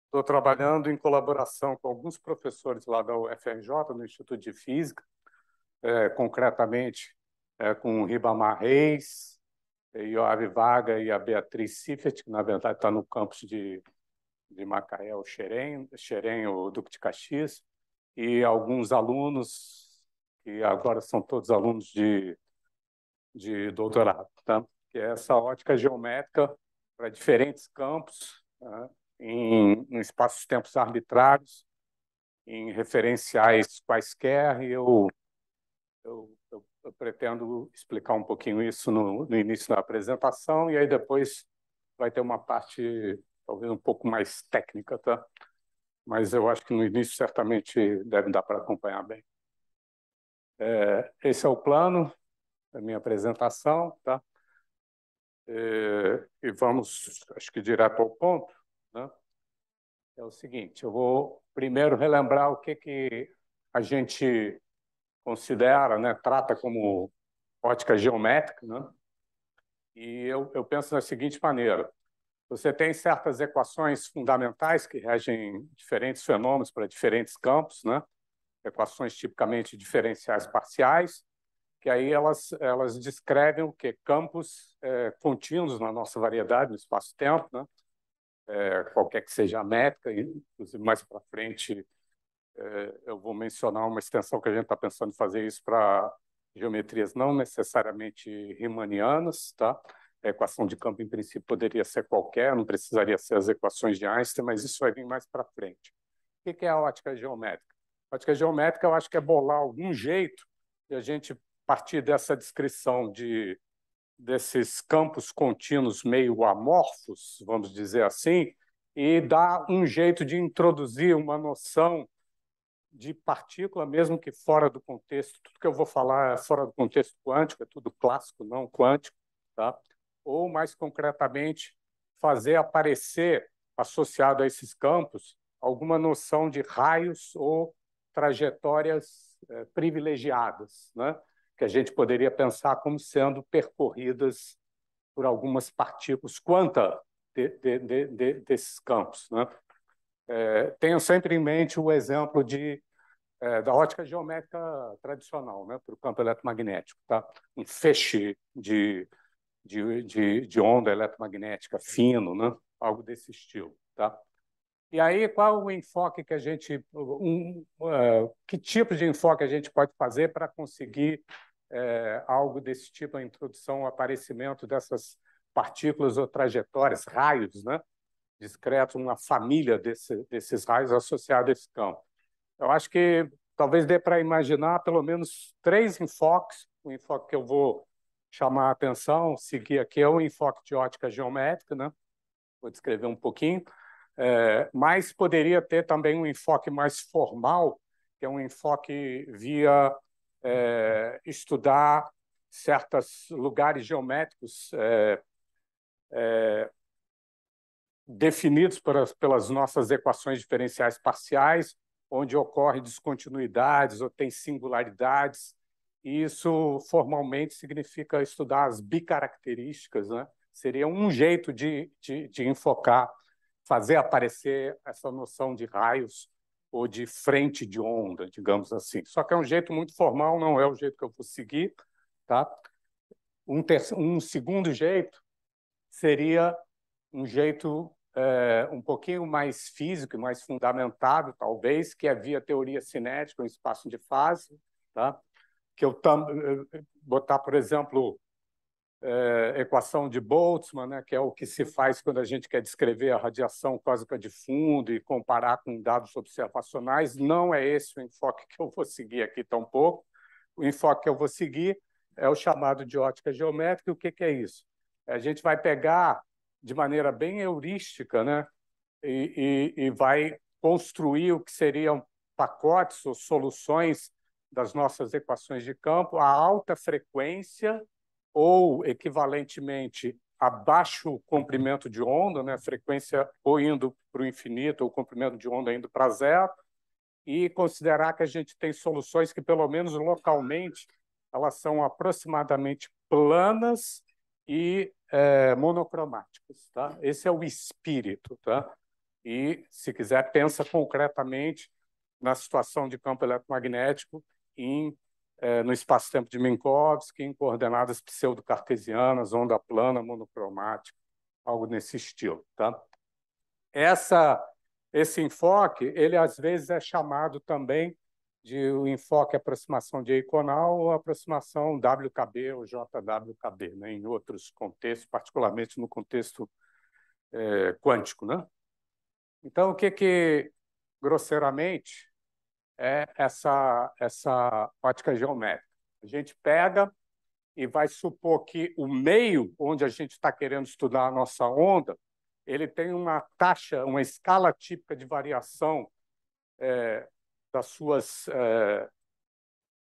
estou trabalhando em colaboração com alguns professores lá da UFRJ, no Instituto de Física, é, concretamente é, com o Ribamar Reis, Ioave Vaga e a Beatriz Siffert, que na verdade está no campus de, de Macaé, o Xerém, o Duque de Caxias, e alguns alunos que agora são todos alunos de, de doutorado, tá? que é essa ótica geométrica para diferentes campos, né? em, em espaços-tempos arbitrários, em referenciais quaisquer, e eu, eu, eu, eu, pretendo explicar um pouquinho isso no, no início da apresentação, e aí depois vai ter uma parte talvez um pouco mais técnica, tá? mas eu acho que no início certamente deve dar para acompanhar bem. É, esse é o plano da minha apresentação, tá? É, e vamos, acho que direto ao ponto, né? É o seguinte, eu vou primeiro relembrar o que que a gente considera, né? Trata como ótica geométrica, né? E eu, eu penso da seguinte maneira: você tem certas equações fundamentais que regem diferentes fenômenos para diferentes campos, né? equações tipicamente diferenciais parciais, que aí elas, elas descrevem o que? Campos é, contínuos na nossa variedade, no espaço-tempo, né? É, qualquer que seja a métrica, e, inclusive mais para frente é, eu vou mencionar uma extensão que a gente está pensando em fazer isso para geometrias não necessariamente riemannianas, tá? A equação de campo, em princípio, poderia ser qualquer, não precisaria ser as equações de Einstein, mas isso vai vir mais para frente. O que é a ótica geométrica? Ótica geométrica, eu acho que é bolar algum jeito e a gente partir dessa descrição de desses campos contínuos meio amorfos, vamos dizer assim, e dar um jeito de introduzir uma noção de partícula, mesmo que fora do contexto. Tudo que eu vou falar é fora do contexto quântico, é tudo clássico, não quântico, tá? Ou mais concretamente, fazer aparecer associado a esses campos alguma noção de raios ou trajetórias eh, privilegiadas, né? que a gente poderia pensar como sendo percorridas por algumas partículas, quanta de, de, de, desses campos. Né? É, tenho sempre em mente o exemplo de, é, da ótica geométrica tradicional né? para o campo eletromagnético. Tá? Um feixe de, de, de, de onda eletromagnética fino, né? algo desse estilo. Tá? E aí, qual o enfoque que a gente. Um, uh, que tipo de enfoque a gente pode fazer para conseguir uh, algo desse tipo, a introdução, o aparecimento dessas partículas ou trajetórias, raios, né? Discretos, uma família desse, desses raios associados a esse campo. Eu acho que talvez dê para imaginar pelo menos três enfoques. O enfoque que eu vou chamar a atenção, seguir aqui, é o enfoque de ótica geométrica, né? Vou descrever um pouquinho. É, mas poderia ter também um enfoque mais formal, que é um enfoque via é, estudar certos lugares geométricos é, é definidos pelas nossas equações diferenciais parciais, onde ocorrem descontinuidades ou tem singularidades. E isso formalmente significa estudar as bicaracterísticas, né? Seria um jeito de, de, de enfocar fazer aparecer essa noção de raios ou de frente de onda, digamos assim. Só que é um jeito muito formal, não é o jeito que eu vou seguir. Tá? Um, terceiro, um segundo jeito seria um jeito é, um pouquinho mais físico e mais fundamentado, talvez, que é via teoria cinética, um espaço de fase, tá? que eu eh, botar, por exemplo, é, equação de Boltzmann, né, que é o que se faz quando a gente quer descrever a radiação cósmica de fundo e comparar com dados observacionais. Não é esse o enfoque que eu vou seguir aqui tampouco. O enfoque que eu vou seguir é o chamado de ótica geométrica. E o que, que é isso? A gente vai pegar de maneira bem heurística né, e, e, e vai construir o que seriam pacotes ou soluções das nossas equações de campo a alta frequência ou equivalentemente a baixo comprimento de onda, né, frequência ou indo para o infinito, ou comprimento de onda indo para zero, e considerar que a gente tem soluções que, pelo menos localmente, elas são aproximadamente planas e é, monocromáticas. Tá? Esse é o espírito. Tá? E, se quiser, pensa concretamente na situação de campo eletromagnético em é, no espaço-tempo de Minkowski, em coordenadas pseudo-cartesianas, onda plana, monocromática, algo nesse estilo. Tá? Essa, esse enfoque, ele às vezes é chamado também de o enfoque é aproximação de iconal, ou aproximação WKB ou JWKB, né? em outros contextos, particularmente no contexto é, quântico. Né? Então, o que que, grosseiramente, é essa, essa ótica geométrica. A gente pega e vai supor que o meio onde a gente está querendo estudar a nossa onda, ele tem uma taxa, uma escala típica de variação é, das suas... É,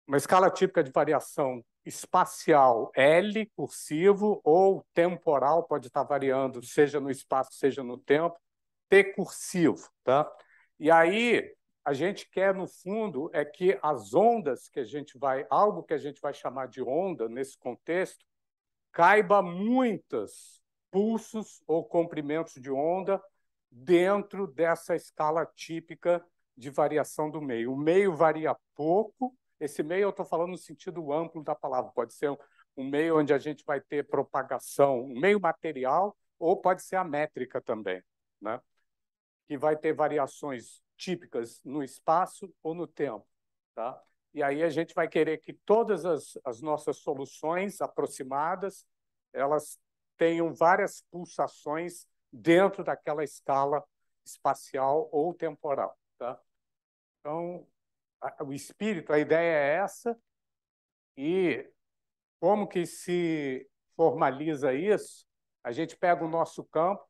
uma escala típica de variação espacial L, cursivo, ou temporal, pode estar tá variando, seja no espaço, seja no tempo, T cursivo. Tá? E aí, a gente quer, no fundo, é que as ondas que a gente vai, algo que a gente vai chamar de onda nesse contexto, caiba muitas pulsos ou comprimentos de onda dentro dessa escala típica de variação do meio. O meio varia pouco, esse meio eu estou falando no sentido amplo da palavra, pode ser um meio onde a gente vai ter propagação, um meio material, ou pode ser a métrica também, né? que vai ter variações típicas no espaço ou no tempo. Tá? E aí a gente vai querer que todas as, as nossas soluções aproximadas elas tenham várias pulsações dentro daquela escala espacial ou temporal. Tá? Então, a, o espírito, a ideia é essa, e como que se formaliza isso? A gente pega o nosso campo,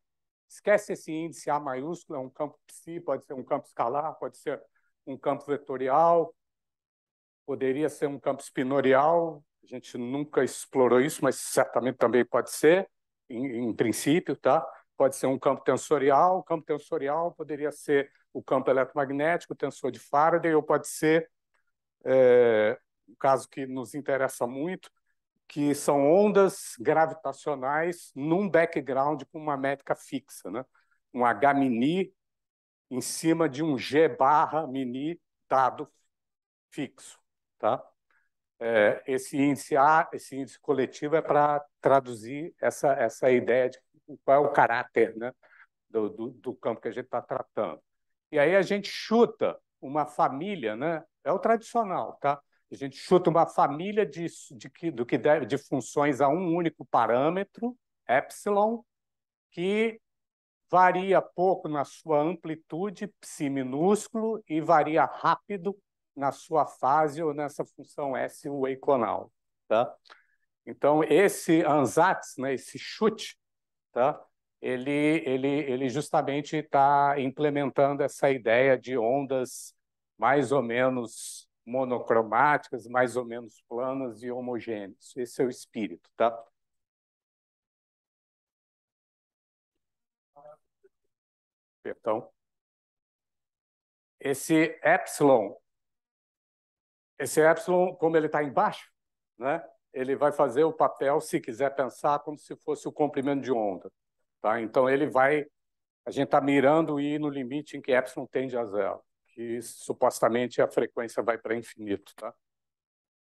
Esquece esse índice A maiúsculo, é um campo psi, pode ser um campo escalar, pode ser um campo vetorial, poderia ser um campo espinorial, a gente nunca explorou isso, mas certamente também pode ser, em, em princípio, tá? Pode ser um campo tensorial, o campo tensorial poderia ser o campo eletromagnético, o tensor de Faraday, ou pode ser, é, um caso que nos interessa muito, que são ondas gravitacionais num background com uma métrica fixa, né? um H-mini em cima de um G barra mini dado fixo. Tá? É, esse índice A, esse índice coletivo, é para traduzir essa, essa ideia de qual é o caráter né, do, do, do campo que a gente está tratando. E aí a gente chuta uma família, né? é o tradicional, tá? a gente chuta uma família de, de, que, do que deve, de funções a um único parâmetro, epsilon, que varia pouco na sua amplitude, psi minúsculo, e varia rápido na sua fase ou nessa função S weiconal. Tá? Então, esse ansatz, né, esse chute, tá? ele, ele, ele justamente está implementando essa ideia de ondas mais ou menos monocromáticas, mais ou menos planas e homogêneas. Esse é o espírito, tá? Perdão. Esse epsilon, esse epsilon, como ele está embaixo, né? Ele vai fazer o papel, se quiser pensar, como se fosse o comprimento de onda, tá? Então ele vai, a gente está mirando e no limite em que epsilon tende a zero que supostamente a frequência vai para infinito, tá?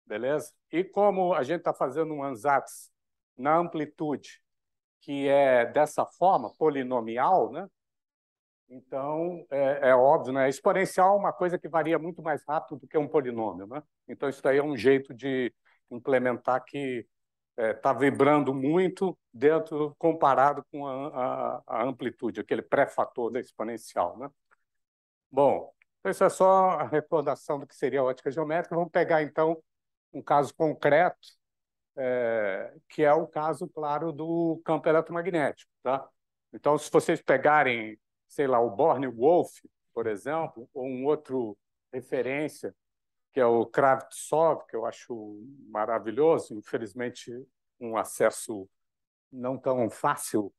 Beleza? E como a gente está fazendo um ansatz na amplitude, que é dessa forma, polinomial, né? Então, é, é, óbvio, né? Exponencial é uma coisa que varia muito mais rápido do que um polinômio, né? Então, isso daí é um jeito de implementar que está é, tá vibrando muito dentro comparado com a, a, a amplitude, aquele pré-fator da né? exponencial, né? Bom, então, isso é só a recordação do que seria a ótica geométrica. Vamos pegar, então, um caso concreto, é, que é o caso, claro, do campo eletromagnético. Tá? Então, se vocês pegarem, sei lá, o Born-Wolf, por exemplo, ou um outro referência, que é o Kravtsov, que eu acho maravilhoso, infelizmente um acesso não tão fácil,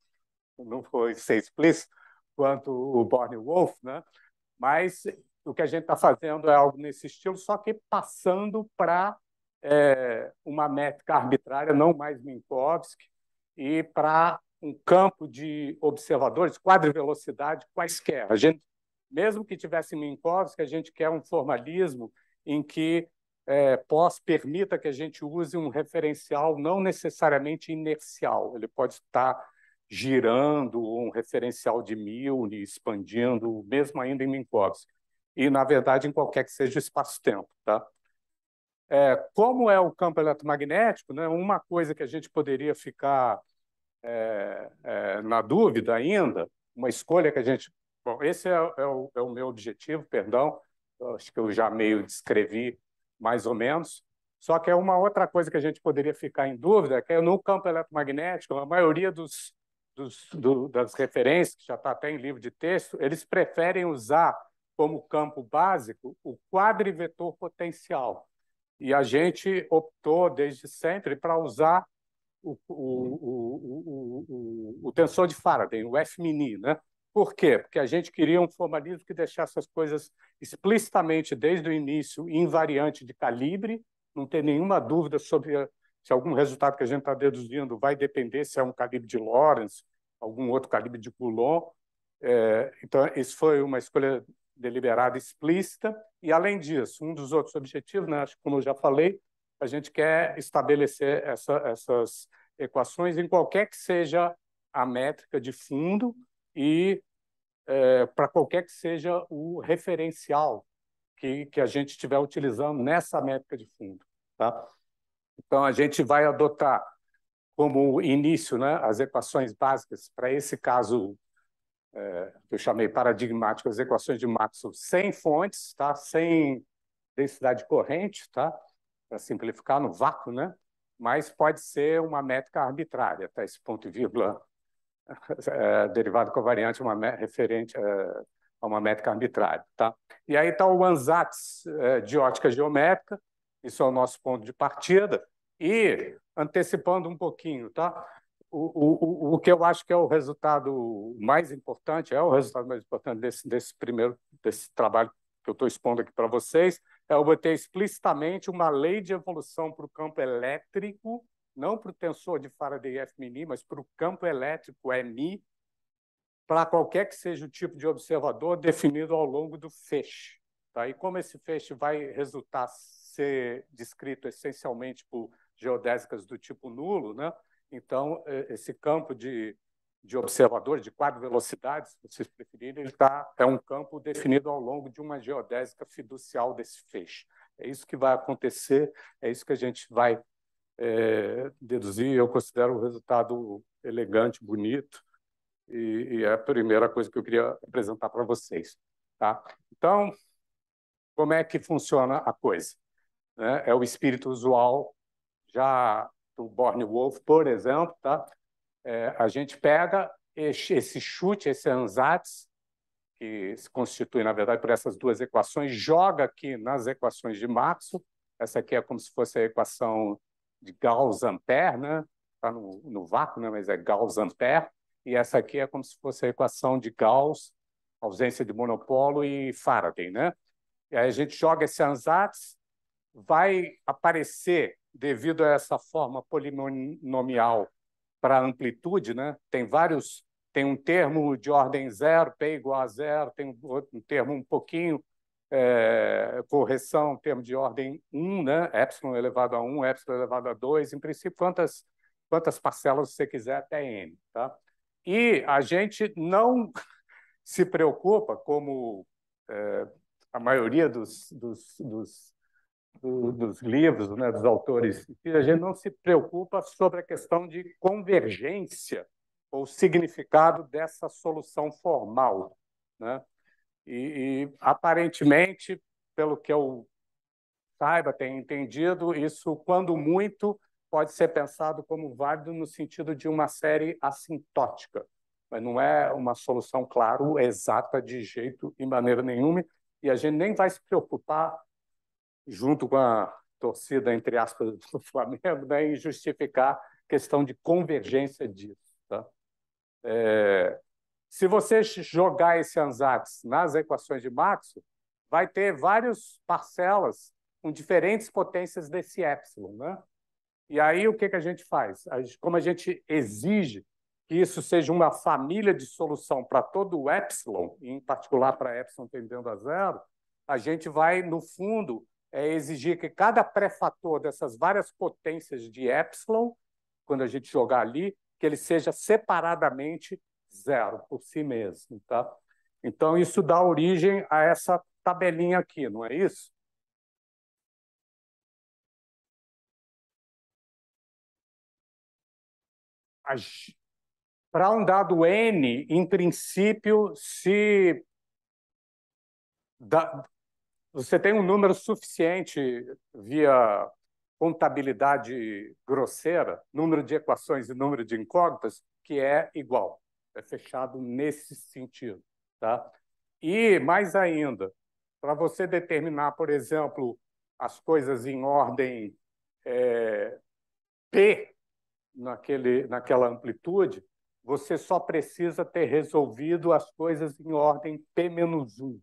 não foi ser explícito, quanto o Born Wolf, né? mas o que a gente está fazendo é algo nesse estilo, só que passando para é, uma métrica arbitrária, não mais Minkowski, e para um campo de observadores, quadrivelocidade quaisquer. A gente, mesmo que tivesse Minkowski, a gente quer um formalismo em que é, pós permita que a gente use um referencial não necessariamente inercial. Ele pode estar girando um referencial de Milne, expandindo, mesmo ainda em Minkowski e, na verdade, em qualquer que seja o espaço-tempo. Tá? É, como é o campo eletromagnético, né, uma coisa que a gente poderia ficar é, é, na dúvida ainda, uma escolha que a gente... Bom, esse é, é o, é o meu objetivo, perdão, acho que eu já meio descrevi mais ou menos, só que é uma outra coisa que a gente poderia ficar em dúvida, que é no campo eletromagnético, a maioria dos, dos, do, das referências, que já está até em livro de texto, eles preferem usar como campo básico o quadrivetor potencial. E a gente optou desde sempre para usar o, o, o, o, tensor de Faraday, o F-mini. Né? Por quê? Porque a gente queria um formalismo que deixasse as coisas explicitamente, desde o início, invariante de calibre, não ter nenhuma dúvida sobre eh, se algum resultado que a gente está deduzindo vai depender se é um calibre de Lorentz, algum outro calibre de Coulomb. É, então, isso foi uma escolha deliberada explícita. E, além disso, um dos outros objetivos, né, acho que como eu já falei, a gente quer estabelecer essa, essas equações em qualquer que seja a métrica de fundo e é, para qualquer que seja o referencial que, que a gente estiver utilizando nessa métrica de fundo. Tá? Então, a gente vai adotar como início né, as equações básicas para esse caso que eu chamei paradigmáticas, equações de Maxwell sem fontes, tá? sem densidade corrente, tá? para simplificar, no vácuo, né? mas pode ser uma métrica arbitrária, tá? esse ponto e vírgula *laughs* é, derivado covariante uma referente é, a uma métrica arbitrária. Tá? E aí está o ansatz é, de ótica geométrica, isso é o nosso ponto de partida, e antecipando um pouquinho, tá? o, o, o que eu acho que é o resultado mais importante, é o resultado mais importante desse, desse primeiro desse trabalho que eu estou expondo aqui para vocês, é obter explicitamente uma lei de evolução para o campo elétrico, não para o tensor de Faraday F mini, mas para o campo elétrico MI, para qualquer que seja o tipo de observador definido ao longo do feixe. Tá? E como esse feixe vai resultar ser descrito essencialmente por geodésicas do tipo nulo, né? Então, é, esse campo de, de observadores, de quatro velocidades, se vocês preferirem, ele tá, é um campo definido ao longo de uma geodésica fiducial desse feixe. É isso que vai acontecer, é isso que a gente vai é, deduzir. Eu considero o resultado elegante, bonito, e, e é a primeira coisa que eu queria apresentar para vocês. Tá? Então, como é que funciona a coisa? Né? É o espírito usual já do Born Wolf, por exemplo, tá? É, a gente pega esse chute, esse ansatz, que se constitui, na verdade, por essas duas equações, joga aqui nas equações de Maxwell. Essa aqui é como se fosse a equação de Gauss-Ampère, né? Está no, no, vácuo, né? mas é Gauss-Ampère. E essa aqui é como se fosse a equação de Gauss, ausência de monopolo e Faraday, né? E aí a gente joga esse ansatz, vai aparecer devido a essa forma polinomial para amplitude, né? tem vários, tem um termo de ordem zero, P igual a zero, tem um termo um pouquinho, é, correção, termo de ordem 1, né? epsilon elevado a 1, epsilon elevado a 2, em princípio, quantas, quantas parcelas você quiser até n. Tá? E a gente não *laughs* se preocupa, como é, a maioria dos, dos, dos do, dos livros, né, dos autores, a gente não se preocupa sobre a questão de convergência ou significado dessa solução formal. Né? E, e, aparentemente, pelo que eu saiba, tenho entendido, isso, quando muito, pode ser pensado como válido no sentido de uma série assintótica, mas não é uma solução, claro, exata de jeito e maneira nenhuma, e a gente nem vai se preocupar junto com a torcida, entre aspas, do Flamengo, né, e justificar questão de convergência disso. Tá? É, se você jogar esse Anzacs nas equações de Maxwell, vai ter várias parcelas com diferentes potências desse epsilon. Né? E aí o que, que a gente faz? como a gente exige que isso seja uma família de solução para todo o epsilon, e em particular para epsilon tendendo a zero, a gente vai, no fundo, é exigir que cada pré-fator dessas várias potências de epsilon, quando a gente jogar ali, que ele seja separadamente zero por si mesmo, tá? Então isso dá origem a essa tabelinha aqui, não é isso? Para um dado n, em princípio, se da, você tem um número suficiente via contabilidade grosseira, número de equações e número de incógnitas, que é igual. É fechado nesse sentido. Tá? E, mais ainda, para você determinar, por exemplo, as coisas em ordem é, P naquele, naquela amplitude, você só precisa ter resolvido as coisas em ordem P menos 1.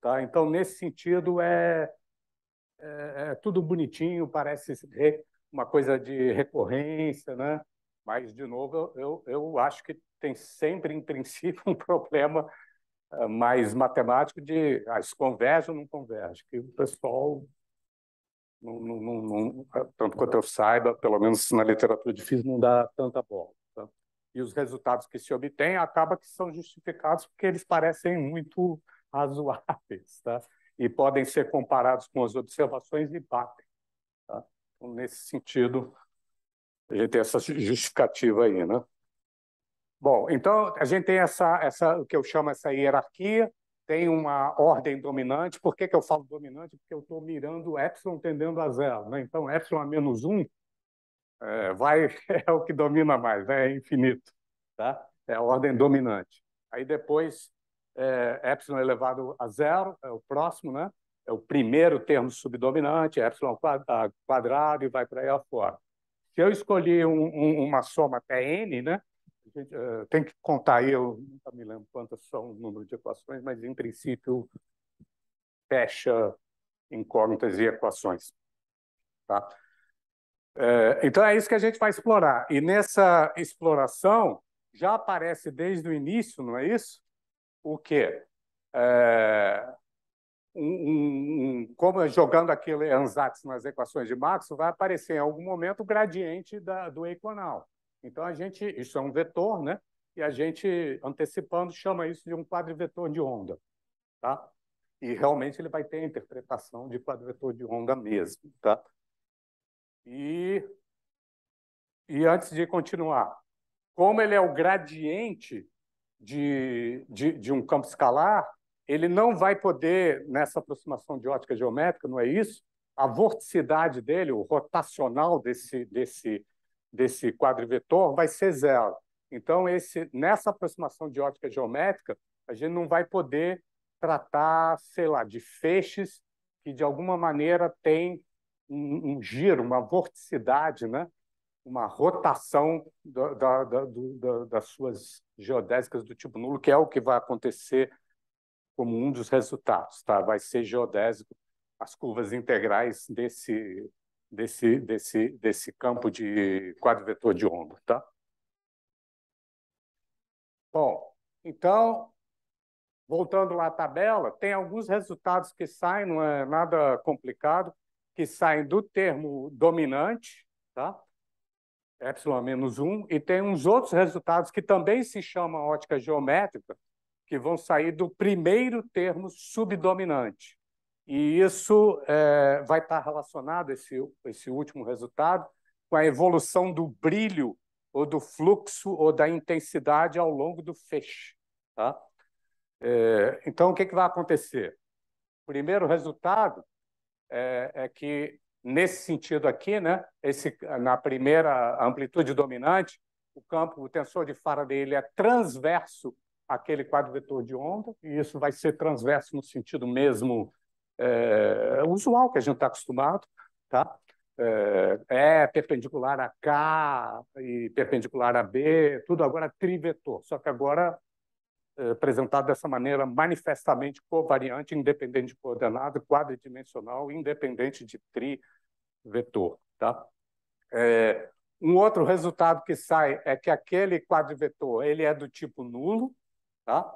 Tá? Então, nesse sentido, é, é, é tudo bonitinho, parece uma coisa de recorrência, né? mas, de novo, eu, eu acho que tem sempre, em princípio, um *laughs* problema ah, mais matemático de ah, isso converge ou não converge, que o pessoal, não, não, não, ah, tanto quanto eu saiba, pelo menos na literatura difícil, não dá tanta bola. Tá? E os resultados que se obtêm acaba que são justificados porque eles parecem muito razoáveis, tá? e podem ser comparados com as observações e batem. Tá? Então, nesse sentido, a gente tem essa justificativa aí. Né? Bom, então a gente tem essa, essa, o que eu chamo essa hierarquia, tem uma ordem dominante. Por que, que eu falo dominante? Porque eu estou mirando epsilon tendendo a zero. Né? Então, epsilon a menos um é, vai, *laughs* é o que domina mais, né? é infinito. Tá? É a ordem dominante. Aí depois é, epsilon é elevado a zero, é o próximo, né? É o primeiro termo subdominante, epsilon quadrado e vai para aí afora. Se eu escolhi um, um, uma soma até n, né? Gente, uh, tem que contar aí, eu nunca me lembro quantas são o número de equações, mas em princípio fecha incógnitas e equações. Tá? É, então é isso que a gente vai explorar. E nessa exploração já aparece desde o início, não é isso? o quê? É, um, um, como é jogando aquele ansatz nas equações de Maxwell, vai aparecer em algum momento o gradiente da, do equanal. Então, a gente, isso é um vetor, né? E a gente, antecipando, chama isso de um quadrivetor de onda. Tá? E realmente ele vai ter a interpretação de quadrivetor de onda mesmo. Tá? E, e antes de continuar, como ele é o gradiente de, de, de um campo escalar, ele não vai poder, nessa aproximação de ótica geométrica, não é isso? A vorticidade dele, o rotacional desse, desse, desse quadrivetor, vai ser zero. Então, esse, nessa aproximação de ótica geométrica, a gente não vai poder tratar, sei lá, de feixes que, de alguma maneira, têm um, um giro, uma vorticidade, né? uma rotação da, da, da, das suas geodésicas do tipo nulo, que é o que vai acontecer como um dos resultados, tá? Vai ser geodésico as curvas integrais desse desse desse desse campo de quadro vetor de onda, tá? Bom, então voltando lá à tabela, tem alguns resultados que saem, não é nada complicado, que saem do termo dominante, tá? epsilon menos 1, e tem uns outros resultados que também se chamam ótica geométrica, que vão sair do primeiro termo subdominante. E isso é, vai estar relacionado, esse, esse último resultado, com a evolução do brilho, ou do fluxo, ou da intensidade ao longo do feixe. Tá? É, então, o que, que vai acontecer? O primeiro resultado é, é que nesse sentido aqui, né? Esse, na primeira amplitude dominante, o campo, o tensor de Faraday, ele é transverso àquele quadro vetor de onda, e isso vai ser transverso no sentido mesmo é, usual que a gente está acostumado, tá? É, é, perpendicular a K e perpendicular a B, tudo agora trivetor, só que agora eh, apresentado dessa maneira manifestamente covariante, independente de coordenada, quadridimensional, independente de trivetor. Tá? É, um outro resultado que sai é que aquele quadrivetor ele é do tipo nulo, tá?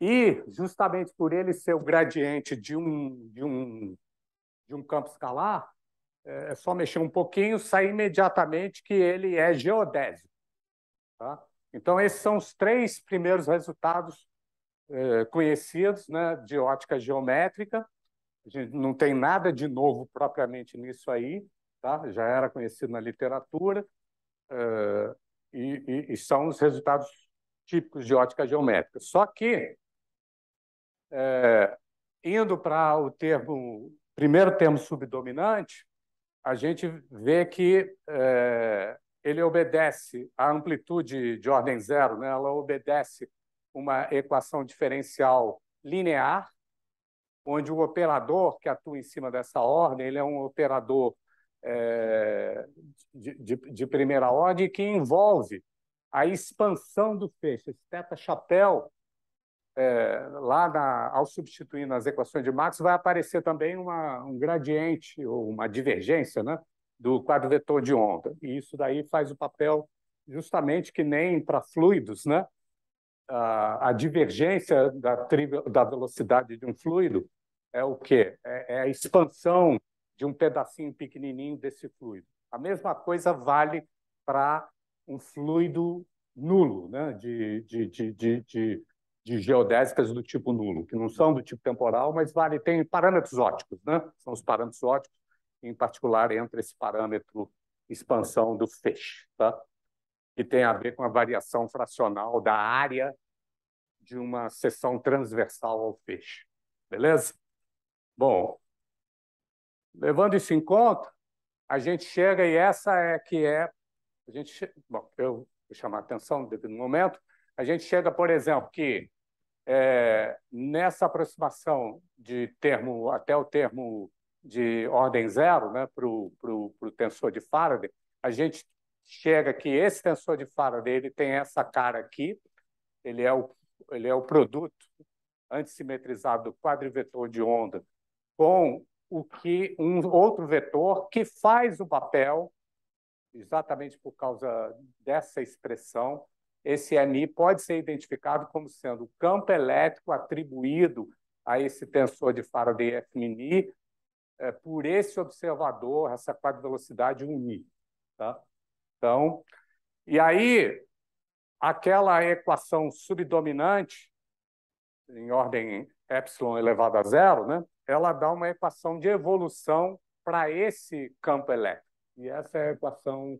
e justamente por ele ser o gradiente de um, de um, de um campo escalar, é, é só mexer um pouquinho, sai imediatamente que ele é geodésico. Tá? Então, esses são os três primeiros resultados eh, conhecidos né, de ótica geométrica. A gente não tem nada de novo propriamente nisso aí, tá? já era conhecido na literatura, é, e, e, e, são os resultados típicos de ótica geométrica. Só que, é, indo para o termo, primeiro termo subdominante, a gente vê que ele obedece a amplitude de ordem zero, né? ela obedece uma equação diferencial linear, onde o operador que atua em cima dessa ordem, ele é um operador é, de, de, de, primeira ordem que envolve a expansão do feixe. Esse teta-chapéu, é, lá na, ao substituir nas equações de Max, vai aparecer também uma, um gradiente, ou uma divergência, né? do quadro vetor de onda. E isso daí faz o papel justamente que nem para fluidos, né? A, a divergência da, da velocidade de um fluido é o quê? É, é a expansão de um pedacinho pequenininho desse fluido. A mesma coisa vale para um fluido nulo, né? de, de, de, de, de de geodésicas do tipo nulo, que não são do tipo temporal, mas vale, tem parâmetros óticos, né? São os parâmetros óticos em particular entra esse parâmetro expansão do feixe, tá? que tem a ver com a variação fracional da área de uma seção transversal ao feixe. Beleza? Bom, levando isso em conta, a gente chega e essa é que é... A gente, bom, eu vou chamar a atenção devido ao momento. A gente chega, por exemplo, que é, nessa aproximação de termo até o termo de ordem zero, né, para o tensor de Faraday, a gente chega que esse tensor de Faraday ele tem essa cara aqui, ele é o, ele é o produto antissimetrizado do quadrivetor de onda com o que um outro vetor que faz o papel, exatamente por causa dessa expressão, esse NI pode ser identificado como sendo o campo elétrico atribuído a esse tensor de Faraday f é, por esse observador, essa quadrivelocidade unir. Tá? Então, e aí, aquela equação subdominante, em ordem epsilon elevado a zero, né, ela dá uma equação de evolução para esse campo elétrico. E essa é a equação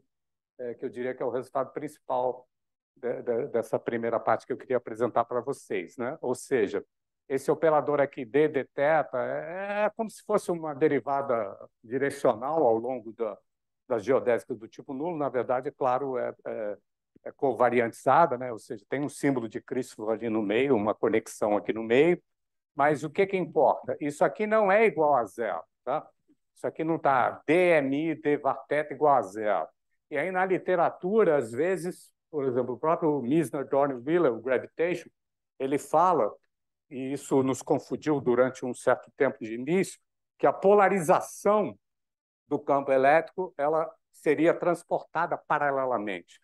é, que eu diria que é o resultado principal de, de, dessa primeira parte que eu queria apresentar para vocês. Né? Ou seja, esse operador aqui D deteta, é, é como se fosse uma derivada direcional ao longo da, das geodésicas do tipo nulo, na verdade, é claro, é, é, é covariantizada, né? ou seja, tem um símbolo de Cristo ali no meio, uma conexão aqui no meio, mas o que, que importa? Isso aqui não é igual a zero, tá? Isso aqui não está DMI, DVATETA igual a zero. E aí, na literatura, às vezes, por exemplo, o próprio Misner Dornwiller, o Gravitation, ele fala e isso nos confundiu durante um certo tempo de início, que a polarização do campo elétrico ela seria transportada paralelamente.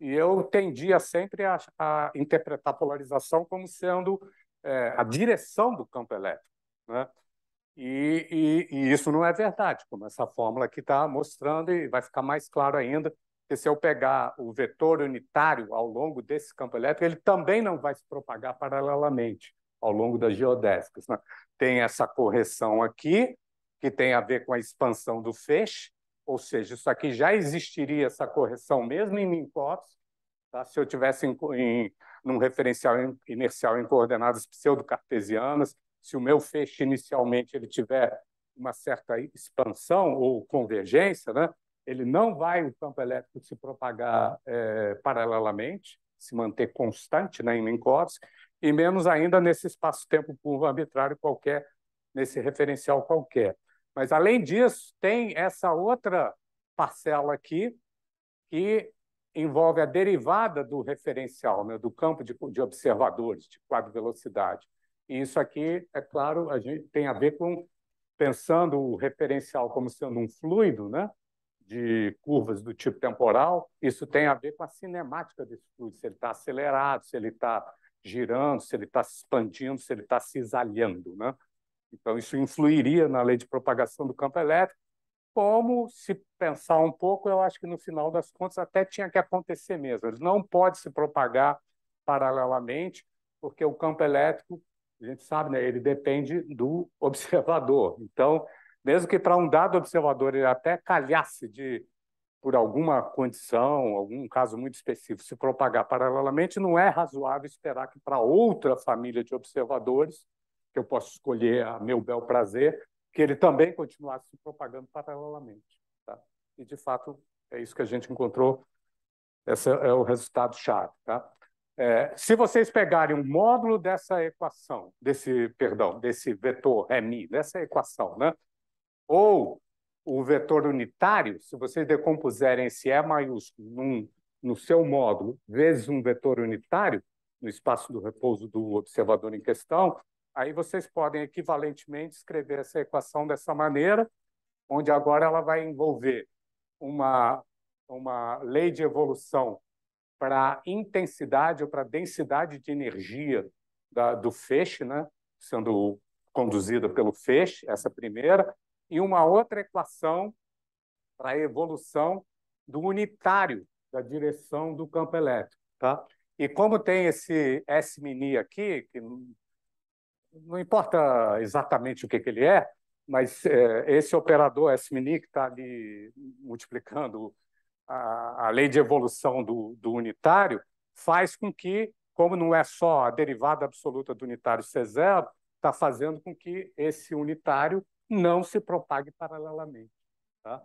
E eu tendia sempre a, a interpretar a polarização como sendo é, a direção do campo elétrico. Né? E, e, e, isso não é verdade, como essa fórmula aqui está mostrando, e vai ficar mais claro ainda, que se eu pegar o vetor unitário ao longo desse campo elétrico, ele também não vai se propagar paralelamente ao longo das geodésicas. Né? Tem essa correção aqui, que tem a ver com a expansão do feixe, ou seja, isso aqui já existiria essa correção mesmo em Minkowski, tá? se eu tivesse em, em num referencial inercial em coordenadas pseudo-cartesianas, se o meu feixe inicialmente ele tiver uma certa expansão ou convergência, né? ele não vai o campo elétrico se propagar é, paralelamente, se manter constante né, em Minkowski, e menos ainda nesse espaço-tempo curvo arbitrário qualquer, nesse referencial qualquer. Mas, além disso, tem essa outra parcela aqui, que envolve a derivada do referencial, né, do campo de, de observadores, de quadro velocidade. E isso aqui, é claro, a gente tem a ver com pensando o referencial como sendo um fluido, né? de curvas do tipo temporal, isso tem a ver com a cinemática desse fluido, se ele está acelerado, se ele está girando, se ele está se expandindo, se ele está cisalhando. Né? Então, isso influiria na lei de propagação do campo elétrico, como, se pensar um pouco, eu acho que no final das contas até tinha que acontecer mesmo. Ele não pode se propagar paralelamente, porque o campo elétrico, a gente sabe, né, ele depende do *laughs* observador. Então, mesmo que para um dado observador ele até calhasse de por alguma condição, algum caso muito específico, se propagar paralelamente, não é razoável esperar que para outra família de observadores, que eu posso escolher a meu bel prazer, que ele também continuasse se propagando paralelamente. Tá? E, de fato, é isso que a gente encontrou, esse é, é o resultado chave. Tá? É, se vocês pegarem um módulo dessa equação, desse, perdão, desse vetor Remi, dessa equação, né? ou o vetor unitário, se vocês decompuserem esse E maiúsculo num, no seu módulo vezes um vetor unitário, no espaço do repouso do observador em questão, aí vocês podem equivalentemente escrever essa equação dessa maneira, onde agora ela vai envolver uma, uma lei de evolução para intensidade ou para densidade de energia da, do feixe, né? sendo conduzida pelo feixe, essa primeira, e uma outra equação para a evolução do unitário da direção do campo elétrico. Tá? E como tem esse S-mini aqui, que não importa exatamente o que, que ele é, mas é, esse operador S-mini que está ali multiplicando a, a, lei de evolução do, do unitário, faz com que, como não é só a derivada absoluta do unitário ser zero, está fazendo com que esse unitário não se propague paralelamente. Tá?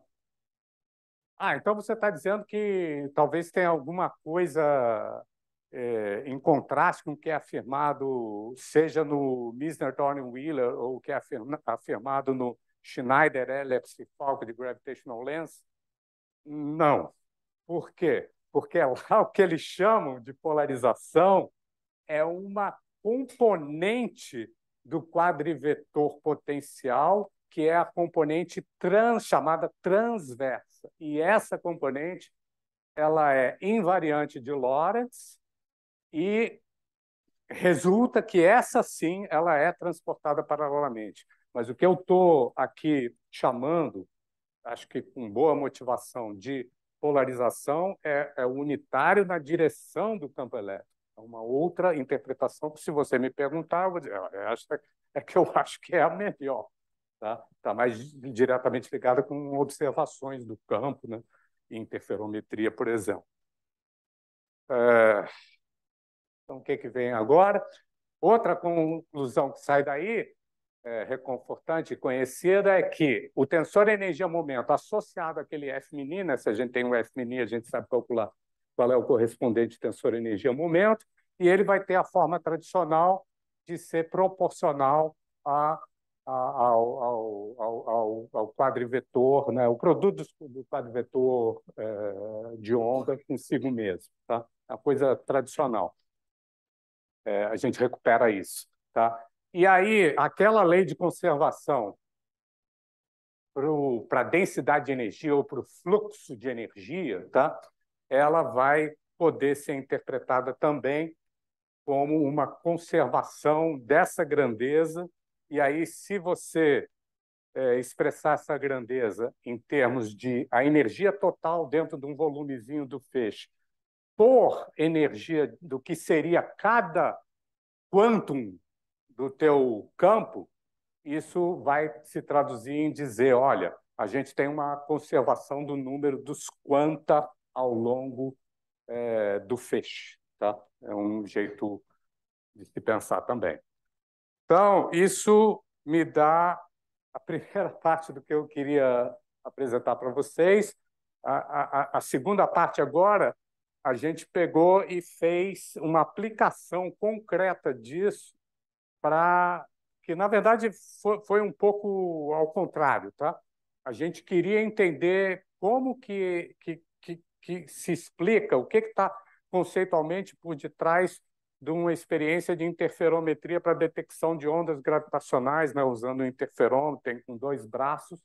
Ah, então você está dizendo que talvez tenha alguma coisa é, em contraste com o que é afirmado, seja no Misner Dorn Wheeler ou o que é afirmado no Schneider Ellipse Falk de Gravitational Lens? Não. Por quê? Porque é lá *laughs* o que eles chamam de polarização é uma componente do quadrivetor potencial que é a componente trans, chamada transversa. E essa componente ela é invariante de Lorentz e resulta que essa sim ela é transportada paralelamente. Mas o que eu estou aqui chamando, acho que com boa motivação, de polarização é, é, unitário na direção do campo elétrico. É uma outra interpretação que, se você me perguntar, eu vou dizer, ah, esta é que eu *laughs* acho que é a melhor. Está tá mais diretamente ligada com observações do campo, né? interferometria, por exemplo. É... Então, o que, que vem agora? Outra conclusão que sai daí, é, reconfortante e conhecida, é que o tensor energia-momento associado àquele F menina, se a gente tem um F menino a gente sabe calcular qual é o correspondente tensor energia-momento, e ele vai ter a forma tradicional de ser proporcional à ao, ao, ao, ao vetor né, o produto do quadrivetor é, de onda consigo mesmo, tá? A coisa tradicional. É, a gente recupera isso, tá? E aí, aquela lei de conservação para a densidade de energia ou para o fluxo de energia, tá? ela vai poder ser interpretada também como uma conservação dessa grandeza e aí, se você é, expressar essa grandeza em termos de a energia total dentro de um volumezinho do feixe por energia do que seria cada quantum do teu campo, isso vai se traduzir em dizer, olha, a gente tem uma conservação do número dos quanta ao longo é, do feixe. Tá? É um jeito de se pensar também. Então, isso me dá a primeira *laughs* parte do que eu queria apresentar para vocês. A, a, a, segunda parte agora, a gente pegou e fez uma aplicação concreta disso para que, na verdade, foi, foi um pouco ao contrário, tá? A gente queria entender como que, que, que, que se explica, o que está conceitualmente por detrás de uma experiência de interferometria para detecção de ondas gravitacionais, né, usando um interferômetro com dois braços,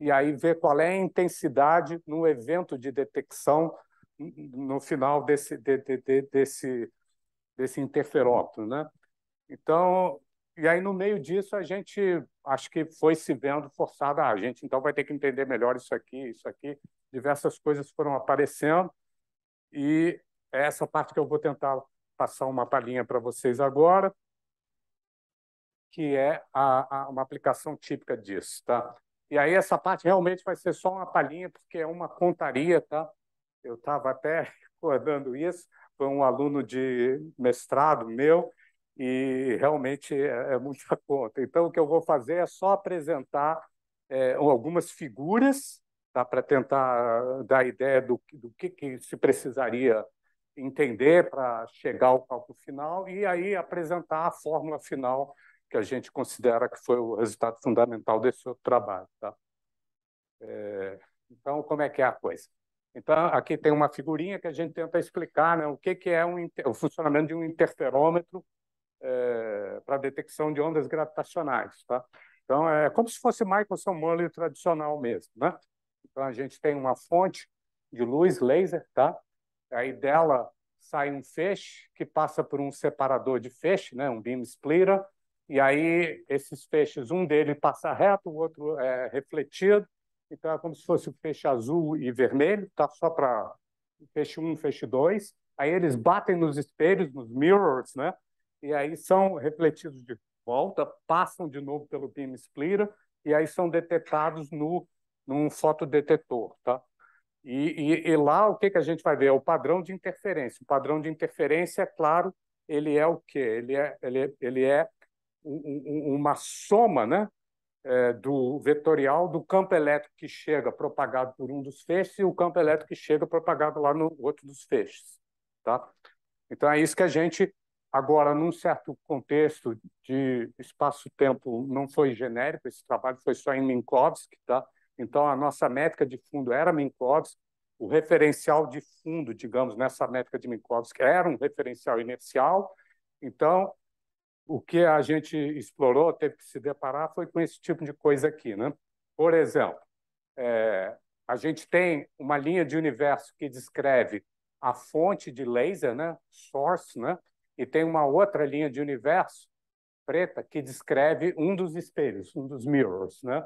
e aí ver qual é a intensidade no evento de detecção no final desse, de, de, de, desse, desse interferômetro. Né? Então, e aí no meio disso a gente acho que foi se vendo forçada a ah, gente, então vai ter que entender melhor isso aqui, isso aqui. Diversas coisas foram aparecendo e é essa parte que eu vou tentar passar uma palhinha para vocês agora, que é a, a, uma aplicação típica disso, tá? E aí essa parte realmente vai ser só uma palhinha, porque é uma contaria, tá? Eu estava até *laughs* recordando isso, foi um aluno de mestrado meu, e realmente é, é, muita *laughs* conta. Então, o que eu vou fazer é só apresentar é, algumas figuras tá? para tentar dar ideia do, do que, que se precisaria entender para chegar ao cálculo final e aí apresentar a fórmula final que a gente considera que foi o resultado fundamental desse outro trabalho. Tá? É, então, como é que é a coisa? Então, aqui tem uma figurinha que a gente tenta explicar né, o que, que é um, o funcionamento de um interferômetro é, para detecção de ondas gravitacionais. Tá? Então, é como se fosse Michelson Morley tradicional mesmo. Né? Então, a gente tem uma fonte de luz laser, tá? aí dela sai um feixe que passa por um separador de feixe, né, um beam splitter, e aí esses feixes, um dele passa reto, o outro é refletido, então é como se fosse o feixe azul e vermelho, tá? só para feixe 1 um, feixe 2, aí eles batem nos espelhos, nos mirrors, né? e aí são refletidos de volta, passam de novo pelo beam splitter, e aí são detectados no, num fotodetetor. Tá? E, e, e, lá o que, que a gente vai ver? É o padrão de interferência. O padrão de interferência, é claro, ele é o quê? Ele é, ele é, ele é um, um, uma soma né, é, do vetorial do campo elétrico que chega propagado por um dos feixes e o campo elétrico que chega propagado lá no outro dos feixes. Tá? Então é isso que a gente, agora, num certo contexto de espaço-tempo, não foi genérico, esse trabalho foi só em Minkowski, tá? Então, a nossa métrica de fundo era Minkowski, o referencial de fundo, digamos, nessa métrica de Minkowski era um referencial inercial. Então, o que a gente explorou, teve que se deparar, foi com esse tipo de coisa aqui. Né? Por exemplo, é, a gente tem uma linha de universo que descreve a fonte de laser, né? source, né? e tem uma outra linha de universo preta que descreve um dos espelhos, um dos mirrors. Né?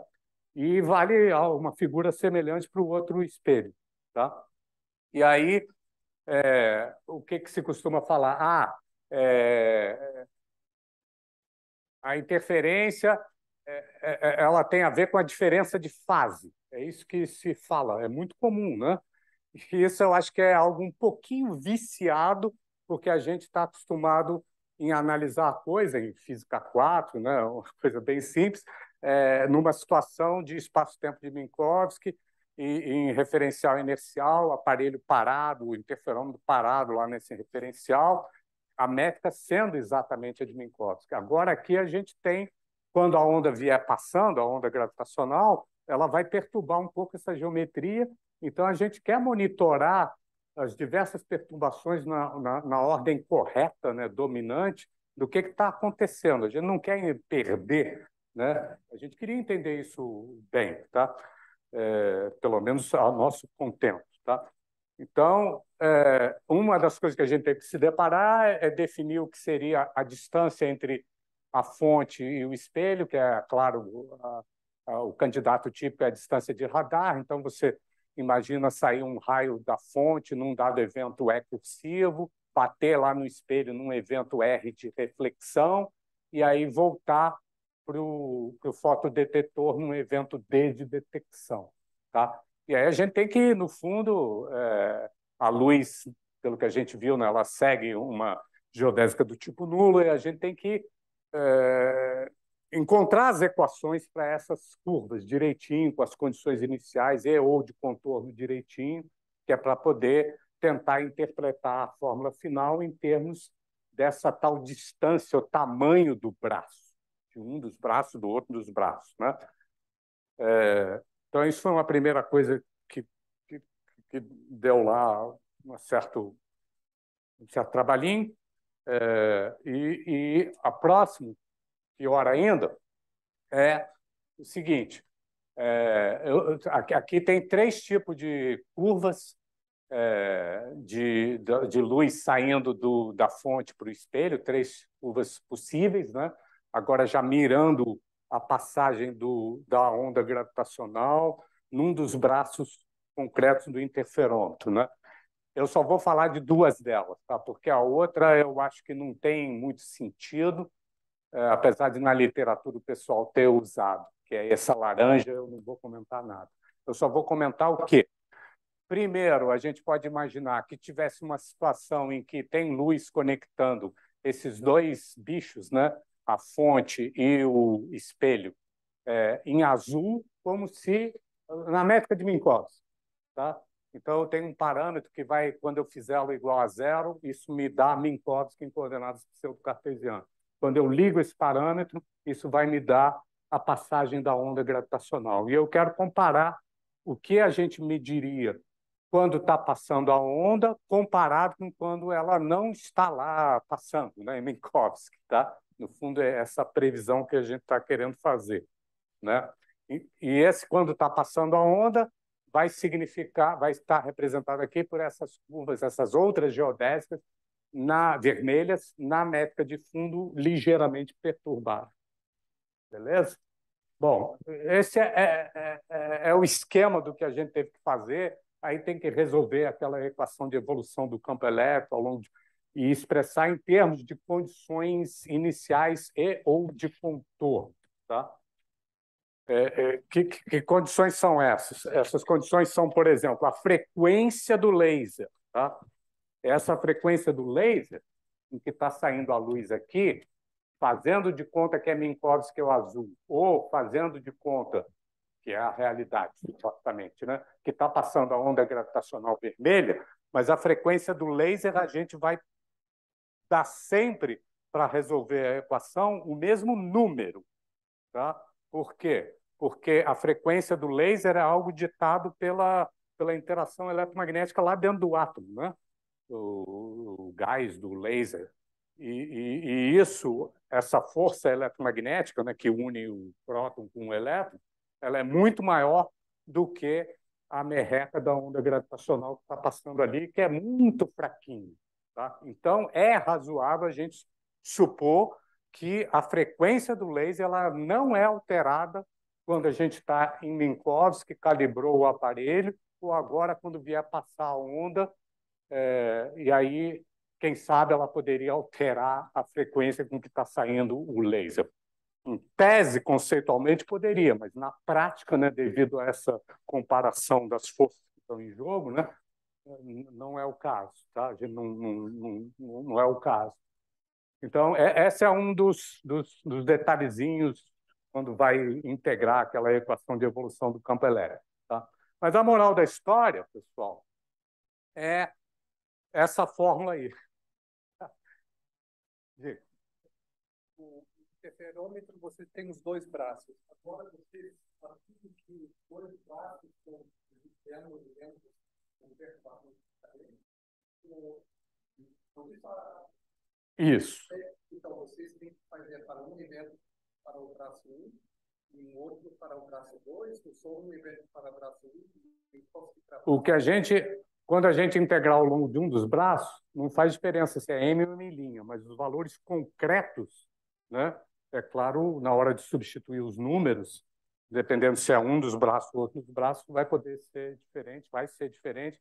e vale uma figura semelhante para o outro espelho. Tá? E aí, é, o que, que se costuma falar? Ah, é, a interferência é, é, é, ela tem a ver com a diferença de fase. É isso que se fala, é muito comum, né? E isso eu acho que é algo um pouquinho viciado, porque a gente está acostumado em analisar a coisa em física 4, né? uma coisa bem simples, é, numa situação de espaço-tempo de Minkowski, em, em referencial inercial, aparelho parado, o interferômetro parado lá nesse referencial, a métrica sendo exatamente a de Minkowski. Agora aqui a gente tem, quando a onda vier passando, a onda gravitacional, ela vai perturbar um pouco essa geometria, então a gente quer monitorar as diversas perturbações na, na, na ordem correta, né, dominante, do que está acontecendo. A gente não quer perder né? A gente queria entender isso bem, tá? É, pelo menos ao nosso contento. Tá? Então, é, uma das coisas que a gente tem que se deparar é, é definir o que seria a distância entre a fonte e o espelho, que é, claro, a, a, o candidato típico é a distância de radar. Então, você imagina sair um raio da fonte num dado evento recursivo, é bater lá no espelho num evento R de reflexão, e aí voltar para o fotodetetor num evento D de detecção. Tá? E aí a gente tem que, no fundo, é, a luz, pelo que a gente viu, né, ela segue uma geodésica do tipo nulo, e a gente tem que é, encontrar as equações para essas curvas direitinho, com as condições iniciais e ou de contorno direitinho, que é para poder tentar interpretar a fórmula final em termos dessa tal distância, o tamanho do braço de um dos braços, do outro dos braços. Né? É, então, isso foi uma primeira coisa que, que, que deu lá um certo, um certo trabalhinho. É, e, e a próxima, pior ainda, é o seguinte: é, eu, aqui, aqui, tem três tipos de curvas é, de, de, luz saindo do, da fonte para o espelho, três curvas possíveis, né? agora já mirando a passagem do, da onda gravitacional num dos braços concretos do interferômetro, né? Eu só vou falar de duas delas, tá? Porque a outra eu acho que não tem muito sentido, é, apesar de na literatura o pessoal ter usado, que é essa laranja, eu não vou comentar nada. Eu só vou comentar o quê? Primeiro, a gente pode imaginar que tivesse uma situação em que tem luz conectando esses dois bichos, né? a fonte e o espelho é, em azul, como se na métrica de Minkowski. Tá? Então, eu tenho um parâmetro que vai, quando eu fizer ela igual a zero, isso me dá Minkowski em coordenadas pseudo-cartesianas. Quando eu ligo esse parâmetro, isso vai me dar a passagem da onda gravitacional. E eu quero comparar o que a gente mediria quando está passando a onda, comparado com quando ela não está lá passando, né, em Minkowski, tá? No fundo, é essa previsão que a gente está querendo fazer. Né? E, e esse, quando está passando a onda, vai significar, vai estar representado aqui por essas curvas, essas outras geodésicas na, vermelhas, na métrica de fundo ligeiramente perturbada. Beleza? Bom, esse é, é, é, é, o esquema do que a gente teve que fazer. Aí tem que resolver aquela equação de evolução do campo elétrico ao longo de e expressar em termos de condições iniciais e ou de contorno. Tá? É, é, que, que, condições são essas? Essas condições são, por exemplo, a frequência do laser. Tá? Essa frequência do laser, em que está saindo a luz aqui, fazendo de conta que é Minkowski é o azul, ou fazendo de conta que é a realidade, supostamente, né? que está passando a onda gravitacional vermelha, mas a frequência do laser a gente vai dá sempre para resolver a equação o mesmo número. Tá? Por quê? Porque a frequência do laser é algo ditado pela, pela interação eletromagnética lá dentro do átomo, né? o, o gás do laser. E, e, e, isso, essa força eletromagnética né, que une o próton com o elétron, ela é muito maior do que a merreca da onda gravitacional que está passando ali, que é muito fraquinho. Tá? Então, é razoável a gente supor que a frequência do laser ela não é alterada quando a gente está em Minkowski, calibrou o aparelho, ou agora quando vier passar a onda, é, e aí, quem sabe, ela poderia alterar a frequência com que está saindo o laser. Em tese, conceitualmente, poderia, mas na prática, né, devido a essa comparação das forças que estão em jogo, né, não é o caso, tá? Não, não, não, não é o caso. Então, é, esse é um dos, dos, dos, detalhezinhos quando vai integrar aquela equação de evolução do campo elétrico. Tá? Mas a moral da história, pessoal, é essa fórmula aí. *laughs* Digo. O interferômetro, você tem os dois braços. Agora, você, a partir de dois braços, com o isso. Então, vocês têm que fazer para um evento para o braço 1 e um outro para o braço 2, ou só um evento para o braço 1 O que a gente, quando a gente integrar ao longo de um dos braços, não faz diferença se é M ou M linha, mas os valores concretos, né? É claro, na hora de substituir os números, dependendo se é um dos braços ou outro dos braços, vai poder ser diferente, vai ser diferente,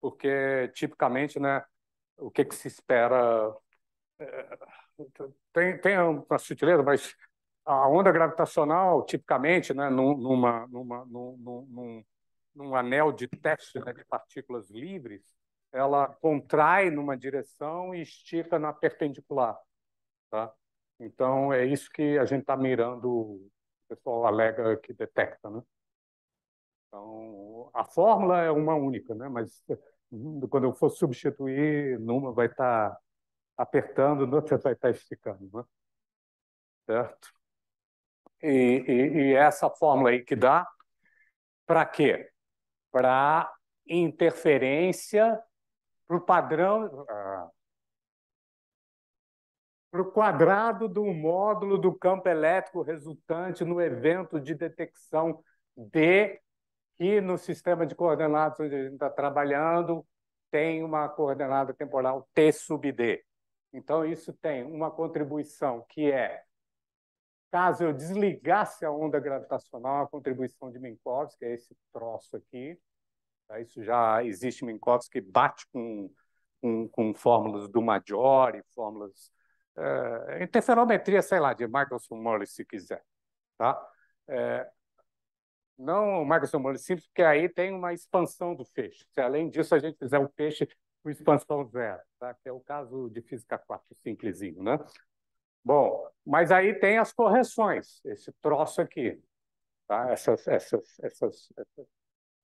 porque tipicamente, né, o que, que se espera é, tem, tem uma sutileza, mas a onda gravitacional, tipicamente, né, num, numa, numa, num, num, num anel de teste né, de partículas livres, ela contrai numa direção e estica na perpendicular. Tá? Então, é isso que a gente está mirando o pessoal alega que detecta. Né? Então, a fórmula é uma única, né? mas hum, quando eu for substituir, numa vai estar tá apertando, no *laughs* outro vai estar tá esticando. Né? Certo? E, e, e essa fórmula aí que dá, para quê? Para interferência, para o padrão, ah, para o quadrado do módulo do campo elétrico resultante no evento de detecção D, que no sistema de coordenadas onde a gente está trabalhando tem uma coordenada temporal T sub D. Então, isso tem uma contribuição que é, caso eu desligasse a onda gravitacional, a contribuição de Minkowski, é esse troço aqui. Tá? Isso já existe Minkowski bate com, com, com fórmulas do Maggiore, fórmulas é, interferometria, sei lá, de Michelson Morley, se quiser. Tá? É, não Michelson Morley simples, porque aí tem uma expansão do feixe. Se além disso a gente fizer o um feixe com expansão zero, tá? que é o caso de física 4, simplesinho. Né? Bom, mas aí tem as correções, esse troço aqui. Tá? Essas, essas, essas, essas,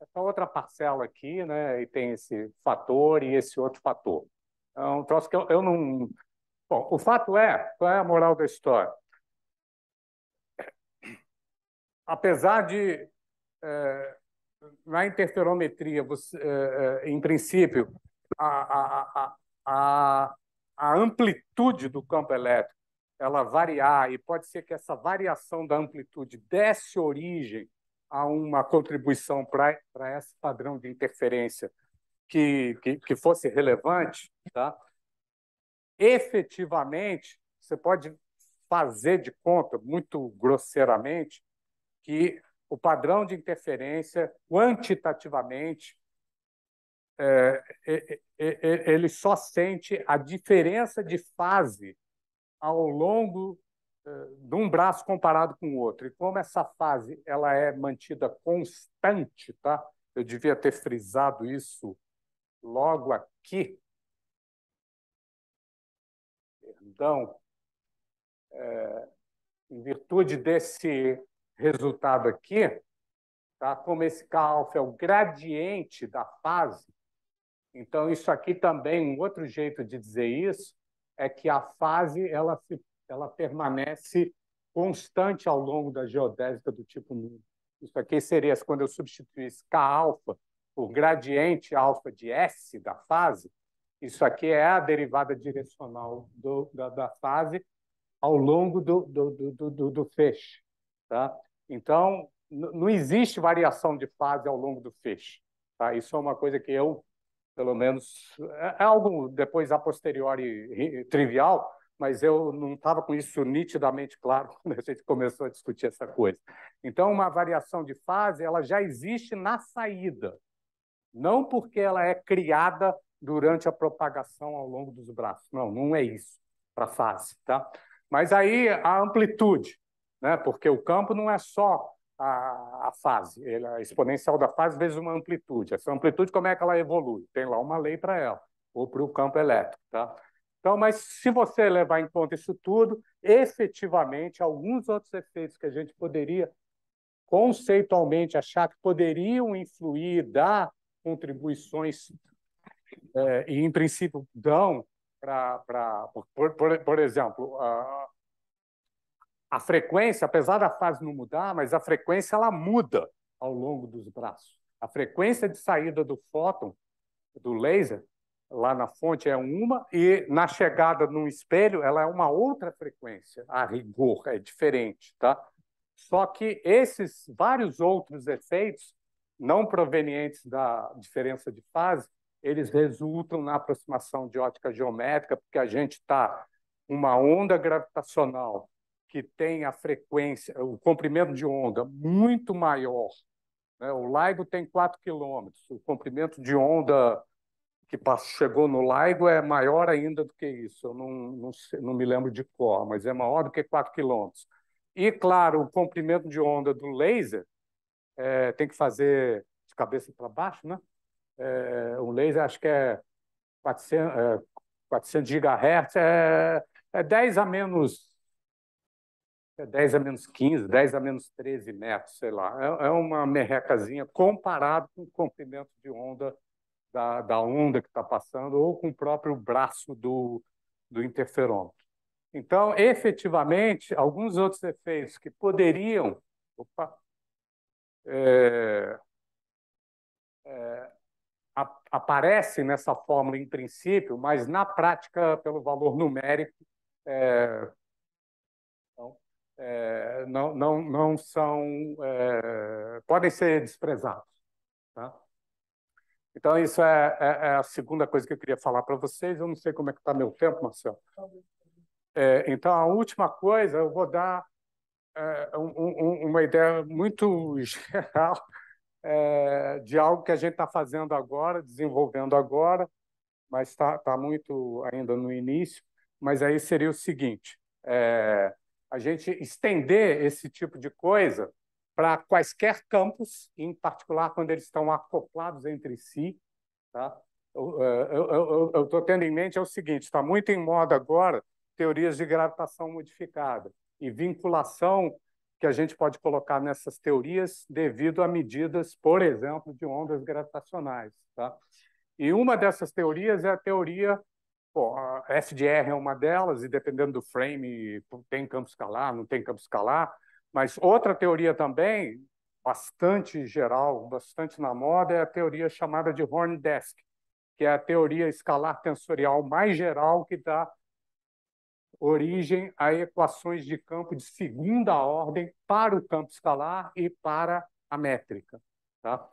essa outra parcela aqui, né? e tem esse fator e esse outro fator. É um troço que eu, eu não Bom, o fato é, qual é a moral da história? Apesar de, é, na interferometria, você, é, é em princípio, a, a, a, a amplitude do campo elétrico ela variar, e pode ser que essa variação da amplitude desse origem a uma contribuição para esse padrão de interferência que, que, que fosse relevante, tá? efetivamente, você pode fazer de conta, muito grosseiramente, que o padrão de interferência, quantitativamente, é, é, é, é ele só sente a diferença de fase ao longo é, de um braço comparado com o outro. E como essa fase ela é mantida constante, tá? Eu devia ter frisado isso logo aqui, Então, é, em virtude desse resultado aqui, tá? como esse alfa é o gradiente da fase, então isso aqui também, um outro jeito de dizer isso, é que a fase ela, ela permanece constante ao longo da geodésica do tipo 1. Isso aqui seria, quando eu substituísse K alfa por gradiente alfa de S da fase, isso aqui é a derivada direcional do, da, da, fase ao longo do, do, do, do feixe. Tá? Então, não existe variação de fase ao longo do feixe. Tá? Isso é uma coisa que eu, pelo menos, é, é algo depois a posteriori trivial, mas eu não estava com isso nitidamente claro *laughs* quando a gente começou a discutir essa coisa. Então, uma variação de fase ela já existe na saída, não porque ela é criada durante a propagação ao longo dos braços. Não, não é isso para a fase, tá? Mas aí a amplitude, né? Porque o campo não é só a, a fase, ele, a exponencial da fase vezes uma amplitude. Essa amplitude, como é que ela evolui? Tem lá uma lei para ela, ou para o campo elétrico, tá? Então, mas se você levar em conta isso tudo, efetivamente, alguns outros efeitos que a gente poderia conceitualmente achar que poderiam influir, dar contribuições é, e, em princípio, dão para. Por, por, por, exemplo, a, a frequência, apesar da fase não mudar, mas a frequência ela muda ao longo dos braços. A frequência de saída do fóton, do laser, lá na fonte é uma, e na chegada no espelho ela é uma outra frequência, a rigor, é diferente, tá? Só que esses vários outros efeitos não provenientes da diferença de fase eles resultam na aproximação de ótica geométrica, porque a gente está uma onda gravitacional que tem a frequência, o comprimento de onda muito maior. Né? O LIGO tem 4 quilômetros, o comprimento de onda que chegou no LIGO é maior ainda do que isso, eu não, não, sei, não me lembro de qual, mas é maior do que 4 quilômetros. E, claro, o comprimento de onda do laser é, tem que fazer de cabeça para baixo, né? é, um laser acho que é 400, é, 400 GHz, é, é 10 a menos é 10 a menos 15, 10 a menos 13 metros, sei lá. É, é, uma merrecazinha comparado com o comprimento de onda da, da onda que está passando ou com o próprio braço do, do interferômetro. Então, efetivamente, alguns outros efeitos que poderiam opa, é, é, aparece nessa fórmula em princípio, mas na prática, pelo valor numérico, é, não, é, não, não, não, são, é, podem ser desprezados. Tá? Então, isso é, é, é a segunda coisa que eu queria falar para vocês. Eu não sei como é que está meu tempo, Marcelo. É, então, a última coisa, eu vou dar um, um, uma ideia muito *laughs* geral é, de algo que a gente está fazendo agora, desenvolvendo agora, mas está tá muito ainda no início. Mas aí seria o seguinte: é, a gente estender esse tipo de coisa para quaisquer campos, em particular quando eles estão acoplados entre si. Tá? Eu é, estou tendo em mente é o seguinte: está muito em moda agora teorias de gravitação modificada e vinculação que a gente pode colocar nessas teorias devido a medidas, por exemplo, de ondas gravitacionais. Tá? E uma dessas teorias é a teoria, a FDR é uma delas, e dependendo do frame, tem campo escalar, não tem campo escalar, mas outra teoria também, bastante geral, bastante na moda, é a teoria chamada de Horn-Desk, que é a teoria escalar tensorial mais geral que dá origem a equações de campo de segunda ordem para o campo escalar e para a métrica. Tá?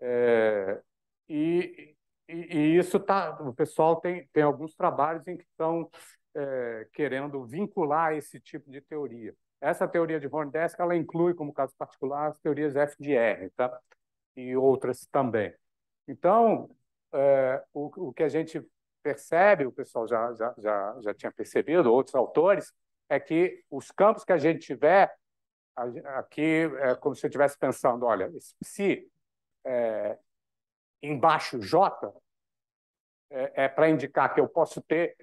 É, e, e, e, isso tá, o pessoal tem, tem alguns trabalhos em que estão é, querendo vincular esse tipo de teoria. Essa teoria de Horndesk ela inclui como caso particular as teorias FDR tá? e outras também. Então, é, o, o que a gente percebe, o pessoal já, já, já, já tinha percebido, outros autores, é que os campos que a gente tiver, aqui é como se eu estivesse pensando, olha, se é, embaixo J é, é para indicar que eu posso ter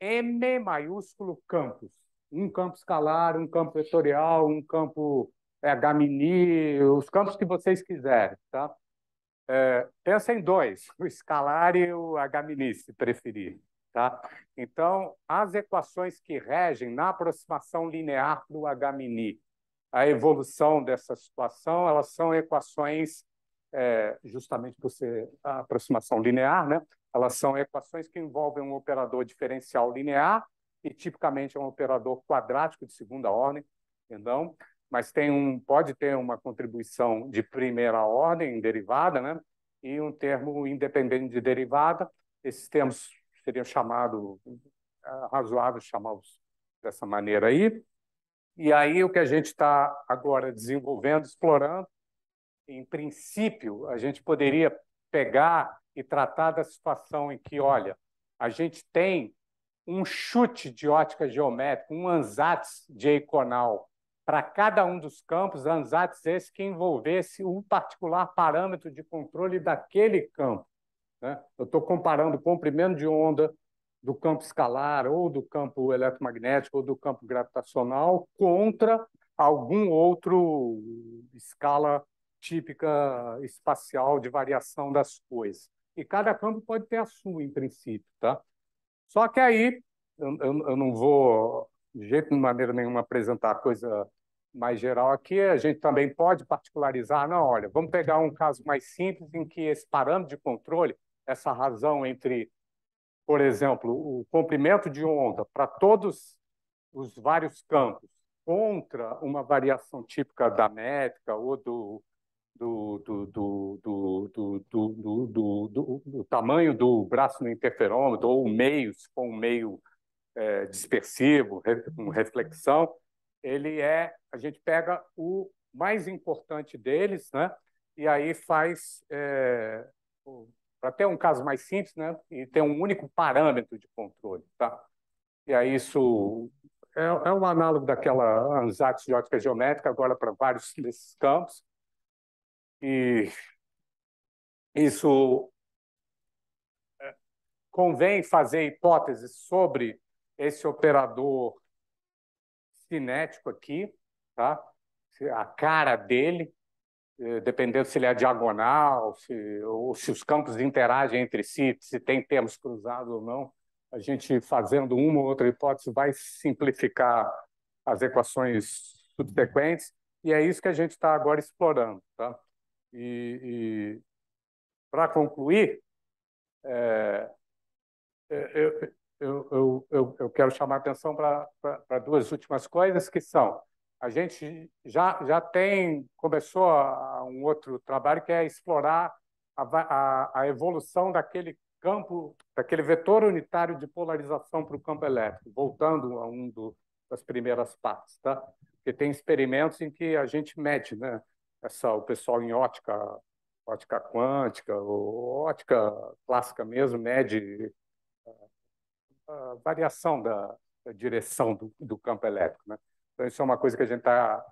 M maiúsculo campos. Um campo escalar, um campo vetorial, um campo é, mini os campos que vocês quiserem, tá? É, pensa em dois, *laughs* o escalar e o H-mini, se preferir. Tá? Então, as equações que regem na aproximação linear do H-mini, a evolução dessa situação, elas são equações, é, justamente por ser a aproximação linear, né? elas são equações que envolvem um operador diferencial linear e tipicamente é um operador quadrático de segunda ordem, então, mas tem um, pode ter uma contribuição de primeira ordem, derivada, né? e um termo independente de derivada. Esses termos seriam chamados, é razoável chamá-los dessa maneira aí. E aí o que a gente está agora desenvolvendo, explorando, em princípio, a gente poderia pegar e tratar da situação em que, olha, a gente tem um chute de ótica geométrica, um ansatz de diagonal para cada um dos campos, ANSATs esse que envolvesse um particular parâmetro de controle daquele campo. Né? Eu estou comparando o comprimento de onda do campo escalar ou do campo eletromagnético ou do campo gravitacional contra algum outro escala típica espacial de variação das coisas. E cada campo pode ter a sua, em princípio. Tá? Só que aí, eu, eu, eu não vou de jeito de maneira nenhuma apresentar coisa mais geral aqui, a gente também pode particularizar, não, olha, vamos pegar um caso mais simples em que esse parâmetro de controle, essa razão entre, por exemplo, o comprimento de onda para todos os vários campos contra uma variação típica da métrica ou do, do, do, do, do, do, do, do, do, do tamanho do braço no interferômetro ou meio, se for um meio é, dispersivo, com reflexão, ele é, a gente pega o mais importante deles, né? E aí faz é, para ter um caso mais simples, né? E tem um único parâmetro de controle, tá? E aí isso é, é um análogo daquela ANSAT de ótica geométrica agora para vários desses campos. E isso é, convém fazer hipóteses sobre esse operador cinético aqui, tá? a cara dele, eh, dependendo se ele é diagonal, se, ou se os campos interagem entre si, se tem termos cruzados ou não. A gente, fazendo uma ou outra hipótese, vai simplificar as equações subsequentes, e é isso que a gente está agora explorando. Tá? E, e para concluir, é, eu, eu, eu, eu, eu quero chamar atenção para duas últimas coisas, que são, a gente já, já tem, começou um outro trabalho que é explorar a, a, a evolução daquele campo, daquele vetor unitário de polarização para o campo elétrico, voltando a um do, das primeiras partes, tá? Porque tem experimentos em que a gente mede, né? Essa, o pessoal em ótica, ótica quântica, ou ótica clássica mesmo, mede a variação da, da direção do, do, campo elétrico. Né? Então, isso é uma coisa que a gente está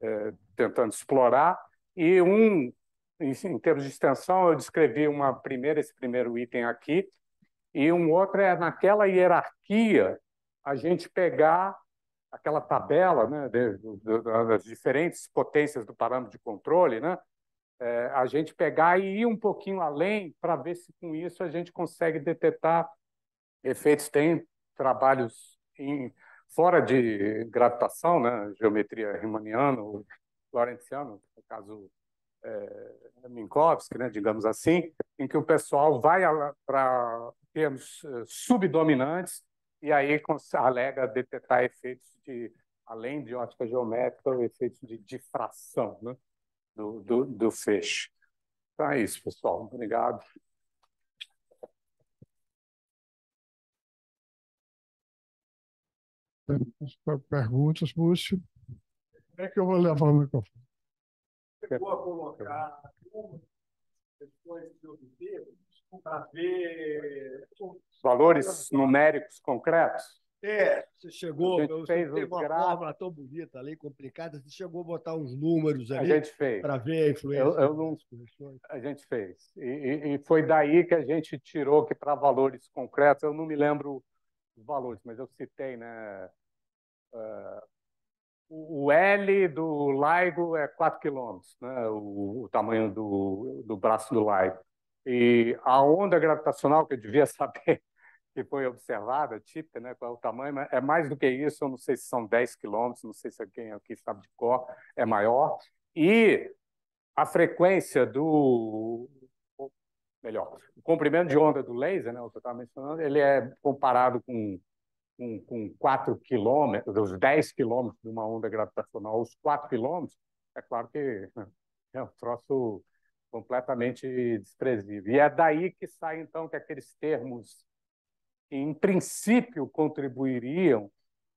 é, tentando explorar. E um, em, em, termos de extensão, eu descrevi uma primeira, esse primeiro item aqui, e um outro é naquela hierarquia a gente pegar aquela tabela né, de, de, das diferentes potências do parâmetro de controle, né, é, a gente pegar e ir um pouquinho além para ver se com isso a gente consegue detectar efeitos têm trabalhos em, fora de gravitação, né? geometria riemanniana ou lorentziana, no caso é, Minkowski, né? digamos assim, em que o pessoal vai para termos eh, subdominantes e aí alega detectar efeitos de, além de ótica geométrica, efeitos de difração né? do, do, do feixe. Então é isso, pessoal. Obrigado. Perguntas, Lúcio? Como é que eu vou levar o microfone? Chegou a colocar questões de obter para ver valores numéricos concretos? É, você chegou, eu fez tem uma gráficos. fórmula tão bonita ali, complicada, você chegou a botar uns números ali para ver a influência. Eu, eu não, a gente fez. E, e, e, foi daí que a gente tirou que para valores concretos, eu não me lembro os valores, mas eu citei, né? Uh, o L do LIGO é 4 quilômetros, né? O, o, tamanho do, do braço do LIGO E a onda gravitacional, que eu devia *laughs* saber, que foi observada, típica, né? qual é o tamanho, é mais do que isso, eu não sei se são 10 quilômetros, não sei se alguém aqui sabe de cor, é maior. E a frequência do, melhor. O comprimento de onda do laser, né, o que eu estava mencionando, ele é comparado com, com, com 4 quilômetros, os 10 quilômetros de uma onda gravitacional, os 4 quilômetros, é claro que né, é um troço completamente desprezível. E é daí que sai, então, que aqueles termos que, em princípio, contribuiriam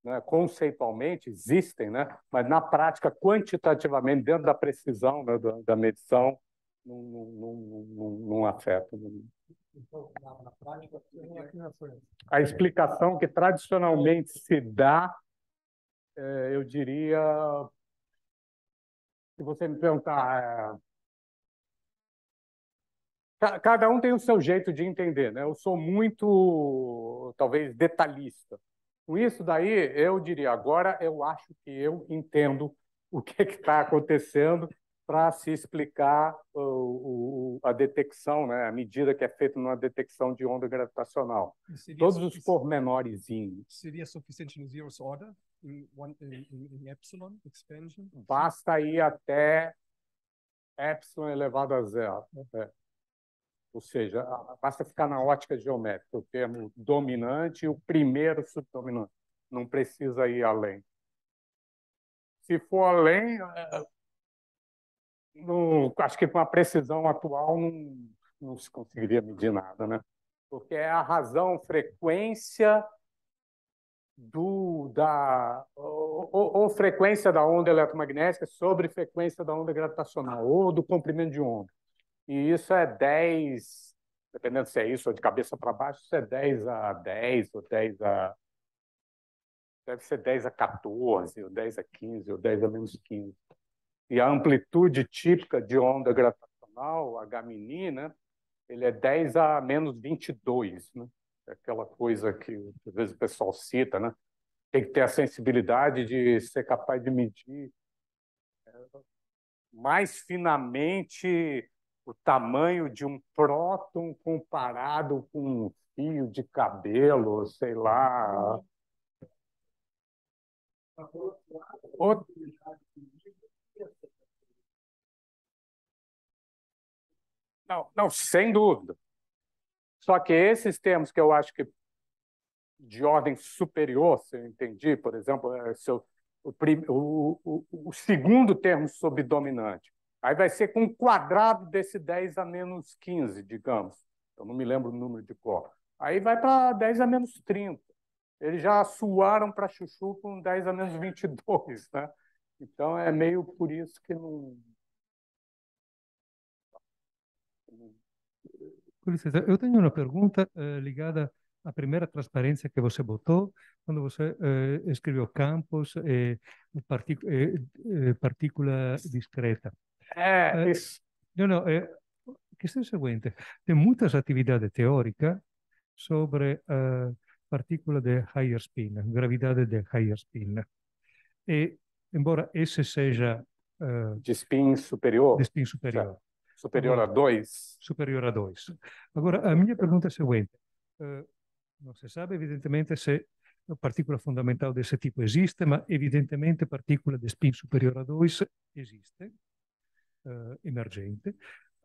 né, conceitualmente, existem, né, mas na prática, quantitativamente, dentro da precisão né, da, da medição, não, afeta. Né? Então, a explicação que tradicionalmente se dá, é, eu diria, se você me perguntar, é, cada um tem o seu jeito de entender, né? Eu sou muito, talvez, detalhista. Com isso daí, eu diria agora, eu acho que eu entendo o que é está acontecendo para se explicar o, o, a detecção, né, a medida que é feita numa detecção de onda gravitacional. Todos os pormenores. Seria suficiente no zero order, em, epsilon expansion? Basta ir até epsilon elevado a zero. É. Ou seja, basta ficar na ótica geométrica, o termo dominante e o primeiro subdominante. Não precisa ir além. Se for além, é, não, acho que com a precisão atual não, não se conseguiria medir nada, né? Porque é a razão, frequência do da ou, ou, ou, frequência da onda eletromagnética sobre frequência da onda gravitacional ou do comprimento de onda. E isso é 10, dependendo se é isso ou de cabeça para baixo, isso é 10 a 10 ou 10 a deve ser 10 a 14, ou 10 a 15, ou 10 a menos 15 e a amplitude típica de onda gravitacional, a mini né, ele é 10 a menos 22, né? É aquela coisa que às vezes o pessoal cita, né? Tem que ter a sensibilidade de ser capaz de medir é, mais finamente o tamanho de um próton comparado com um fio de cabelo, sei lá. Outro... Não, não, sem dúvida. Só que esses termos que eu acho que de ordem superior, se eu entendi, por exemplo, é, se eu, o, o, o, o, segundo termo subdominante, aí vai ser com o quadrado desse 10 a menos 15, digamos. Eu não me lembro o número de cor. Aí vai para 10 a menos 30. Eles já suaram para chuchu com 10 a menos 22, né? Então é meio por isso que não, Com licença, eu tenho uma pergunta eh, ligada à primeira transparência que você botou, quando você eh, escreveu campos eh, e eh, eh, partícula discreta. É, isso. Não, não, é, a questão seguinte: tem muitas atividades teóricas sobre a partícula de higher spin, gravidade de higher spin. E, embora esse seja. Uh, de spin superior. De spin superior. Certo. Superior a 2. Superior a 2. Agora, a minha pergunta é a seguinte. Uh, não se sabe, evidentemente, se a partícula fundamental desse tipo existe, mas evidentemente a partícula de spin superior a 2 existe, uh, emergente.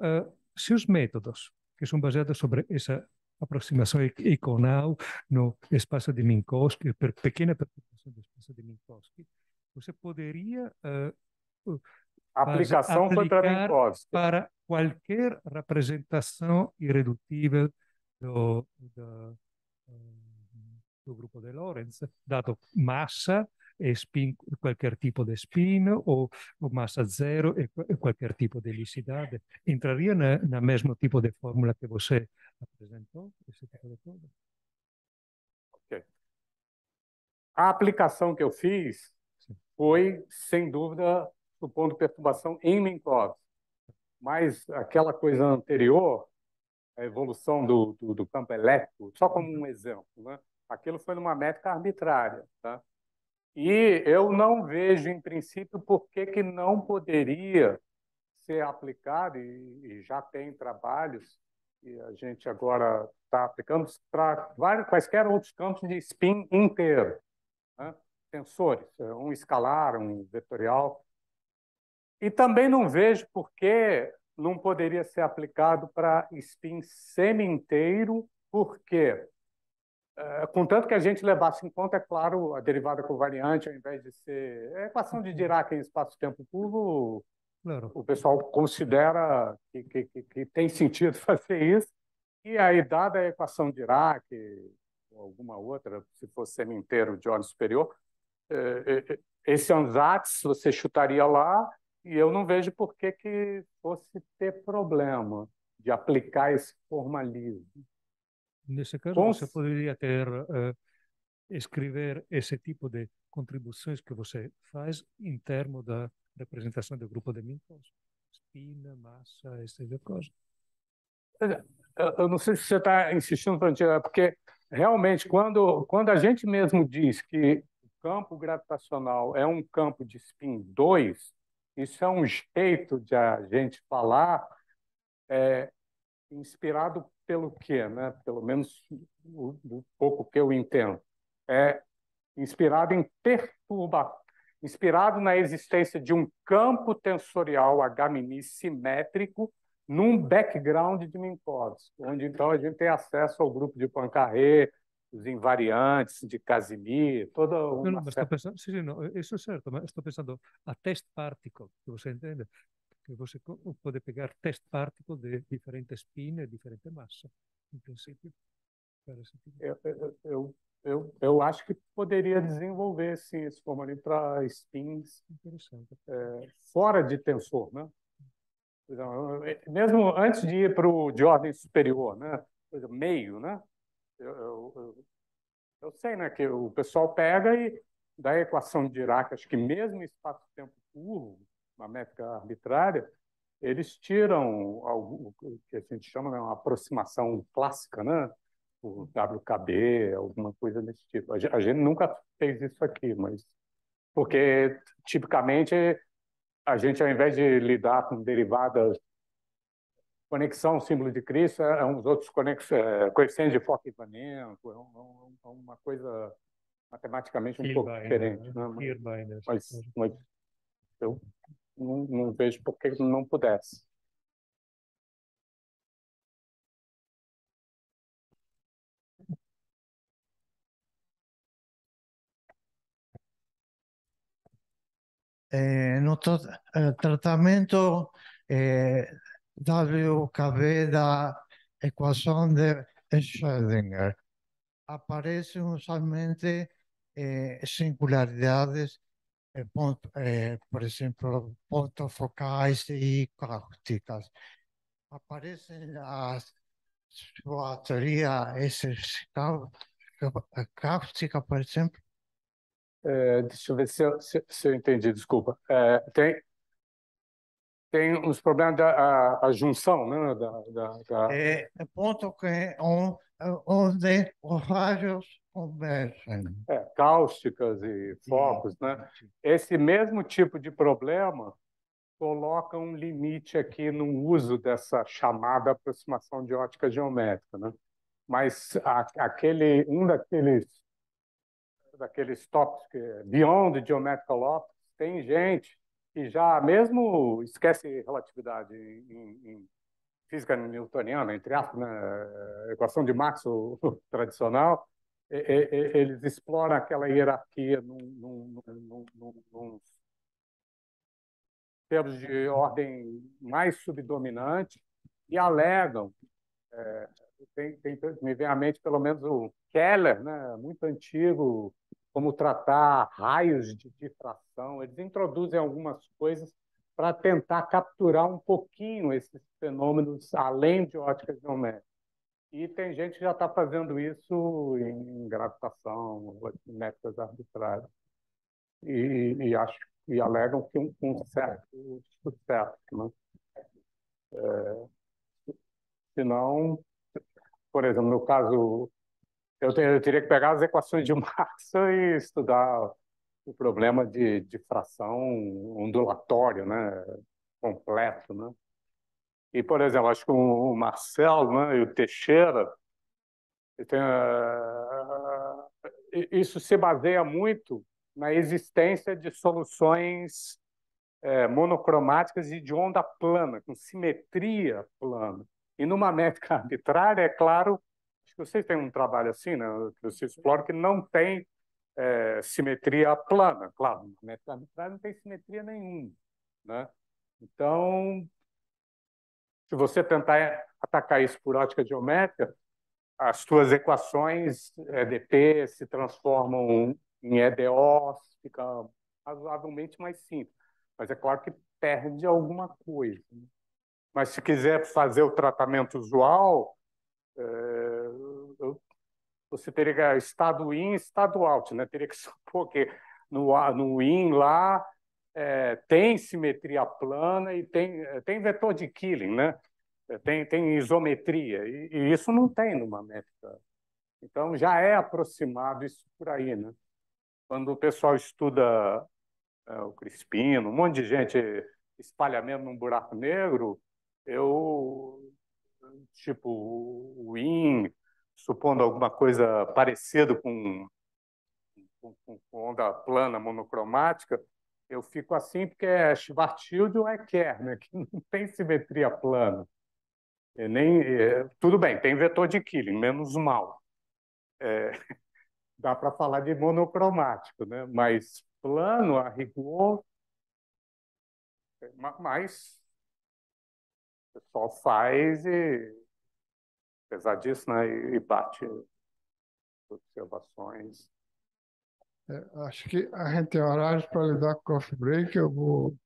Uh, se os métodos que são baseados sobre essa aproximação iconal no espaço de Minkowski, per, pequena perturbação do espaço de Minkowski, você poderia uh, aplicação foi Trebenkovski. Para qualquer representação irredutível do, do, do grupo de Lorentz, dado massa, spin, qualquer tipo de spin ou, ou massa zero e, e qualquer tipo de licidade. Entraria na, na mesmo tipo de fórmula que você apresentou? Esse tipo de coisa? A aplicação que eu fiz Sim. foi, sem dúvida, supondo perturbação em Minkowski. Mas aquela coisa anterior, a evolução do, do, do, campo elétrico, só como um exemplo, né? aquilo foi numa métrica arbitrária. Tá? E eu não vejo, em princípio, por que, que não poderia ser aplicado, e, e já tem trabalhos, e a gente agora está aplicando para quaisquer outros campos de spin inteiro. Né? É, um escalar, um vetorial, e também não vejo por que não poderia ser aplicado para spin semi-inteiro, porque, é, contanto que a gente levasse em conta, é claro, a derivada covariante, ao invés de ser. a é equação de Dirac em espaço-tempo curvo, claro. o pessoal considera que, que, que, que, tem sentido *laughs* fazer isso. E aí, dada a equação de Dirac, ou alguma outra, se fosse semi-inteiro de ordem superior, é, esse ansatz você chutaria lá e eu não vejo por que, que fosse ter problema de aplicar esse formalismo. Nesse caso, Cons... você poderia ter, uh, escrever esse tipo de contribuições que você faz em termos da representação do grupo de Minkos, espina, massa, esse tipo Eu não sei se você está insistindo, tirar, é porque realmente, quando, quando a gente mesmo diz que o campo gravitacional é um campo de spin 2, isso é um jeito de a gente falar é, inspirado pelo quê? Né? Pelo menos o, o pouco que eu entendo. É inspirado em perturbação inspirado na existência de um campo tensorial H-mini simétrico num background de Minkowski, onde então a gente tem acesso ao grupo de Poincaré, os invariantes de Casimir, toda uma no, no, certa... pensando, isso é certo, mas estou pensando a test particle, que você entende, que você pode pegar test particle de diferentes spin e diferente massa, em princípio. Eu, eu, eu, eu, eu acho que poderia desenvolver sim, esse formulário para spins é, fora de tensor, né? É, mesmo antes de ir para o de ordem superior, né? Meio, né? Eu, eu, eu, sei, né, que o pessoal pega e da equação de Dirac, acho que mesmo espaço-tempo curvo, uma métrica arbitrária, eles tiram algo, o que a gente chama de né, uma aproximação clássica, né? O WKB, alguma coisa desse tipo. A gente, a gente nunca fez isso aqui, mas porque tipicamente a gente, ao invés de lidar com derivadas conexão símbolo de Cristo, é, é uns outros conexões, é, coeficientes de foco ivanenko é, é, é uma coisa matematicamente um pouco diferente. Né? Né? mas, mas, eu não, não vejo por que não pudesse. Eh, tratamento eh, WKB da equação de Schrödinger. Aparecem usualmente eh, singularidades, eh, ponto, eh, por exemplo, pontos focais e cáusticas. Aparecem as sua teoria cáustica, por exemplo? É, deixa eu ver se eu, se, se eu entendi, desculpa. É, tem, tem os problemas da a, a junção, né? Da, da, da... É, é ponto que onde os raios convergem. É, cáusticas e focos, Sim. né? Esse mesmo tipo de problema coloca um limite aqui no uso dessa chamada aproximação de ótica geométrica, né? Mas a, aquele um daqueles daqueles tops que é beyond geometrical optics tem gente e já mesmo esquece relatividade em, em física newtoniana, entre aspas, na né? é, equação de Maxwell *laughs* tradicional, eles exploram aquela hierarquia num, num, num, num termos de ordem mais subdominante e alegam, é, tem, tem, me vem à mente pelo menos o Keller, né, muito antigo como tratar raios de difração. Eles introduzem algumas coisas para tentar capturar um pouquinho esses fenômenos além de ótica geométrica. E tem gente que já está fazendo isso em gravitação, em arbitrárias. E, e, acho e alegam que um, um certo sucesso. Né? É, se não, por exemplo, no caso eu, eu, teria que pegar as equações de *laughs* Marx e estudar o problema de, de fração ondulatório, né? completo, né? E, por exemplo, acho que o Marcelo né, e o Teixeira, tenho, uh, isso se baseia muito na existência de soluções eh, monocromáticas e de onda plana, com simetria plana. E numa métrica arbitrária, é claro Acho que vocês têm um trabalho assim, né, que vocês exploram que não tem é, simetria plana, claro, metade não tem simetria nenhuma. Né? Então, se você tentar atacar isso por ótica geométrica, as suas equações EDP é, se transformam em EDO, fica razoavelmente mais simples. Mas é claro que perde alguma coisa. Né? Mas se quiser fazer o tratamento usual, é você teria ah, estado in, estado out, né? Teria que *laughs* supor que no, no in lá é, tem simetria plana e tem, é, tem vetor de Killing, né? É, tem, tem isometria, e, e isso não tem numa métrica. Então, já é aproximado isso por aí, né? Quando o pessoal estuda é, o Crispino, um monte de gente espalhamento num buraco negro, eu, tipo, o IN, supondo alguma coisa parecida com, com, com onda plana monocromática, eu fico assim porque é Schwarzschild ou é Kerner, né? que não tem simetria plana. nem, é, tudo bem, tem vetor de Killing, menos mal. É, *laughs* dá para falar de monocromático, né? mas plano, a rigor, mas o pessoal faz e apesar disso, né, e bate observações. É, acho que a gente tem horários para lidar com o coffee break. Eu vou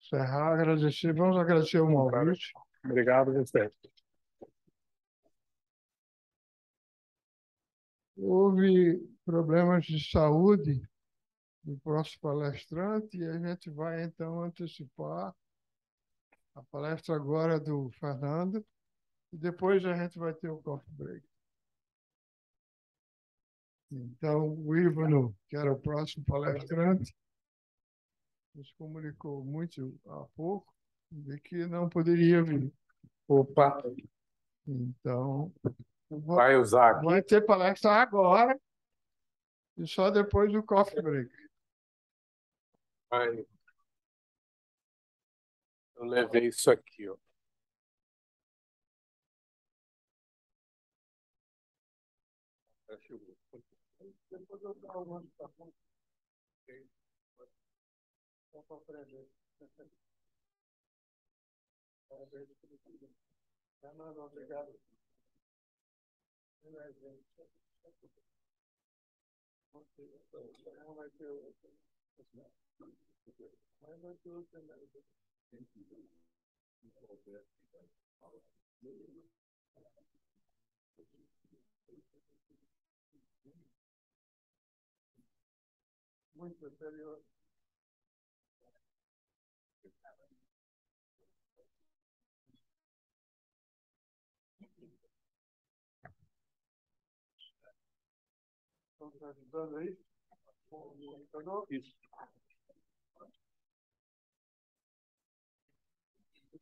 encerrar, agradecer. Vamos agradecer o Maurício. Obrigado, Vicente. Houve problemas de saúde do próximo palestrante e a gente vai então antecipar a palestra agora do Fernando. E depois a gente vai ter o coffee break. Então, o Ivano, que era o próximo palestrante, nos comunicou muito há pouco de que não poderia vir. Opa! Então, vai usar. Aqui. Vai ter palestra agora e só depois do coffee break. Vai. Eu levei isso aqui, ó. Depois eu dou uma citação. Só para aprender. Fernando, obrigado. Não vai ter outro. Mas vai ter outro também. Thank you. muito superior. Estamos ajudando aí? O computador? Isso.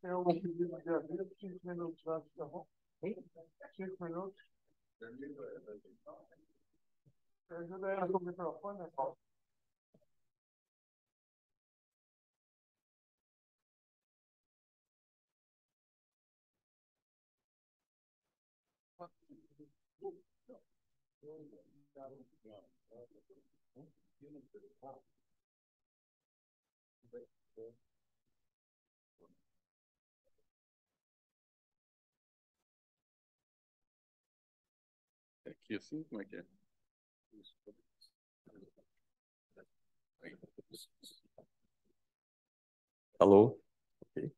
Tem algum pedido de aviso? Cinco minutos antes, tá bom? Cinco minutos. Ajuda ela com o microfone, né, Paulo? É aqui assim? Como é que é? Isso. Alô? ok.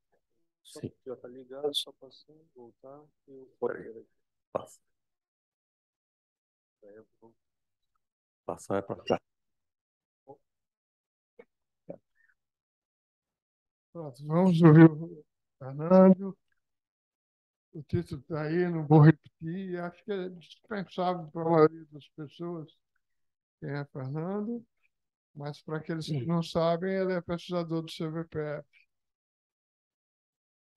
Sim. Já tá ligado, só passando, voltar e o. Passa. Passar é para cá. Tá. Pronto, vamos ouvir o Fernando. O título está aí, não vou repetir. Acho que é dispensável para a maioria das pessoas quem é Fernando, mas para aqueles que não sabem, ele é pesquisador do CVPF.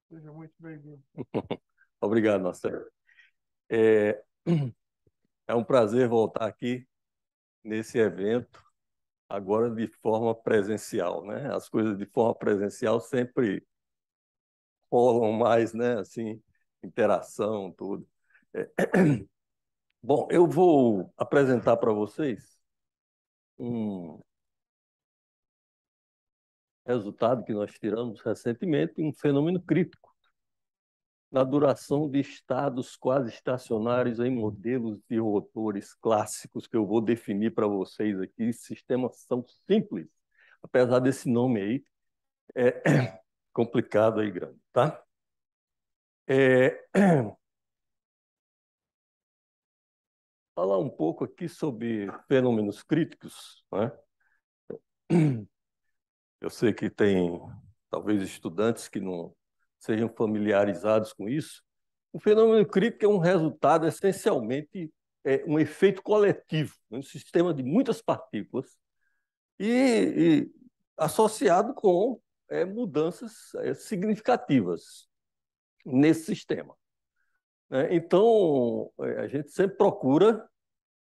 Seja muito bem-vindo. *laughs* Obrigado, Marcelo. É, *clears throat* É um prazer voltar aqui nesse evento, agora de forma presencial, né? As coisas de forma presencial sempre rolam mais, né? Assim, interação, tudo. É... *clears throat* Bom, eu vou apresentar para vocês um resultado que nós tiramos recentemente, um fenômeno crítico na duração de estados quase estacionários em modelos de rotores clássicos que eu vou definir para vocês aqui. Sistemas são simples, apesar desse nome aí, é *clears throat* complicado aí, grande, tá? É... *clears throat* Falar um pouco aqui sobre fenômenos críticos, né? Eu sei que tem talvez estudantes que não sejam familiarizados com isso, o fenômeno crítico é um resultado essencialmente é, um efeito coletivo, né, um sistema de muitas partículas e, e associado com é, mudanças é, significativas nesse sistema. Né. Então, é, a gente sempre procura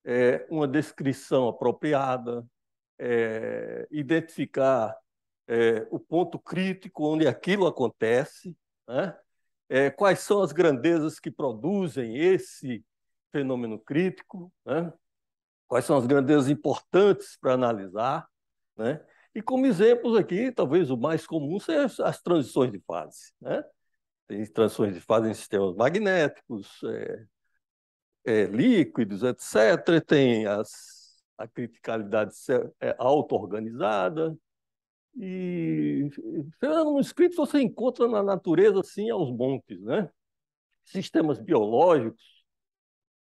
é, uma descrição apropriada, é, identificar é, o ponto crítico onde aquilo acontece, né? é, quais são as grandezas que produzem esse fenômeno crítico, né? quais são as grandezas importantes para analisar. Né? E como exemplos aqui, talvez o mais comum seja as, as transições de fase. Né? Tem transições de fase em sistemas magnéticos, é, é, líquidos, etc. Tem as, a criticalidade é, auto-organizada, e escrito você encontra na natureza, assim, aos montes, né? Sistemas biológicos,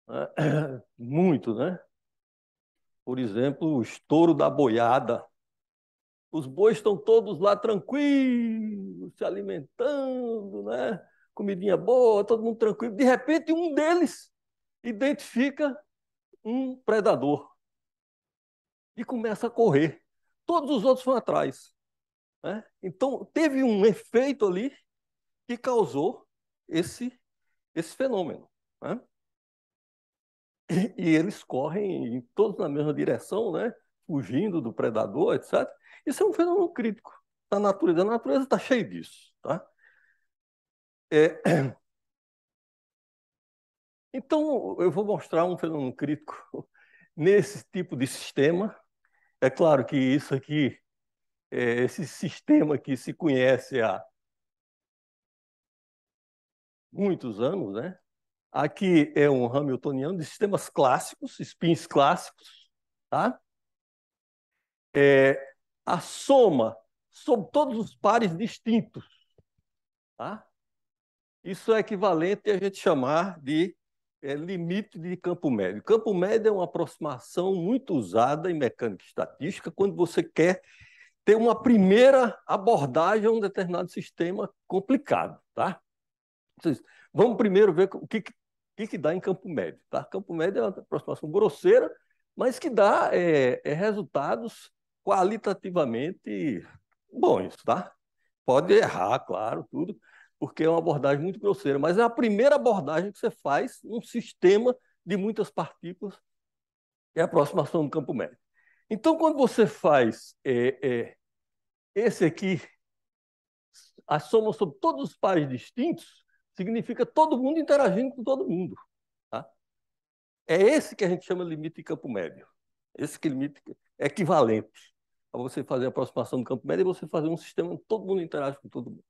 né? *coughs* muito, né? Por exemplo, o estouro da boiada. Os bois estão todos lá tranquilos, se alimentando, né? Comidinha boa, todo mundo tranquilo. De repente, um deles identifica um predador e começa a correr. Todos os outros vão atrás. Né? Então, teve um efeito ali que causou esse, esse fenômeno. Né? E, e, eles correm todos na mesma direção, né? fugindo do predador, etc. Isso é um fenômeno crítico da natureza. A natureza está cheia disso. Tá? É... *clears throat* Então, eu vou mostrar um fenômeno crítico *laughs* nesse tipo de sistema. É claro que isso aqui é, esse sistema que se conhece há muitos anos, né? Aqui é um Hamiltoniano de sistemas clássicos, spins clássicos, tá? É, a soma sobre todos os pares distintos, tá? Isso é equivalente a gente chamar de é, limite de campo médio. Campo médio é uma aproximação muito usada em mecânica estatística quando você quer ter uma primeira abordagem a um determinado sistema complicado, tá? Vamos primeiro ver o que, que, que dá em Campo Médio, tá? Campo Médio é uma aproximação grosseira, mas que dá é, é resultados qualitativamente bons, tá? Pode errar, claro, tudo, porque é uma abordagem muito grosseira, mas é a primeira abordagem que você faz num sistema de muitas partículas, é a aproximação do campo médio. Então, quando você faz é, é, esse aqui, a soma sobre todos os pares distintos, significa todo mundo interagindo com todo mundo. Tá? É esse que a gente chama de limite de campo médio. Esse que limite é equivalente a você fazer a aproximação do campo médio e você fazer um sistema onde todo mundo interage com todo mundo.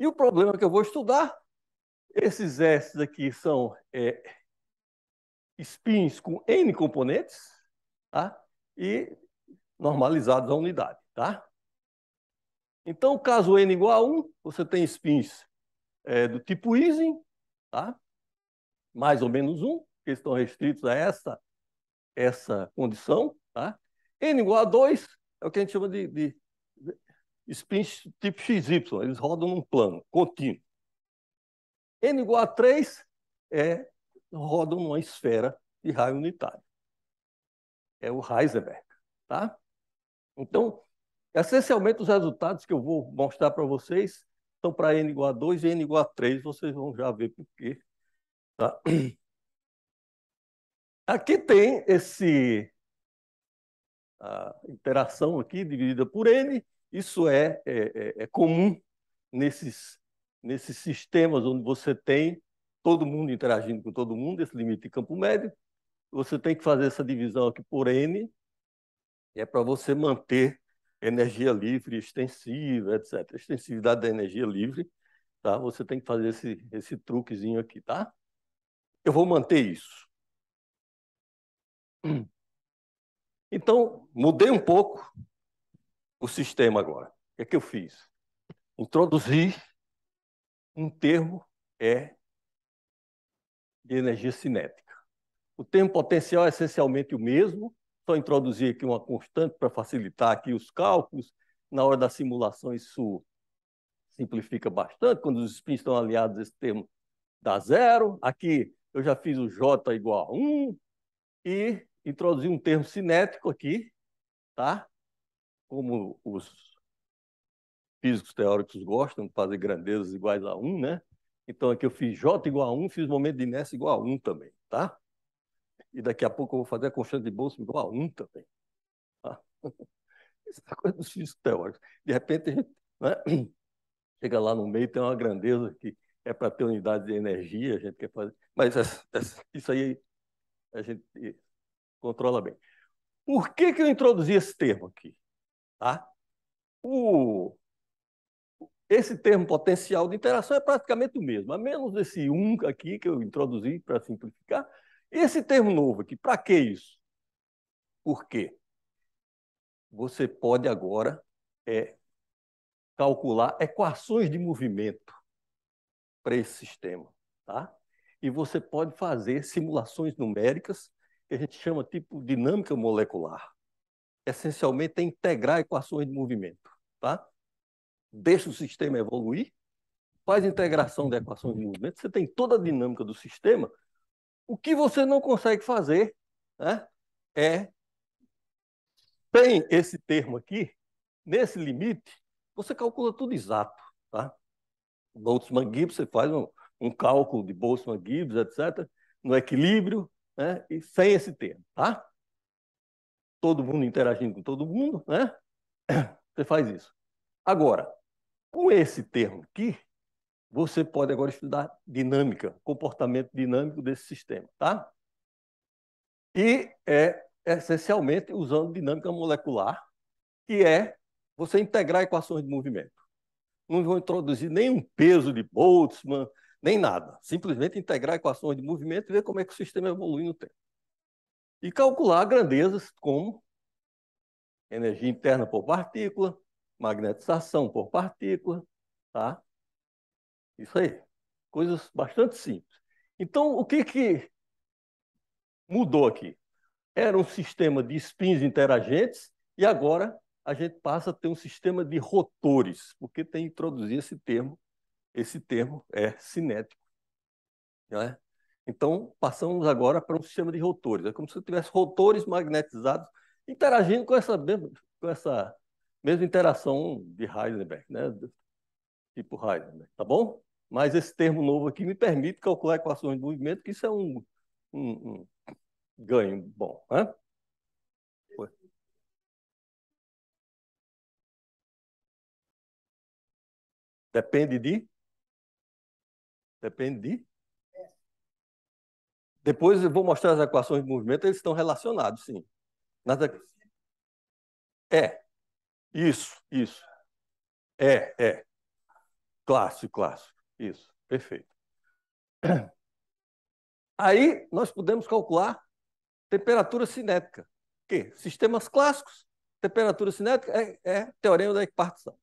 E o problema que eu vou estudar, esses S aqui são é, spins com N componentes, tá? e normalizados à unidade. Tá? Então, caso n igual a 1, você tem spins é, do tipo easing, tá? mais ou menos 1, que estão restritos a essa, essa condição. Tá? n igual a 2 é o que a gente chama de, de spins tipo XY, eles rodam num plano contínuo. N igual a 3 é, rodam numa esfera de raio unitário é o Heisenberg, tá? Então, essencialmente os resultados que eu vou mostrar para vocês estão para n igual a 2 e n igual a 3, vocês vão já ver por quê, tá? *clears throat* Aqui tem esse a interação aqui dividida por n, isso é, é, é, é comum nesses, nesses sistemas onde você tem todo mundo interagindo com todo mundo, esse limite de campo médio você tem que fazer essa divisão aqui por N, é para você manter energia livre extensiva, etc. Extensividade da energia livre, tá? Você tem que fazer esse, esse truquezinho aqui, tá? Eu vou manter isso. *clears throat* Então, mudei um pouco o sistema agora. O que é que eu fiz? Introduzi um termo é de energia cinética. O termo potencial é essencialmente o mesmo, só introduzir aqui uma constante para facilitar aqui os cálculos. Na hora da simulação, isso simplifica bastante. Quando os spins estão aliados, esse termo dá zero. Aqui eu já fiz o J igual a 1 e introduzi um termo cinético aqui, tá? Como os físicos teóricos gostam de fazer grandezas iguais a 1, né? Então aqui eu fiz J igual a 1, fiz momento de inércia igual a 1 também, tá? e daqui a pouco eu vou fazer a constante de bolsa igual a 1 também. Ah. *laughs* Essa coisa dos físicos teóricos. De repente, a gente né? *clears throat* chega lá no meio, tem uma grandeza que é para ter unidade de energia, a gente quer fazer. Mas essa, essa, isso aí a gente controla bem. Por que, que eu introduzi esse termo aqui? Tá? O, esse termo potencial de interação é praticamente o mesmo, a menos esse 1 um aqui que eu introduzi para simplificar, esse termo novo aqui, para que isso? Por quê? Você pode agora é, calcular equações de movimento para esse sistema, tá? E você pode fazer simulações numéricas que a gente chama tipo dinâmica molecular. Essencialmente é integrar equações de movimento, tá? Deixa o sistema evoluir, faz integração de equações de movimento, você tem toda a dinâmica do sistema o que você não consegue fazer né, é. Tem esse termo aqui, nesse limite, você calcula tudo exato. Tá? Boltzmann Gibbs, você faz um, um cálculo de Boltzmann Gibbs, etc., no equilíbrio, né, e sem esse termo. Tá? Todo mundo interagindo com todo mundo, né? você faz isso. Agora, com esse termo aqui, você pode agora estudar dinâmica, comportamento dinâmico desse sistema, tá? E é essencialmente usando dinâmica molecular, que é você integrar equações de movimento. Não vão introduzir nenhum peso de Boltzmann, nem nada. Simplesmente integrar equações de movimento e ver como é que o sistema evolui no tempo. E calcular grandezas como energia interna por partícula, magnetização por partícula, tá? Isso aí. Coisas bastante simples. Então, o que, que mudou aqui? Era um sistema de spins interagentes e agora a gente passa a ter um sistema de rotores, porque tem que introduzir esse termo. Esse termo é cinético. É? Então, passamos agora para um sistema de rotores. É como se eu tivesse rotores magnetizados interagindo com essa mesma, com essa mesma interação de Heisenberg, né? tipo Heisenberg, tá bom? Mas esse termo novo aqui me permite calcular equações de movimento, que isso é um, um, um ganho bom, né? Depende de? Depende de? Depois eu vou mostrar as equações de movimento, eles estão relacionados, sim. Nas... É. Isso, isso. É, é. Clássico, clássico. Isso, perfeito. Aí nós podemos calcular temperatura cinética. Que sistemas clássicos, temperatura cinética é, é teorema da equipartição.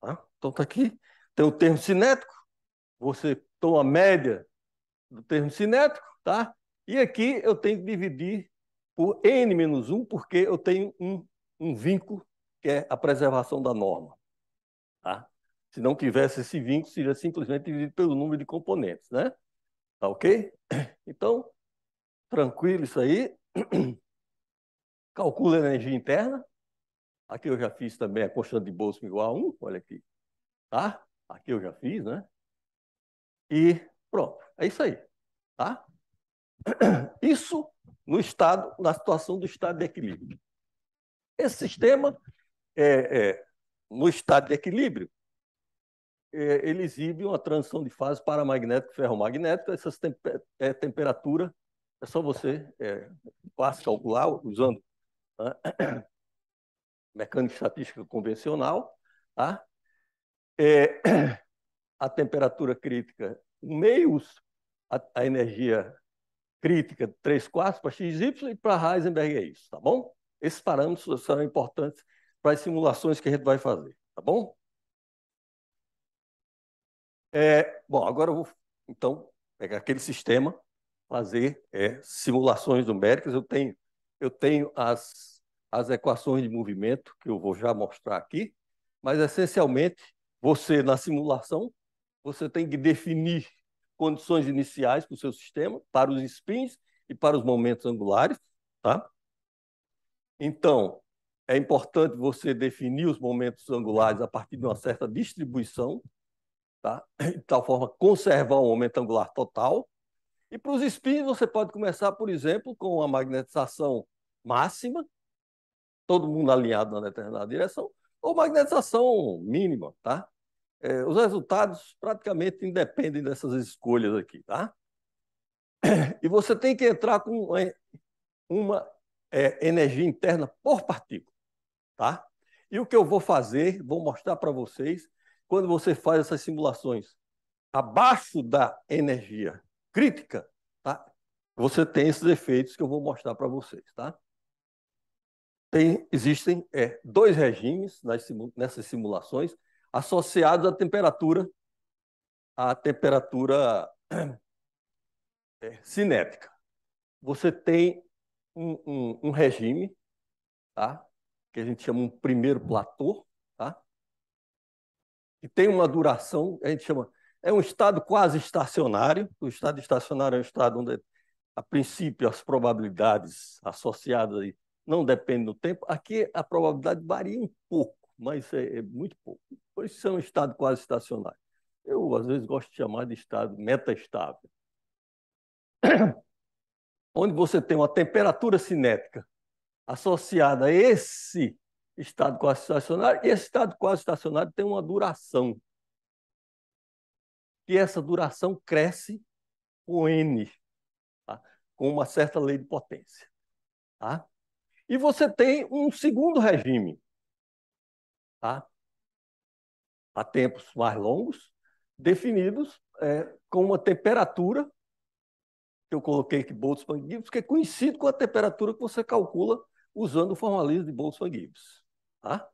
Tá? Então está aqui, tem o termo cinético, você toma a média do termo cinético, tá? E aqui eu tenho que dividir por n menos 1, porque eu tenho um, um vínculo que é a preservação da norma. Se não tivesse esse vínculo, seria simplesmente dividido pelo número de componentes, né? Tá ok? Então, tranquilo isso aí. Calcula a energia interna. Aqui eu já fiz também a constante de Boltzmann igual a 1, olha aqui. Tá? Aqui eu já fiz, né? E pronto, é isso aí. Tá? Isso no estado, na situação do estado de equilíbrio. Esse sistema, é, é, no estado de equilíbrio, é, ele exibe uma transição de fase para magnético e ferromagnético. Essas é, temperatura é só você é, quase calcular usando né? *coughs* mecânica estatística convencional. Tá? É, *coughs* a temperatura crítica, meios a, a energia crítica 3 quartos para XY e para Heisenberg é isso, tá bom? Esses parâmetros serão importantes para as simulações que a gente vai fazer, tá bom? É, bom, agora eu vou, então, pegar aquele sistema, fazer é, simulações numéricas. Eu tenho, eu tenho as, as equações de movimento, que eu vou já mostrar aqui, mas, essencialmente, você, na simulação, você tem que definir condições iniciais para o seu sistema, para os spins e para os momentos angulares, tá? Então, é importante você definir os momentos angulares a partir de uma certa distribuição tá? *clears throat* de tal forma conservar um momento angular total. E para os spins, você pode começar, por exemplo, com a magnetização máxima, todo mundo alinhado na determinada direção, ou magnetização mínima, tá? É, os resultados praticamente independem dessas escolhas aqui, tá? *clears throat* E você tem que entrar com é, uma é, energia interna por partícula, tá? E o que eu vou fazer, vou mostrar para vocês, quando você faz essas simulações abaixo da energia crítica, tá? você tem esses efeitos que eu vou mostrar para vocês. Tá? Tem, existem é, dois regimes nas, nessas simulações associados à temperatura, à temperatura é, cinética. Você tem um, um, um regime, tá? que a gente chama um primeiro platô, que tem uma duração, a gente chama. É um estado quase estacionário. O estado estacionário é um estado onde, a princípio, as probabilidades associadas aí não dependem do tempo. Aqui a probabilidade varia um pouco, mas é, é muito pouco. Por isso é um estado quase estacionário. Eu, às vezes, gosto de chamar de estado metaestável. *coughs* Onde você tem uma temperatura cinética associada a esse estado quase estacionário, e esse estado quase estacionário tem uma duração. E essa duração cresce com N, tá? com uma certa lei de potência. Tá? E você tem um segundo regime. Tá? tempos mais longos, definidos é, com uma temperatura que eu coloquei aqui, Boltzmann-Gibbs, que é coincide com a temperatura que você calcula usando o formalismo de Boltzmann-Gibbs. Tá?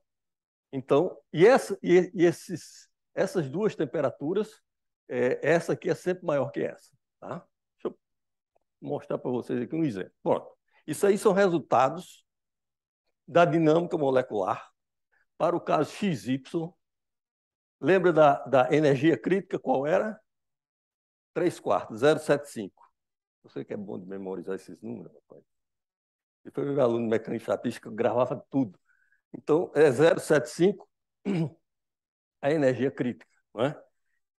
Então, e, essa, e, e esses, essas duas temperaturas, é, essa aqui é sempre maior que essa. Tá? Deixa eu mostrar para vocês aqui um exemplo. Pronto. isso aí são resultados da dinâmica molecular para o caso XY. Lembra da, da energia crítica? Qual era? 3 quartos, 075. Você que é bom de memorizar esses números, rapaz. E foi meu aluno de mecânica estatística, gravava tudo. Então, é 0,75 a energia crítica.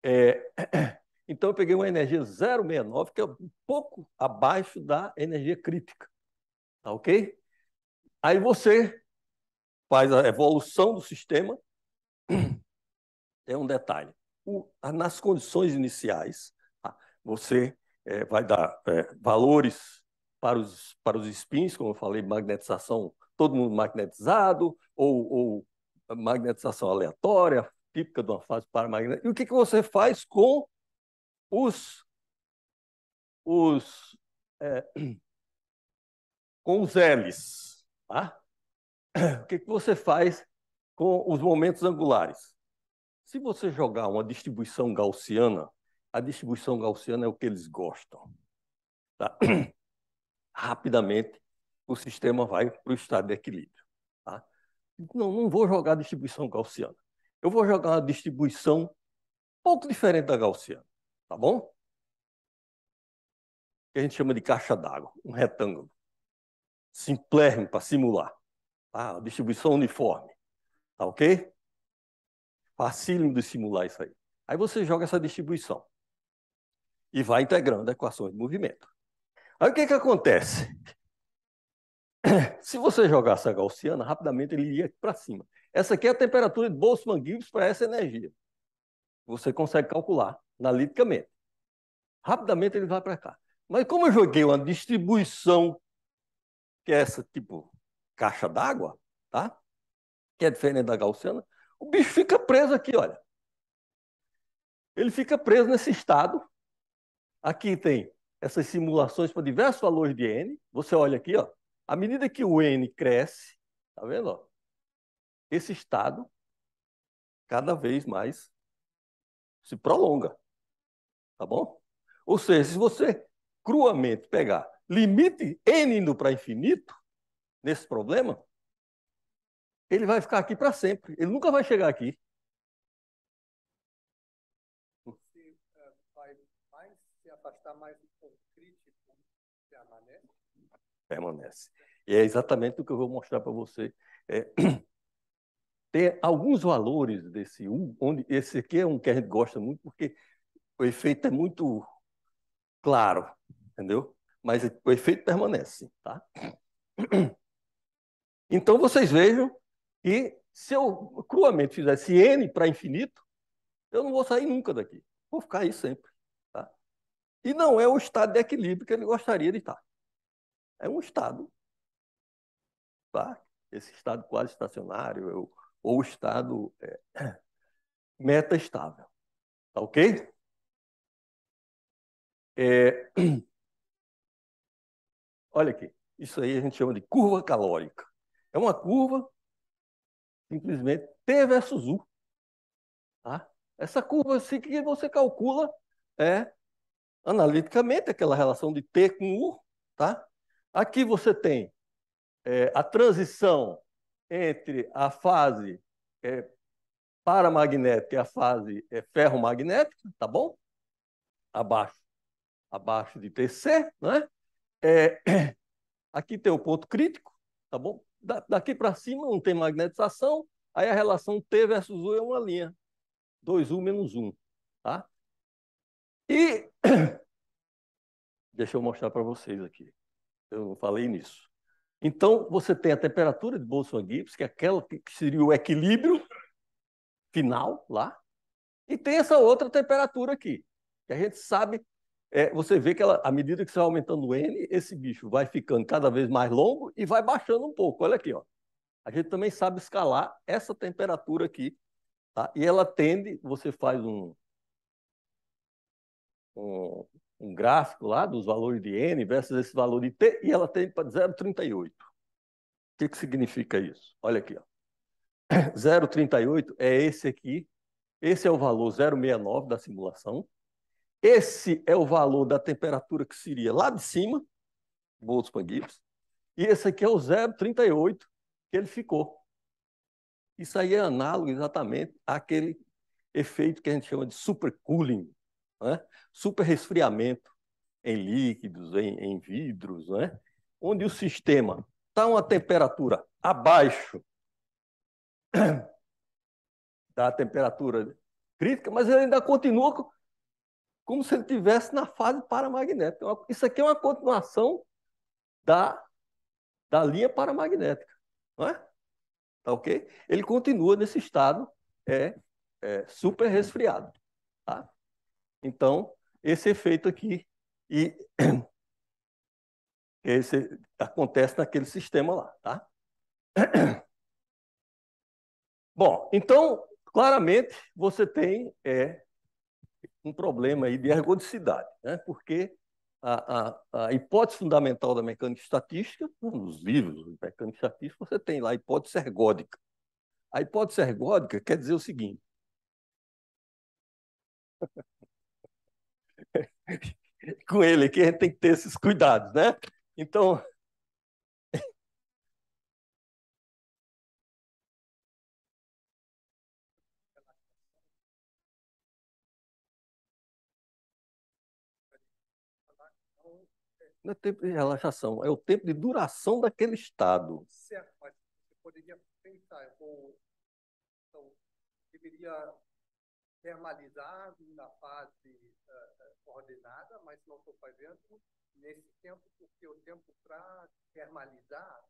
É, é *clears throat* então, eu peguei uma energia 0,69, que é um pouco abaixo da energia crítica. Tá ok? Aí você faz a evolução do sistema. Tem *clears throat* é um detalhe. O, nas condições iniciais, tá? você é, vai dar é, valores para os, para os spins, como eu falei, magnetização todo mundo magnetizado, ou, ou magnetização aleatória, típica de uma fase paramagnética. E o que, que você faz com os, os é, *clears throat* com os L's? Tá? *clears throat* O que, que você faz com os momentos angulares? Se você jogar uma distribuição gaussiana, a distribuição gaussiana é o que eles gostam. Tá? *clears throat* Rapidamente, o sistema vai para o estado de equilíbrio. Tá? Não, não vou jogar a distribuição gaussiana. Eu vou jogar uma distribuição pouco diferente da gaussiana, tá bom? Que a gente chama de caixa d'água, um retângulo. Simplérrimo para simular. Tá? distribuição uniforme. Tá ok? Facílimo de simular isso aí. Aí você joga essa distribuição e vai integrando equações de movimento. Aí o que, é que acontece? *coughs* se você jogasse a gaussiana, rapidamente ele ia para cima. Essa aqui é a temperatura de Boltzmann-Gibbs para essa energia. Você consegue calcular analiticamente. Rapidamente ele vai para cá. Mas como eu joguei uma distribuição, que é essa tipo caixa d'água, tá? que é diferente da gaussiana, o bicho fica preso aqui, olha. Ele fica preso nesse estado. Aqui tem essas simulações para diversos valores de N. Você olha aqui, ó, à medida que o N cresce, tá vendo? Ó, esse estado cada vez mais se prolonga. Tá bom? Ou seja, se você cruamente pegar limite n indo para infinito nesse problema, ele vai ficar aqui para sempre. Ele nunca vai chegar aqui. permanece. E é exatamente o que eu vou mostrar para você. É, *clears throat* alguns valores desse U, onde esse aqui é um que a gente gosta muito, porque o efeito é muito claro, entendeu? Mas o efeito permanece, tá? *clears throat* Então vocês vejam que se eu cruamente fizesse n para infinito, eu não vou sair nunca daqui. Vou ficar aí sempre. Tá? E não é o estado de equilíbrio que ele gostaria de estar é um Estado. Tá? Esse Estado quase estacionário, é ou Estado é, *clears throat* meta estável. Tá ok? É... *clears throat* Olha aqui, isso aí a gente chama de curva calórica. É uma curva simplesmente T versus U. Tá? Essa curva assim que você calcula é analiticamente aquela relação de T com U, tá? Aqui você tem é, a transição entre a fase é, paramagnética e a fase é, ferromagnética, tá bom? Abaixo, abaixo de TC, né? É, é *clears throat* aqui tem o ponto crítico, tá bom? Da, daqui para cima não tem magnetização, aí a relação T versus U é uma linha, 2U menos 1, tá? E *clears throat* deixa eu mostrar para vocês aqui. Eu falei nisso. Então, você tem a temperatura de Bolson-Gibbs, que é aquela que seria o equilíbrio final lá, e tem essa outra temperatura aqui, que a gente sabe, é, você vê que ela, à medida que você vai aumentando o N, esse bicho vai ficando cada vez mais longo e vai baixando um pouco. Olha aqui, ó. a gente também sabe escalar essa temperatura aqui, tá? e ela tende, você faz um, um um gráfico lá dos valores de N versus esse valor de T, e ela tem para 0,38. O que, que significa isso? Olha aqui. 0,38 *clears throat* é esse aqui. Esse é o valor 0,69 da simulação. Esse é o valor da temperatura que seria lá de cima, Boltzmann Gibbs. E esse aqui é o 0,38 que ele ficou. Isso aí é análogo exatamente àquele efeito que a gente chama de supercooling, né? super resfriamento em líquidos, em, em vidros, né? onde o sistema está uma temperatura abaixo *clears throat* da temperatura crítica, mas ele ainda continua como se ele estivesse na fase paramagnética. É isso aqui é uma continuação da, da linha paramagnética. Não é? Tá ok? Ele continua nesse estado é, é super resfriado. Tá? Então, esse efeito aqui e *clears throat* esse acontece naquele sistema lá, tá? *clears throat* Bom, então, claramente, você tem é, um problema aí de ergodicidade, né? porque a, a, a, hipótese fundamental da mecânica estatística, nos livros de mecânica estatística, você tem lá a hipótese ergódica. A hipótese ergódica quer dizer o seguinte. *laughs* com ele, que a gente tem que ter esses cuidados, né? Então. Não é tempo de relaxação, é o tempo de duração daquele estado. Certo, mas você poderia pensar, eu vou, então, deveria termalizado na fase uh, eh, eh, ordenada, mas não estou fazendo nesse tempo, porque o tempo para termalizar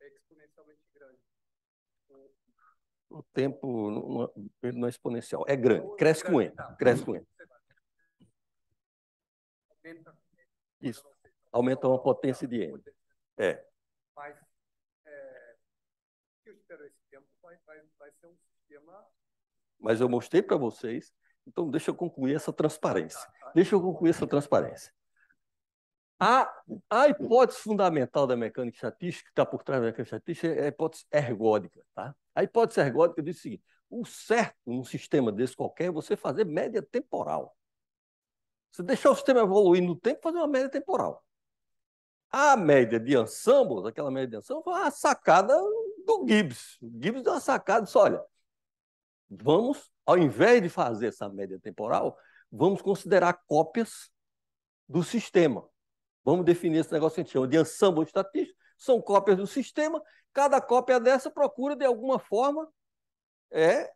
é exponencialmente grande. O, tempo não, não é exponencial, é grande, é tá. cresce com ele, cresce com ele. Isso, aumenta uma potência de N. É. Mas, é, eu espero é esse tempo vai, vai, vai ser um sistema mas eu mostrei para vocês, então deixa eu concluir essa transparência. Deixa eu concluir essa transparência. A, a hipótese fundamental da mecânica estatística, que está por trás da mecânica estatística, é a hipótese ergódica. Tá? A hipótese ergódica diz o seguinte: o certo num sistema desse qualquer é você fazer média temporal. Você deixar o sistema evoluir no tempo, fazer uma média temporal. A média de ensambos, aquela média de ensambos, foi uma sacada do Gibbs. O Gibbs deu uma sacada, disse, olha, Vamos, ao invés de fazer essa média temporal, vamos considerar cópias do sistema. Vamos definir esse negócio que a gente chama de ensemble estatístico, são cópias do sistema, cada cópia dessa procura, de alguma forma, é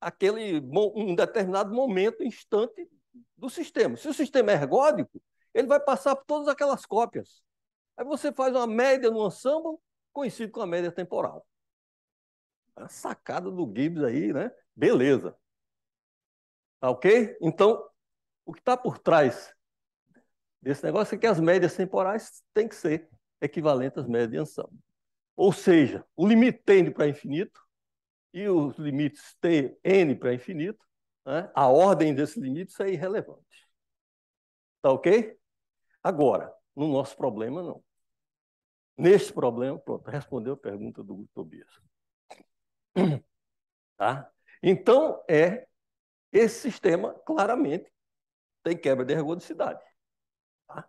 aquele um determinado momento, instante do sistema. Se o sistema é ergódico, ele vai passar por todas aquelas cópias. Aí você faz uma média no ensemble, coincide com a média temporal a sacada do Gibbs aí, né? Beleza. Tá ok? Então, o que está por trás desse negócio é que as médias temporais têm que ser equivalentes às médias de ansão. Ou seja, o limite tende para infinito e os limites t, n para infinito, né? a ordem desses limites é irrelevante. Tá ok? Agora, no nosso problema, não. Neste problema, pronto, respondeu a pergunta do Tobias. *clears throat* Tá? Então, é esse sistema claramente tem quebra de ergodicidade. Tá?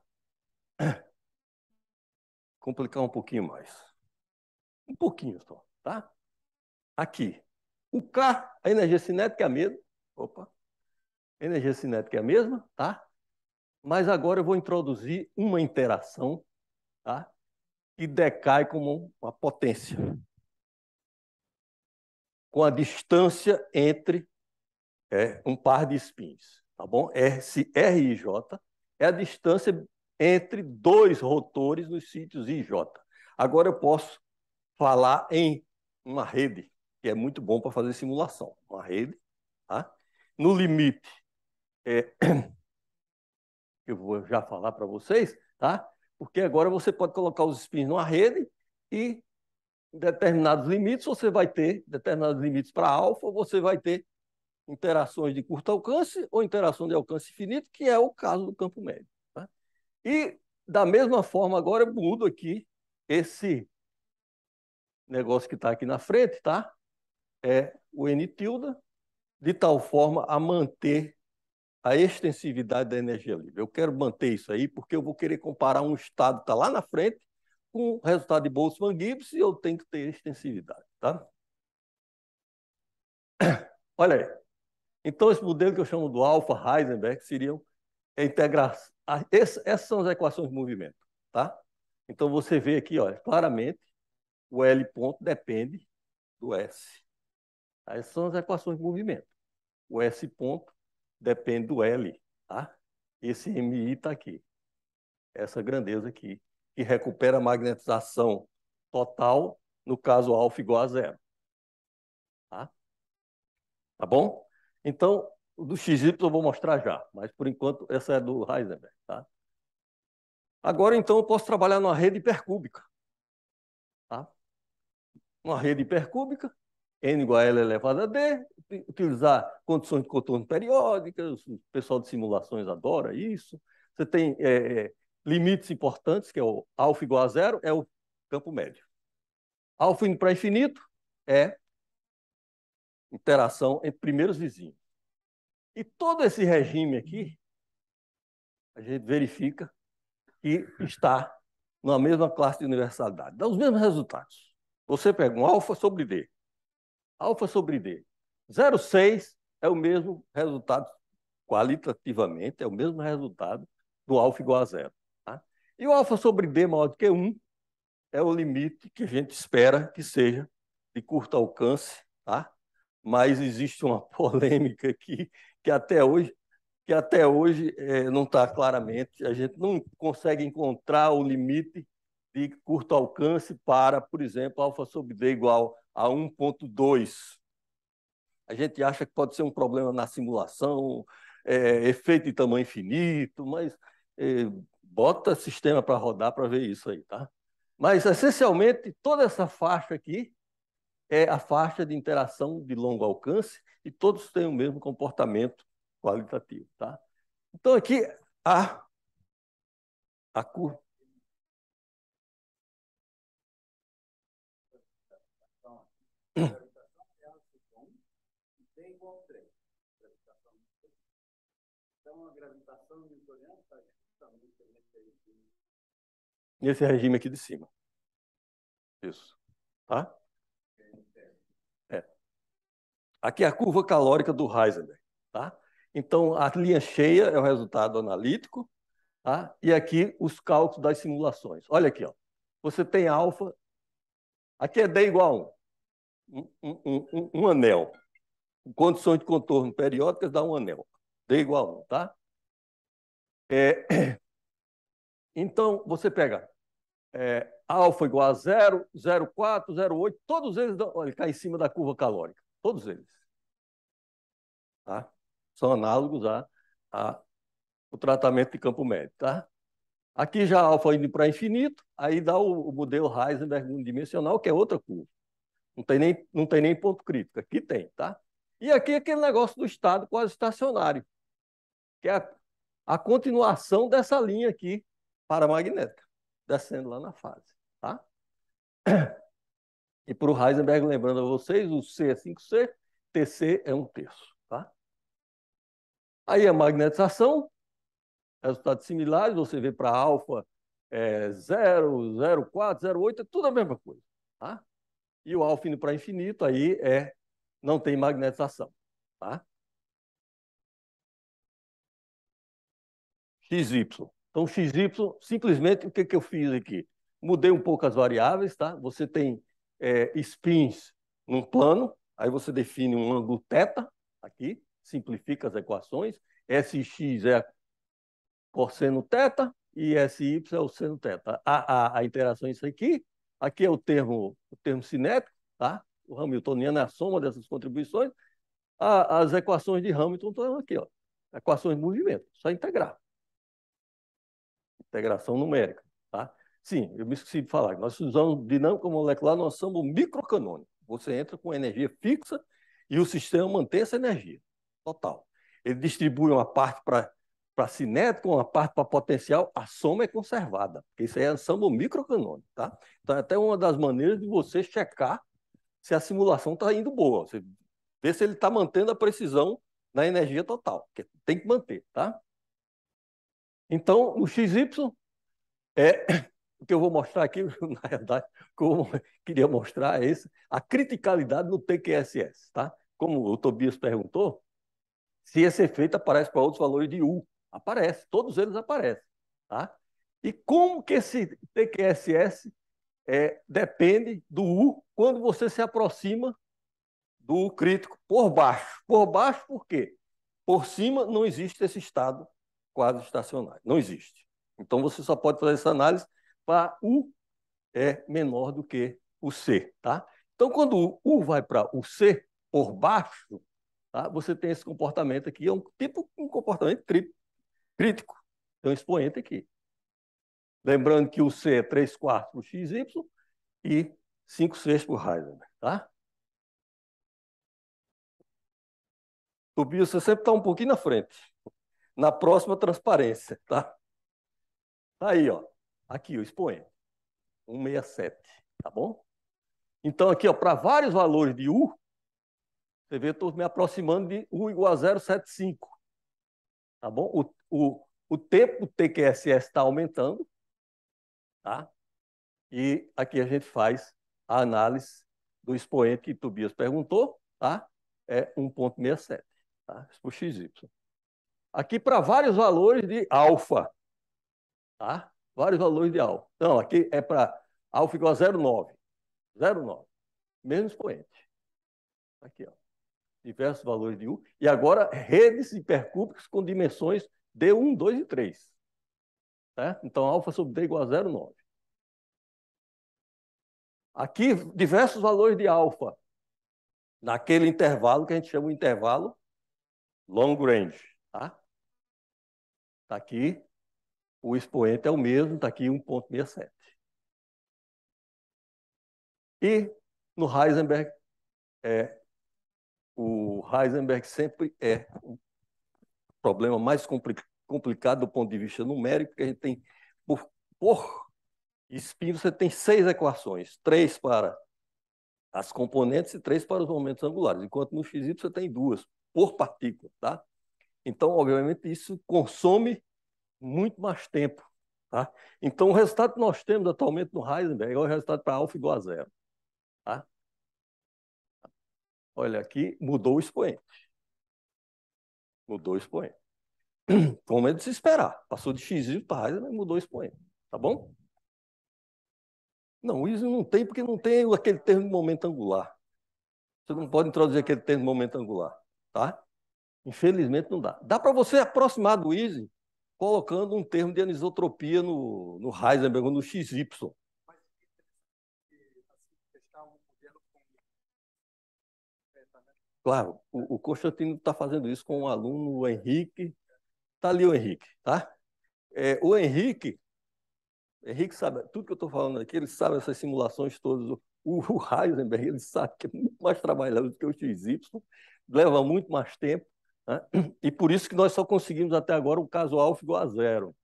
Complicar um pouquinho mais. Um pouquinho só, tá? Aqui. O K, a energia cinética é a mesma. Opa. A energia cinética é a mesma, tá? Mas agora eu vou introduzir uma interação, tá? Que decai como uma potência com a distância entre é, um par de spins, tá bom? R, se e J é a distância entre dois rotores nos sítios I e J. Agora eu posso falar em uma rede, que é muito bom para fazer simulação, uma rede, tá? No limite, é, *clears throat* eu vou já falar para vocês, tá? Porque agora você pode colocar os spins numa rede e determinados limites, você vai ter determinados limites para alfa, você vai ter interações de curto alcance ou interação de alcance finito, que é o caso do campo médio. Tá? E, da mesma forma, agora eu mudo aqui esse negócio que está aqui na frente, tá? É o N tilde, de tal forma a manter a extensividade da energia livre. Eu quero manter isso aí porque eu vou querer comparar um estado que está lá na frente com o resultado de Boltzmann Gibbs, eu tenho que ter extensividade. Tá? *coughs* Olha aí. Então, esse modelo que eu chamo do alfa Heisenberg seriam a integração. Essas são as equações de movimento. Tá? Então, você vê aqui, olha, claramente, o L ponto depende do S. Essas são as equações de movimento. O S ponto depende do L. Tá? Esse MI está aqui. Essa grandeza aqui que recupera a magnetização total, no caso alfa igual a zero. Tá? tá bom? Então, do XY eu vou mostrar já, mas por enquanto essa é do Heisenberg. Tá? Agora, então, eu posso trabalhar numa rede hipercúbica. Tá? Uma rede hipercúbica, n igual a L elevado a D, utilizar condições de contorno periódicas, o pessoal de simulações adora isso. Você tem é, é limites importantes, que é o alfa igual a zero, é o campo médio. Alfa indo para infinito é interação entre primeiros vizinhos. E todo esse regime aqui, a gente verifica que está na mesma classe de universalidade. Dá os mesmos resultados. Você pega um alfa sobre D. Alfa sobre D. 0,6 é o mesmo resultado, qualitativamente, é o mesmo resultado do alfa igual a zero. E o alfa sobre b maior do que 1 é o limite que a gente espera que seja de curto alcance, tá? Mas existe uma *laughs* polêmica aqui que até hoje que até hoje é, não está claramente, a gente não consegue encontrar o limite de curto alcance para, por exemplo, alfa sobre d igual a 1.2. A gente acha que pode ser um problema na simulação, é, efeito de tamanho infinito, mas é, bota sistema para rodar para ver isso aí, tá? Mas, essencialmente, toda essa faixa aqui é a faixa de interação de longo alcance e todos têm o mesmo comportamento qualitativo, tá? Então, aqui, a, a curva... Então, nesse regime aqui de cima. Isso. Tá? É. Aqui é a curva calórica do Heisenberg. Tá? Então, a linha cheia é o resultado analítico. Tá? E aqui os cálculos das simulações. Olha aqui. Ó. Você tem alfa. Aqui é D igual a 1. Um, um, um, um anel. Condições de contorno periódicas dá um anel. D igual a 1, tá? É... *clears throat* Então, você pega é, alfa igual a 0, 0, 8, todos eles, ele cai em cima da curva calórica, todos eles. Tá? São análogos a, a o tratamento de campo médio, tá? Aqui já alfa indo para infinito, aí dá o, o modelo Heisenberg unidimensional, que é outra curva. Não tem, nem, não tem nem ponto crítico, aqui tem, tá? E aqui é aquele negócio do estado quase estacionário, que é a, a continuação dessa linha aqui paramagnética descendo lá na fase. Tá? E para o Heisenberg, lembrando a vocês, o C é 5C, TC é um terço. Tá? Aí a magnetização, resultados similares, você vê para alfa é 0, 0, 4, 0, 8, é tudo a mesma coisa. Tá? E o alfa indo para infinito, aí é, não tem magnetização. Tá? XY. Então, XY, simplesmente o que, que eu fiz aqui? Mudei um pouco as variáveis, tá? Você tem é, spins num plano, aí você define um ângulo θ aqui, simplifica as equações. SX é cosseno θ e SY é o seno θ. Tá? A, a, a interação é isso aqui. Aqui é o termo, o termo cinético, tá? O Hamiltoniano é a soma dessas contribuições. A, as equações de Hamilton estão aqui, ó. Equações de movimento, só integrar integração numérica. Tá? Sim, eu me esqueci de falar, nós usamos dinâmica molecular, nós somos microcanônicos. Você entra com energia fixa e o sistema mantém essa energia total. Ele distribui uma parte para para cinético, uma parte para potencial, a soma é conservada. Isso aí é ensemble microcanônico, tá? Então, é até uma das maneiras de você checar se a simulação está indo boa. Você vê se ele está mantendo a precisão na energia total, que tem que manter, tá? Então, o XY é o que eu vou mostrar aqui, *laughs* na verdade, como eu queria mostrar é a criticalidade no TQSS, tá? Como o Tobias perguntou, se esse efeito aparece para outros valores de U. Aparece, todos eles aparecem, tá? E como que esse TQSS é, depende do U quando você se aproxima do crítico por baixo. Por baixo, por quê? Por cima não existe esse estado quadro estacionário. Não existe. Então, você só pode fazer essa análise para U é menor do que o C. Tá? Então, quando o U vai para o C, por baixo, tá? você tem esse comportamento aqui, é um tipo um comportamento crítico. Tem um expoente aqui. Lembrando que o C é 3 quartos por XY e 5 sextos por Heisenberg. Tá? Tobias, você sempre está um pouquinho na frente na próxima transparência, tá? Tá aí, ó. Aqui o expoente. 167, tá bom? Então aqui, ó, para vários valores de U, você vê, eu estou me aproximando de U igual a 0,75. Tá bom? O, o, o tempo TQSS está aumentando, tá? E aqui a gente faz a análise do expoente que Tobias perguntou, tá? É 1,67, tá? Isso por XY aqui para vários valores de alfa. Tá? Vários valores de alfa. Então, aqui é para alfa igual a 0,9. 0,9. Menos expoente. Aqui, ó. Diversos valores de U. E agora, redes hipercúbicas com dimensões D1, 2 e 3. Tá? Né? Então, alfa sobre D igual a 0,9. Aqui, diversos valores de alfa. Naquele intervalo que a gente chama de intervalo long range. Tá? Tá aqui. O expoente é o mesmo, tá aqui 1.67. E no Heisenberg é o Heisenberg sempre é o problema mais complicado do ponto de vista numérico, porque a gente tem por, por espinho você tem seis equações, três para as componentes e três para os momentos angulares, enquanto no XY você tem duas por partícula, tá? Então, obviamente, isso consome muito mais tempo. Tá? Então, o resultado que nós temos atualmente no Heisenberg é o resultado para alfa igual a zero. Tá? Olha aqui, mudou o expoente. Mudou o expoente. Como *clears throat* é de se esperar. Passou de x para Heisenberg, mudou o expoente. Tá bom? Não, isso não tem porque não tem aquele termo de momento angular. Você não pode introduzir aquele termo de momento angular. Tá? Infelizmente não dá. Dá para você aproximar do Easy colocando um termo de anisotropia no, no Heisenberg ou no XY. Claro, o, o Constantino está fazendo isso com um aluno, o Henrique. Está ali o Henrique, tá? É, o Henrique, Henrique sabe, tudo que eu estou falando aqui, ele sabe essas simulações todas. O, o Heisenberg, ele sabe que é muito mais trabalhoso do que o XY, leva muito mais tempo. Né? *clears throat* E por isso que nós só conseguimos até agora o alfa igual a zero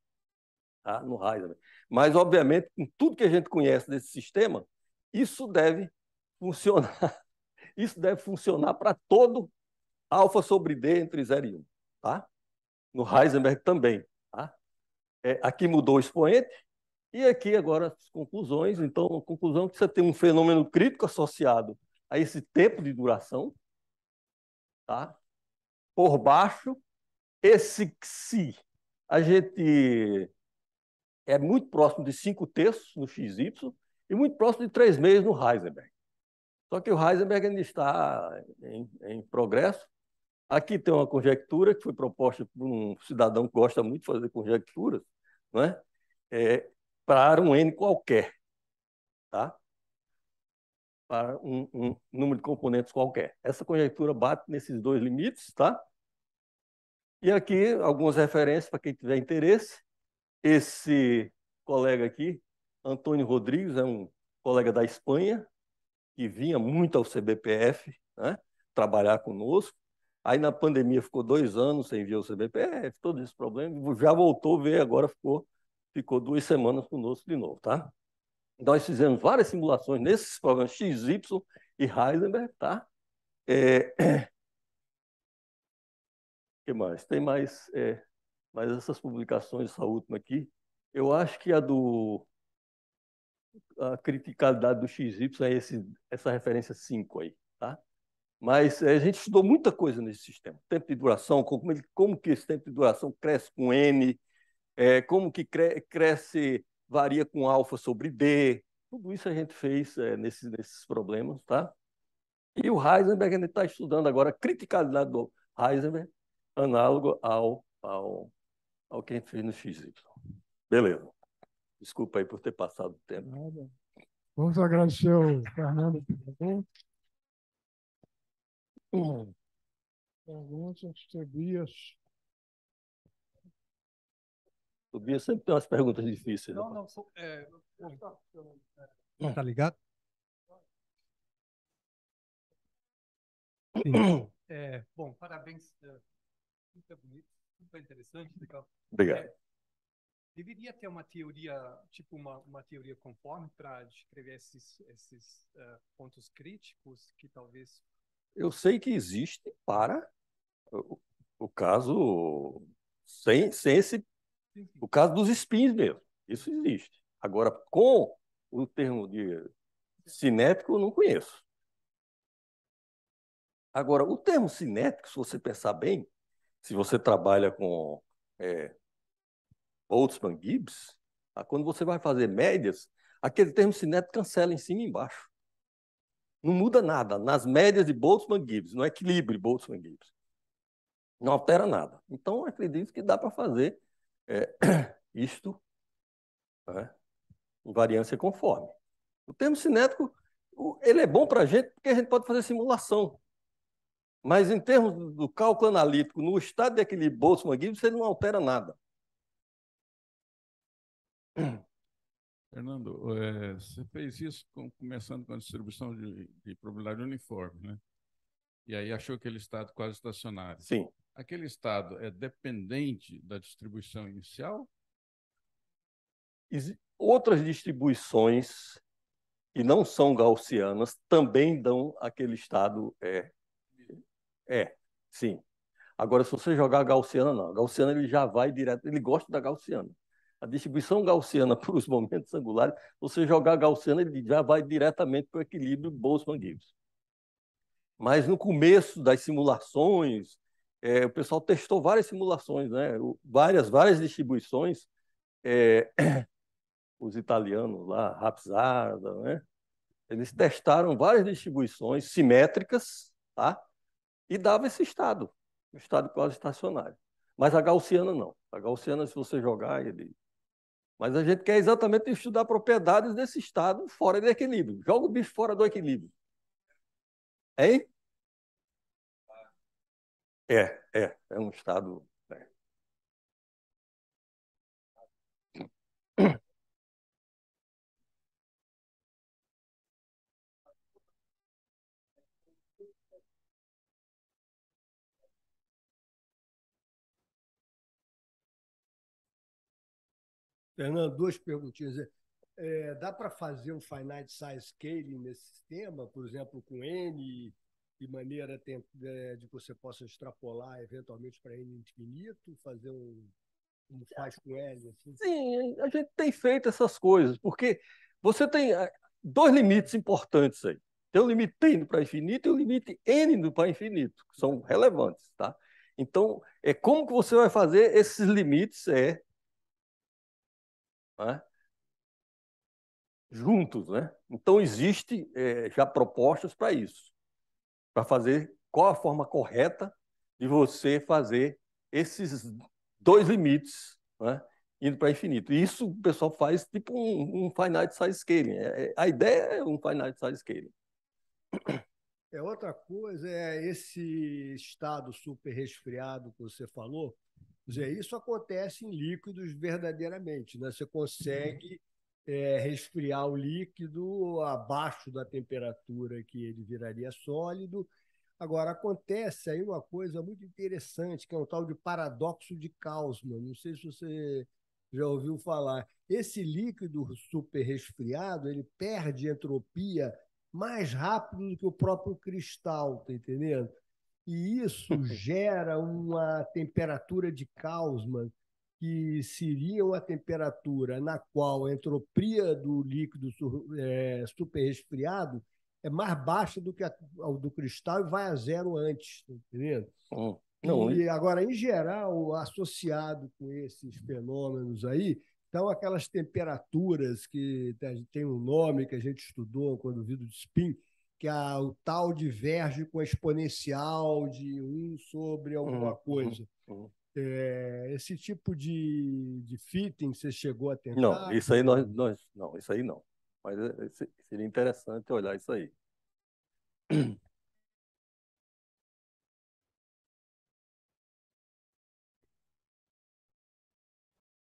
tá? no Heisenberg. Mas, obviamente, com tudo que a gente conhece desse sistema, isso deve funcionar. *laughs* Isso deve funcionar para todo alfa sobre D entre 0 e 1. Tá? No Heisenberg também. Tá? É, aqui mudou o expoente, e aqui agora as conclusões. Então, a conclusão é que você tem um fenômeno crítico associado a esse tempo de duração, tá? por baixo. Esse xi, a gente é muito próximo de 5 terços no XY e muito próximo de 3 meios no Heisenberg. Só que o Heisenberg ainda está em, em, progresso. Aqui tem uma conjectura que foi proposta por um cidadão que gosta muito de fazer conjecturas, não é, é para um N qualquer. Tá? para um, um número de componentes qualquer. Essa conjectura bate nesses dois limites, tá? E aqui algumas referências para quem tiver interesse. Esse colega aqui, Antônio Rodrigues, é um colega da Espanha, que vinha muito ao CBPF né, trabalhar conosco. Aí na pandemia ficou dois anos sem vir ao CBPF, todos esses problemas. Já voltou, veio agora, ficou, ficou duas semanas conosco de novo, tá? Nós fizemos várias simulações nesses programas XY e Heisenberg, tá? É... O *clears throat* que mais? Tem mais, é... mais essas publicações, essa última aqui. Eu acho que a do a criticalidade do XY é esse, essa referência 5 aí, tá? Mas é, a gente estudou muita coisa nesse sistema. Tempo de duração, como, como que esse tempo de duração cresce com N, é, como que cre cresce varia com alfa sobre B. Tudo isso a gente fez é, nesses, nesses problemas, tá? E o Heisenberg, a gente está estudando agora a criticalidade do Heisenberg, análogo ao, ao, ao que a gente fez no XY. Beleza. Desculpa aí por ter passado o tempo. Nada. Vamos agradecer ao Fernando Pivô. Perguntas, Tobias. O Bia sempre tem umas perguntas difíceis. Né, não, não. Sou, é, é. Hum. tá ligado? Sim. *coughs* É, bom, parabéns. É, muito bonito, muito interessante. Legal. Obrigado. É, deveria ter uma teoria, tipo uma, uma teoria conforme para descrever esses, esses uh, pontos críticos que talvez. Eu sei que existe para o, o caso sem, sem esse o caso dos spins mesmo, isso existe. Agora, com o termo de cinético, eu não conheço. Agora, o termo cinético, se você pensar bem, se você trabalha com é, Boltzmann Gibbs, tá? quando você vai fazer médias, aquele termo cinético cancela em cima e embaixo. Não muda nada. Nas médias de Boltzmann Gibbs, no equilíbrio Boltzmann Gibbs. Não altera nada. Então, acredito que dá para fazer é, *clears throat* isto, né, variância conforme. O termo cinético, ele é bom para a gente porque a gente pode fazer simulação. Mas em termos do cálculo analítico, no estado de equilíbrio Boltzmann-Gibbs, ele não altera nada. *clears throat* Fernando, é, você fez isso com, começando com a distribuição de, de probabilidade uniforme, né? E aí achou aquele estado quase estacionário. Sim aquele Estado é dependente da distribuição inicial? Outras distribuições que não são gaussianas também dão aquele Estado é. É, sim. Agora, se você jogar gaussiana, não. A gaussiana ele já vai direto, ele gosta da gaussiana. A distribuição gaussiana *laughs* para os momentos angulares, você jogar gaussiana, ele já vai diretamente para o equilíbrio Boltzmann-Gibbs. Mas no começo das simulações, é, o pessoal testou várias simulações, né? O, várias, várias distribuições. É, *clears throat* os italianos lá, Rapsada, né? Eles testaram várias distribuições simétricas, tá? E dava esse estado, um estado quase estacionário. Mas a gaussiana não. A gaussiana, se você jogar, ele... Mas a gente quer exatamente estudar propriedades desse estado fora do equilíbrio. Joga o bicho fora do equilíbrio. Hein? É, é, é um estado. Né? Fernando, duas perguntinhas. É, dá para fazer um finite size scaling nesse sistema, por exemplo, com N de maneira de que você possa extrapolar eventualmente para N infinito, fazer um, um faz com L? Assim? Sim, a gente tem feito essas coisas, porque você tem eh, dois limites importantes aí. Tem o limite T indo para infinito e o limite N indo para infinito, que são relevantes, tá? Então, é como que você vai fazer esses limites é, né, juntos, né? Então, existe é, já propostas para isso para fazer qual a forma correta de você fazer esses dois limites, né? indo para infinito. E isso o pessoal faz tipo um, um finite size scaling. É, é, a ideia é um finite size scaling. É outra coisa é esse estado super resfriado que você falou. isso acontece em líquidos verdadeiramente, né? Você uhum. consegue é, resfriar o líquido abaixo da temperatura que ele viraria sólido. Agora, acontece aí uma coisa muito interessante, que é um tal de paradoxo de Kausman. Não sei se você já ouviu falar. Esse líquido super resfriado, ele perde entropia mais rápido do que o próprio cristal, tá entendendo? E isso *laughs* gera uma temperatura de Kausman que seriam a temperatura na qual a entropia do líquido é, resfriado é mais baixa do que a, do cristal e vai a zero antes, tá entendendo? Oh, não, e agora, em geral, associado com esses fenômenos aí, então aquelas temperaturas que tem um nome que a gente estudou quando viu de spin, que é a, o tal diverge com a exponencial de 1 sobre alguma uhum, coisa. Uhum. É, esse tipo de, de fitting você chegou a tentar? Não, isso aí nós, nós não, isso aí não. Mas é, é, seria interessante olhar isso aí.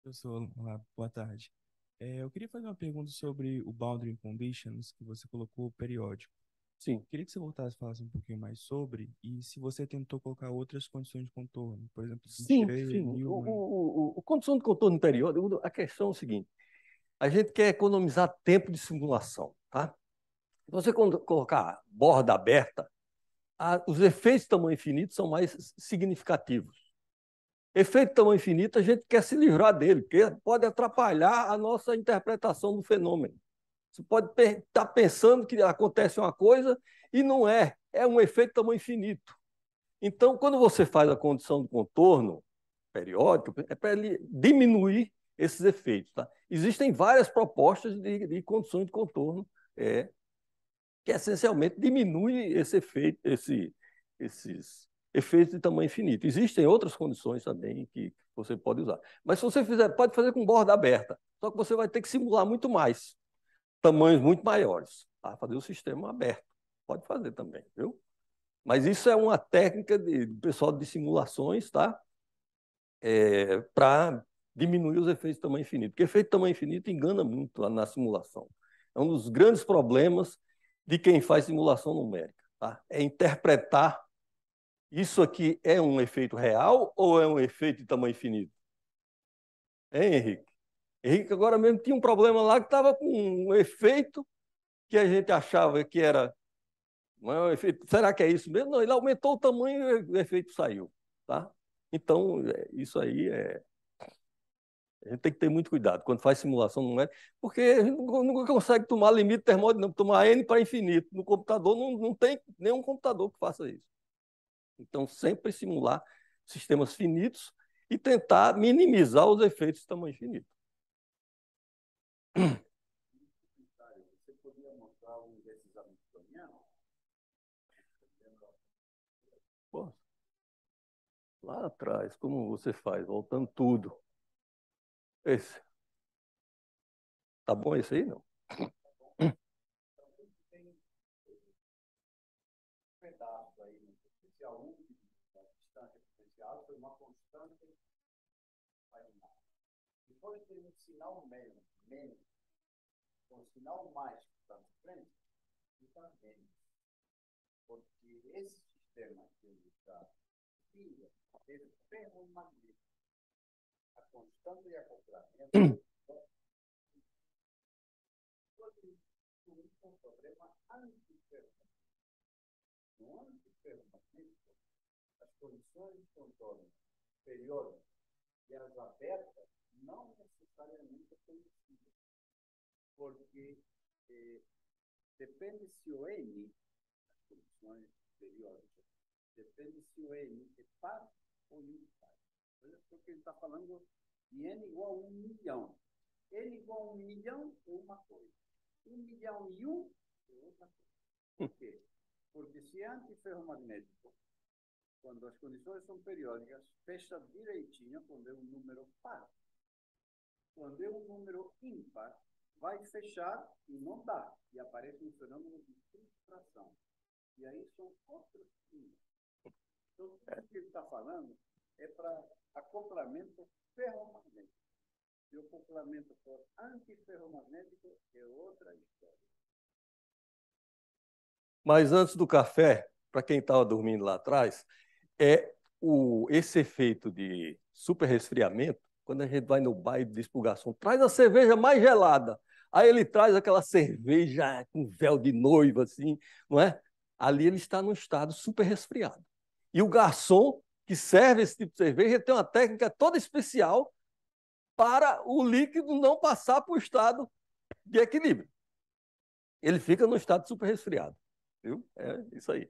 Professor, boa tarde. É, eu queria fazer uma pergunta sobre o Boundary Conditions que você colocou periódico. Sim. Queria que você voltasse e falasse um pouquinho mais sobre e se você tentou colocar outras condições de contorno, por exemplo, sim, cheiro, sim. o, o, o, o, condição de contorno interior, a questão é o seguinte: a gente quer economizar tempo de simulação, tá? Você quando colocar borda aberta, a, os efeitos de tamanho infinito são mais significativos. Efeito de tamanho infinito, a gente quer se livrar dele, porque pode atrapalhar a nossa interpretação do fenômeno. Você pode estar tá pensando que acontece uma coisa e não é. É um efeito tamanho infinito. Então, quando você faz a condição do contorno periódico, é para ele diminuir esses efeitos. Tá? Existem várias propostas de, de condições de contorno é, que essencialmente diminui esse efeito, esse, esses efeitos de tamanho infinito. Existem outras condições também que você pode usar. Mas se você fizer, pode fazer com borda aberta, só que você vai ter que simular muito mais tamanhos muito maiores. Tá? Fazer o sistema aberto. Pode fazer também, viu? Mas isso é uma técnica de, do pessoal de simulações, tá? É, para diminuir os efeitos de tamanho infinito. Porque efeito de tamanho infinito engana muito na simulação. É um dos grandes problemas de quem faz simulação numérica. Tá? É interpretar isso aqui é um efeito real ou é um efeito de tamanho infinito? Hein, Henrique? Henrique agora mesmo tinha um problema lá que estava com um efeito que a gente achava que era. efeito, será que é isso mesmo? Não, ele aumentou o tamanho e o efeito saiu. Tá? Então, é, isso aí é. A gente tem que ter muito cuidado quando faz simulação não é porque a gente nunca consegue tomar limite termodinâmico, tomar N para infinito. No computador não, não tem nenhum computador que faça isso. Então, sempre simular sistemas finitos e tentar minimizar os efeitos de tamanho finito. Você podia mostrar um desses amigos Posso. Lá atrás, como você faz? Voltando tudo. Esse. Tá bom esse aí, não? Né? uma constante Depois tem um sinal menos, menos com o sinal mágico que está na frente, está vendo. Porque esse sistema que ele está pilha, ele ferromagnético, a constante de acoplamento, pode um problema antiferromagnético. No antiferromagnético, as condições de contorno superiores e as abertas não necessariamente são porque eh, depende se o N, as condições periódicas, depende se o N é par ou impar. Olha só que ele está falando de N igual a um milhão. N igual a um milhão é uma coisa. Um milhão e um é outra coisa. Por quê? Porque se é antiferromagnético, quando as condições são periódicas, fecha direitinho quando é um número par. Quando é um número ímpar, vai fechar e não dá. E aparece um fenômeno de frustração. E aí são outros crimes. Então, tudo que ele está falando é para acoplamento ferromagnético. E o acoplamento por antiferromagnético é outra história. Mas antes do café, para quem estava dormindo lá atrás, é o, esse efeito de super resfriamento, quando a gente vai no bairro e expulgação, traz a cerveja mais gelada. Aí ele traz aquela cerveja com véu de noiva, assim, não é? Ali ele está num estado super resfriado. E o garçom que serve esse tipo de cerveja tem uma técnica toda especial para o líquido não passar para o estado de equilíbrio. Ele fica no estado super resfriado. Viu? É isso aí.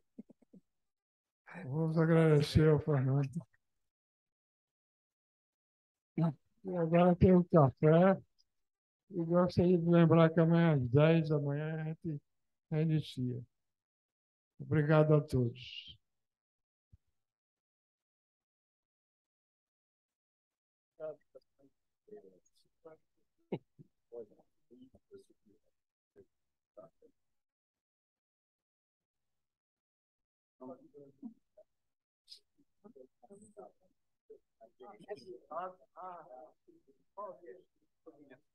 Vamos agradecer ao Fernando. E agora tem o um café eu gostaria de lembrar que amanhã às 10 da manhã a gente reinicia. Obrigado a todos. Ah, ah, ah,